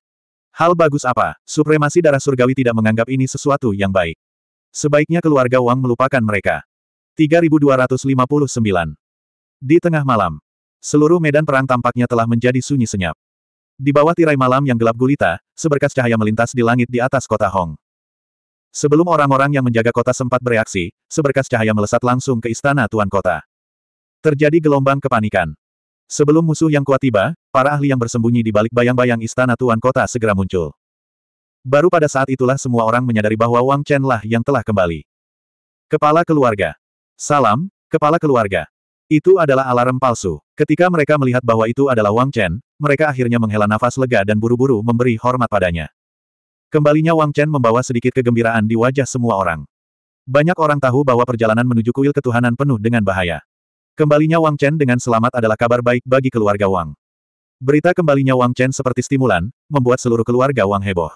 Hal bagus apa? Supremasi darah surgawi tidak menganggap ini sesuatu yang baik. Sebaiknya keluarga Wang melupakan mereka. 3259. Di tengah malam, seluruh medan perang tampaknya telah menjadi sunyi senyap. Di bawah tirai malam yang gelap gulita, seberkas cahaya melintas di langit di atas kota Hong. Sebelum orang-orang yang menjaga kota sempat bereaksi, seberkas cahaya melesat langsung ke istana tuan kota. Terjadi gelombang kepanikan. Sebelum musuh yang kuat tiba, para ahli yang bersembunyi di balik bayang-bayang istana tuan kota segera muncul. Baru pada saat itulah semua orang menyadari bahwa Wang Chen lah yang telah kembali. Kepala keluarga. Salam, kepala keluarga. Itu adalah alarm palsu. Ketika mereka melihat bahwa itu adalah Wang Chen, mereka akhirnya menghela nafas lega dan buru-buru memberi hormat padanya. Kembalinya Wang Chen membawa sedikit kegembiraan di wajah semua orang. Banyak orang tahu bahwa perjalanan menuju kuil ketuhanan penuh dengan bahaya. Kembalinya Wang Chen dengan selamat adalah kabar baik bagi keluarga Wang. Berita kembalinya Wang Chen seperti stimulan, membuat seluruh keluarga Wang heboh.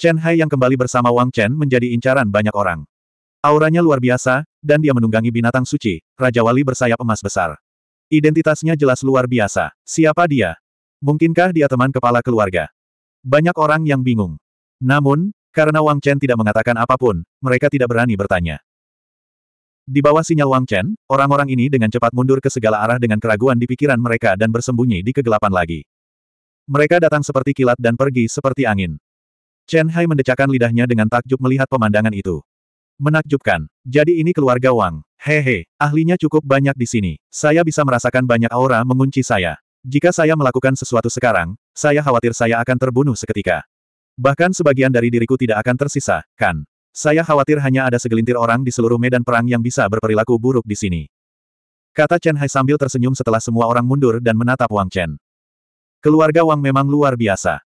Chen Hai yang kembali bersama Wang Chen menjadi incaran banyak orang. Auranya luar biasa, dan dia menunggangi binatang suci, Raja Wali bersayap emas besar. Identitasnya jelas luar biasa. Siapa dia? Mungkinkah dia teman kepala keluarga? Banyak orang yang bingung. Namun, karena Wang Chen tidak mengatakan apapun, mereka tidak berani bertanya. Di bawah sinyal Wang Chen, orang-orang ini dengan cepat mundur ke segala arah dengan keraguan di pikiran mereka dan bersembunyi di kegelapan lagi. Mereka datang seperti kilat dan pergi seperti angin. Chen Hai mendecakkan lidahnya dengan takjub melihat pemandangan itu. Menakjubkan. Jadi ini keluarga Wang. Hehe, ahlinya cukup banyak di sini. Saya bisa merasakan banyak aura mengunci saya. Jika saya melakukan sesuatu sekarang, saya khawatir saya akan terbunuh seketika. Bahkan sebagian dari diriku tidak akan tersisa, kan? Saya khawatir hanya ada segelintir orang di seluruh medan perang yang bisa berperilaku buruk di sini. Kata Chen Hai sambil tersenyum setelah semua orang mundur dan menatap Wang Chen. Keluarga Wang memang luar biasa.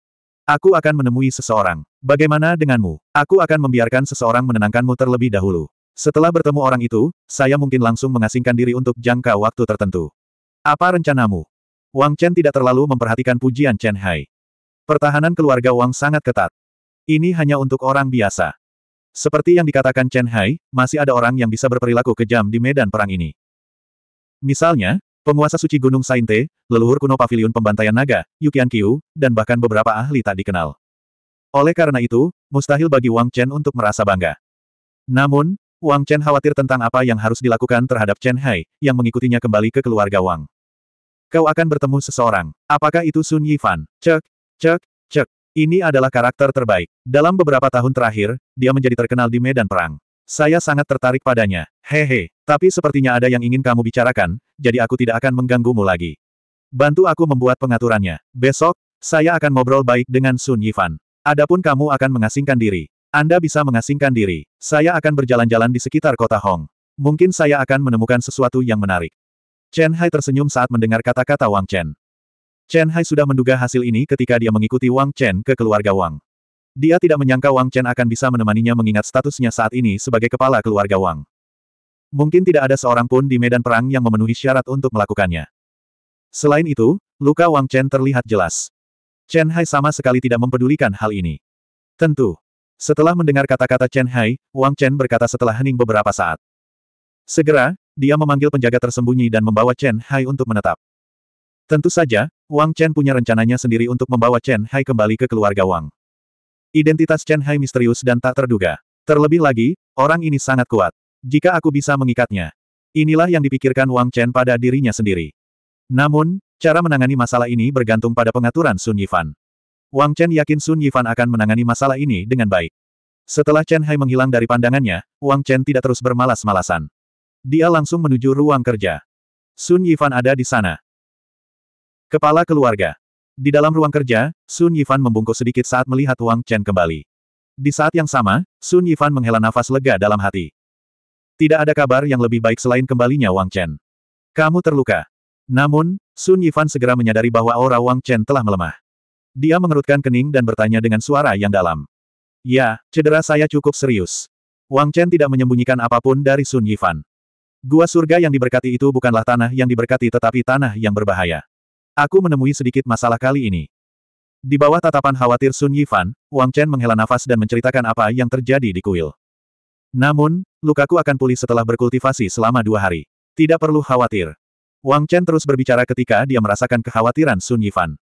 Aku akan menemui seseorang. Bagaimana denganmu? Aku akan membiarkan seseorang menenangkanmu terlebih dahulu. Setelah bertemu orang itu, saya mungkin langsung mengasingkan diri untuk jangka waktu tertentu. Apa rencanamu? Wang Chen tidak terlalu memperhatikan pujian Chen Hai. Pertahanan keluarga Wang sangat ketat. Ini hanya untuk orang biasa. Seperti yang dikatakan Chen Hai, masih ada orang yang bisa berperilaku kejam di medan perang ini. Misalnya, Penguasa suci Gunung Sainte, leluhur kuno pavilion pembantaian naga, Yukian Qiu, dan bahkan beberapa ahli tak dikenal. Oleh karena itu, mustahil bagi Wang Chen untuk merasa bangga. Namun, Wang Chen khawatir tentang apa yang harus dilakukan terhadap Chen Hai, yang mengikutinya kembali ke keluarga Wang. Kau akan bertemu seseorang. Apakah itu Sun Yifan? Cek, cek, cek. Ini adalah karakter terbaik. Dalam beberapa tahun terakhir, dia menjadi terkenal di medan perang. Saya sangat tertarik padanya, hehe, tapi sepertinya ada yang ingin kamu bicarakan, jadi aku tidak akan mengganggumu lagi. Bantu aku membuat pengaturannya. Besok, saya akan ngobrol baik dengan Sun Yifan. Adapun kamu akan mengasingkan diri. Anda bisa mengasingkan diri. Saya akan berjalan-jalan di sekitar kota Hong. Mungkin saya akan menemukan sesuatu yang menarik. Chen Hai tersenyum saat mendengar kata-kata Wang Chen. Chen Hai sudah menduga hasil ini ketika dia mengikuti Wang Chen ke keluarga Wang. Dia tidak menyangka Wang Chen akan bisa menemaninya mengingat statusnya saat ini sebagai kepala keluarga Wang. Mungkin tidak ada seorang pun di medan perang yang memenuhi syarat untuk melakukannya. Selain itu, luka Wang Chen terlihat jelas. Chen Hai sama sekali tidak mempedulikan hal ini. Tentu. Setelah mendengar kata-kata Chen Hai, Wang Chen berkata setelah hening beberapa saat. Segera, dia memanggil penjaga tersembunyi dan membawa Chen Hai untuk menetap. Tentu saja, Wang Chen punya rencananya sendiri untuk membawa Chen Hai kembali ke keluarga Wang. Identitas Chen Hai misterius dan tak terduga. Terlebih lagi, orang ini sangat kuat. Jika aku bisa mengikatnya. Inilah yang dipikirkan Wang Chen pada dirinya sendiri. Namun, cara menangani masalah ini bergantung pada pengaturan Sun Yifan. Wang Chen yakin Sun Yifan akan menangani masalah ini dengan baik. Setelah Chen Hai menghilang dari pandangannya, Wang Chen tidak terus bermalas-malasan. Dia langsung menuju ruang kerja. Sun Yifan ada di sana. Kepala keluarga. Di dalam ruang kerja, Sun Yifan membungkuk sedikit saat melihat Wang Chen kembali. Di saat yang sama, Sun Yifan menghela nafas lega dalam hati. Tidak ada kabar yang lebih baik selain kembalinya Wang Chen. Kamu terluka. Namun, Sun Yifan segera menyadari bahwa aura Wang Chen telah melemah. Dia mengerutkan kening dan bertanya dengan suara yang dalam. Ya, cedera saya cukup serius. Wang Chen tidak menyembunyikan apapun dari Sun Yifan. Gua surga yang diberkati itu bukanlah tanah yang diberkati tetapi tanah yang berbahaya. Aku menemui sedikit masalah kali ini. Di bawah tatapan khawatir Sun Yifan, Wang Chen menghela nafas dan menceritakan apa yang terjadi di kuil. Namun, lukaku akan pulih setelah berkultivasi selama dua hari. Tidak perlu khawatir. Wang Chen terus berbicara ketika dia merasakan kekhawatiran Sun Yifan.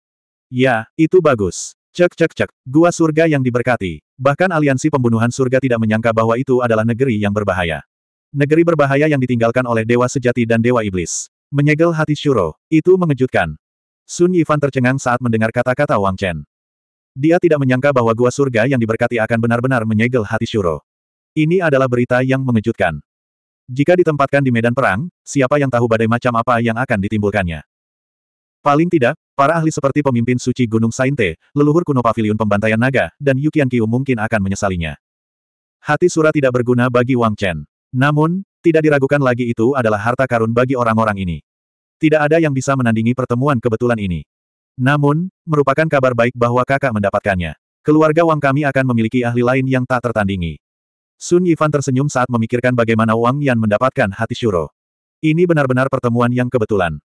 Ya, itu bagus. Cek cek cek, gua surga yang diberkati. Bahkan aliansi pembunuhan surga tidak menyangka bahwa itu adalah negeri yang berbahaya. Negeri berbahaya yang ditinggalkan oleh dewa sejati dan dewa iblis. Menyegel hati Shuro, itu mengejutkan. Sun Yifan tercengang saat mendengar kata-kata Wang Chen. Dia tidak menyangka bahwa gua surga yang diberkati akan benar-benar menyegel hati Shuro. Ini adalah berita yang mengejutkan. Jika ditempatkan di medan perang, siapa yang tahu badai macam apa yang akan ditimbulkannya. Paling tidak, para ahli seperti pemimpin suci Gunung Sainte, leluhur kuno pavilion pembantaian naga, dan Yukian Kiu mungkin akan menyesalinya. Hati Sura tidak berguna bagi Wang Chen. Namun, tidak diragukan lagi itu adalah harta karun bagi orang-orang ini. Tidak ada yang bisa menandingi pertemuan kebetulan ini. Namun, merupakan kabar baik bahwa kakak mendapatkannya. Keluarga Wang kami akan memiliki ahli lain yang tak tertandingi. Sun Yifan tersenyum saat memikirkan bagaimana Wang Yan mendapatkan hati Shuro. Ini benar-benar pertemuan yang kebetulan.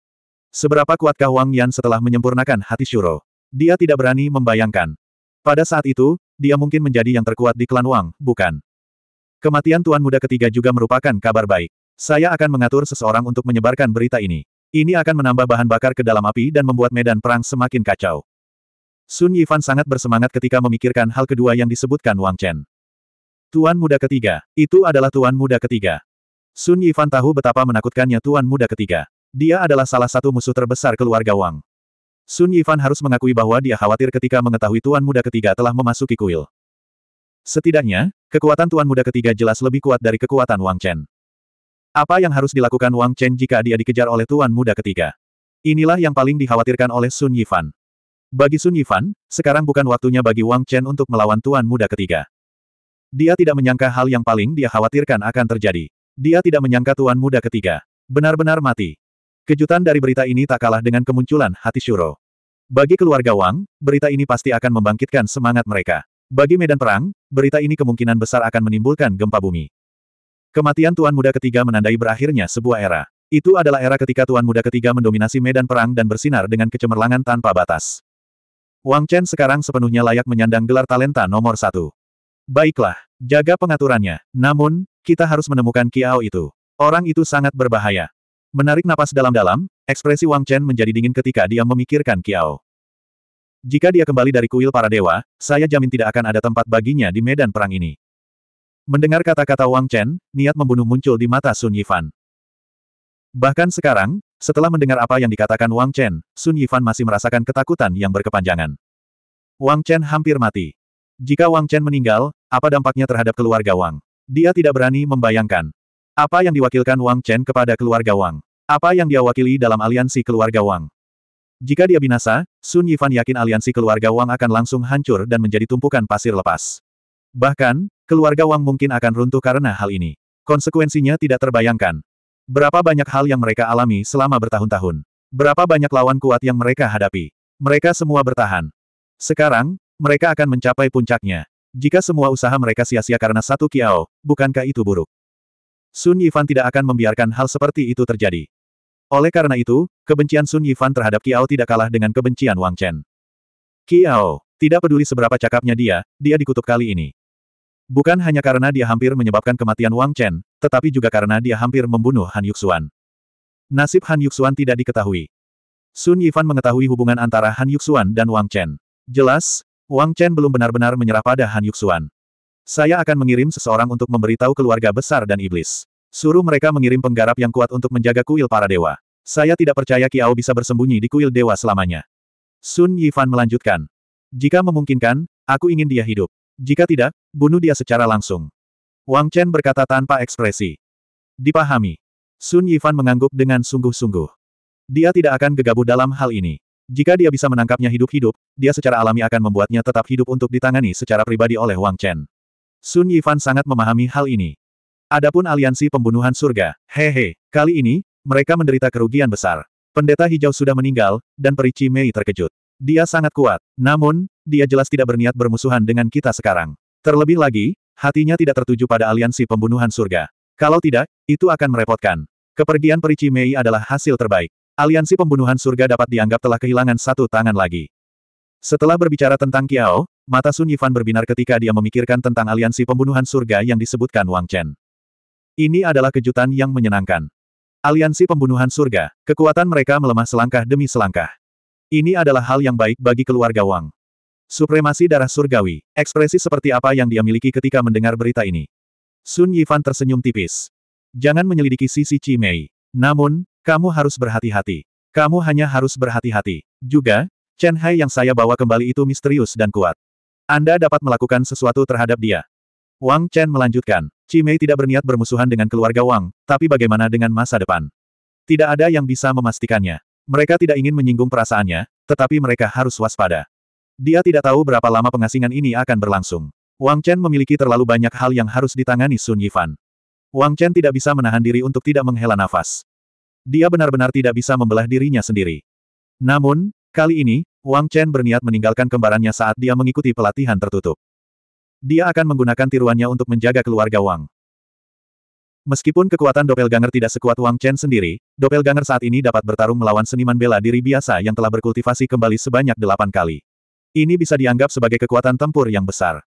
Seberapa kuatkah Wang Yan setelah menyempurnakan hati Shuro? Dia tidak berani membayangkan. Pada saat itu, dia mungkin menjadi yang terkuat di klan Wang, bukan? Kematian Tuan Muda ketiga juga merupakan kabar baik. Saya akan mengatur seseorang untuk menyebarkan berita ini. Ini akan menambah bahan bakar ke dalam api dan membuat medan perang semakin kacau. Sun Yifan sangat bersemangat ketika memikirkan hal kedua yang disebutkan Wang Chen. Tuan muda ketiga, itu adalah tuan muda ketiga. Sun Yifan tahu betapa menakutkannya tuan muda ketiga. Dia adalah salah satu musuh terbesar keluarga Wang. Sun Yifan harus mengakui bahwa dia khawatir ketika mengetahui tuan muda ketiga telah memasuki kuil. Setidaknya, kekuatan tuan muda ketiga jelas lebih kuat dari kekuatan Wang Chen. Apa yang harus dilakukan Wang Chen jika dia dikejar oleh tuan muda ketiga? Inilah yang paling dikhawatirkan oleh Sun Yifan. Bagi Sun Yifan, sekarang bukan waktunya bagi Wang Chen untuk melawan tuan muda ketiga. Dia tidak menyangka hal yang paling dia khawatirkan akan terjadi. Dia tidak menyangka tuan muda ketiga. Benar-benar mati. Kejutan dari berita ini tak kalah dengan kemunculan hati Shuro. Bagi keluarga Wang, berita ini pasti akan membangkitkan semangat mereka. Bagi medan perang, berita ini kemungkinan besar akan menimbulkan gempa bumi. Kematian Tuan Muda ketiga menandai berakhirnya sebuah era. Itu adalah era ketika Tuan Muda ketiga mendominasi medan perang dan bersinar dengan kecemerlangan tanpa batas. Wang Chen sekarang sepenuhnya layak menyandang gelar talenta nomor satu. Baiklah, jaga pengaturannya. Namun, kita harus menemukan Kiao itu. Orang itu sangat berbahaya. Menarik napas dalam-dalam, ekspresi Wang Chen menjadi dingin ketika dia memikirkan Kiao. Jika dia kembali dari kuil para dewa, saya jamin tidak akan ada tempat baginya di medan perang ini. Mendengar kata-kata Wang Chen, niat membunuh muncul di mata Sun Yifan. Bahkan sekarang, setelah mendengar apa yang dikatakan Wang Chen, Sun Yifan masih merasakan ketakutan yang berkepanjangan. Wang Chen hampir mati. Jika Wang Chen meninggal, apa dampaknya terhadap keluarga Wang? Dia tidak berani membayangkan. Apa yang diwakilkan Wang Chen kepada keluarga Wang? Apa yang dia wakili dalam aliansi keluarga Wang? Jika dia binasa, Sun Yifan yakin aliansi keluarga Wang akan langsung hancur dan menjadi tumpukan pasir lepas. Bahkan, keluarga Wang mungkin akan runtuh karena hal ini. Konsekuensinya tidak terbayangkan. Berapa banyak hal yang mereka alami selama bertahun-tahun. Berapa banyak lawan kuat yang mereka hadapi. Mereka semua bertahan. Sekarang, mereka akan mencapai puncaknya. Jika semua usaha mereka sia-sia karena satu kiao, bukankah itu buruk? Sun Yifan tidak akan membiarkan hal seperti itu terjadi. Oleh karena itu, kebencian Sun Yifan terhadap Kiao tidak kalah dengan kebencian Wang Chen. Kiao, tidak peduli seberapa cakapnya dia, dia dikutuk kali ini. Bukan hanya karena dia hampir menyebabkan kematian Wang Chen, tetapi juga karena dia hampir membunuh Han Yuxuan. Nasib Han Yuxuan tidak diketahui. Sun Yifan mengetahui hubungan antara Han Yuxuan dan Wang Chen. Jelas, Wang Chen belum benar-benar menyerah pada Han Yuxuan. Saya akan mengirim seseorang untuk memberitahu keluarga besar dan iblis. Suruh mereka mengirim penggarap yang kuat untuk menjaga kuil para dewa. Saya tidak percaya Kiao bisa bersembunyi di kuil dewa selamanya. Sun Yifan melanjutkan. Jika memungkinkan, aku ingin dia hidup. Jika tidak, bunuh dia secara langsung. Wang Chen berkata tanpa ekspresi. Dipahami. Sun Yifan mengangguk dengan sungguh-sungguh. Dia tidak akan gegabah dalam hal ini. Jika dia bisa menangkapnya hidup-hidup, dia secara alami akan membuatnya tetap hidup untuk ditangani secara pribadi oleh Wang Chen. Sun Yifan sangat memahami hal ini. Adapun aliansi pembunuhan surga, hehe, kali ini, mereka menderita kerugian besar. Pendeta hijau sudah meninggal, dan Perici Mei terkejut. Dia sangat kuat. Namun, dia jelas tidak berniat bermusuhan dengan kita sekarang. Terlebih lagi, hatinya tidak tertuju pada aliansi pembunuhan surga. Kalau tidak, itu akan merepotkan. Kepergian Perici Mei adalah hasil terbaik. Aliansi pembunuhan surga dapat dianggap telah kehilangan satu tangan lagi. Setelah berbicara tentang Kiao, mata Sun Yifan berbinar ketika dia memikirkan tentang aliansi pembunuhan surga yang disebutkan Wang Chen. Ini adalah kejutan yang menyenangkan. Aliansi pembunuhan surga, kekuatan mereka melemah selangkah demi selangkah. Ini adalah hal yang baik bagi keluarga Wang. Supremasi darah surgawi, ekspresi seperti apa yang dia miliki ketika mendengar berita ini. Sun Yifan tersenyum tipis. Jangan menyelidiki sisi Qi Mei. Namun, kamu harus berhati-hati. Kamu hanya harus berhati-hati. Juga, Chen Hai yang saya bawa kembali itu misterius dan kuat. Anda dapat melakukan sesuatu terhadap dia. Wang Chen melanjutkan, Qi Mei tidak berniat bermusuhan dengan keluarga Wang, tapi bagaimana dengan masa depan? Tidak ada yang bisa memastikannya. Mereka tidak ingin menyinggung perasaannya, tetapi mereka harus waspada. Dia tidak tahu berapa lama pengasingan ini akan berlangsung. Wang Chen memiliki terlalu banyak hal yang harus ditangani Sun Yifan. Wang Chen tidak bisa menahan diri untuk tidak menghela nafas. Dia benar-benar tidak bisa membelah dirinya sendiri. Namun, kali ini, Wang Chen berniat meninggalkan kembarannya saat dia mengikuti pelatihan tertutup. Dia akan menggunakan tiruannya untuk menjaga keluarga Wang. Meskipun kekuatan doppelganger tidak sekuat Wang Chen sendiri, doppelganger saat ini dapat bertarung melawan seniman bela diri biasa yang telah berkultivasi kembali sebanyak delapan kali. Ini bisa dianggap sebagai kekuatan tempur yang besar.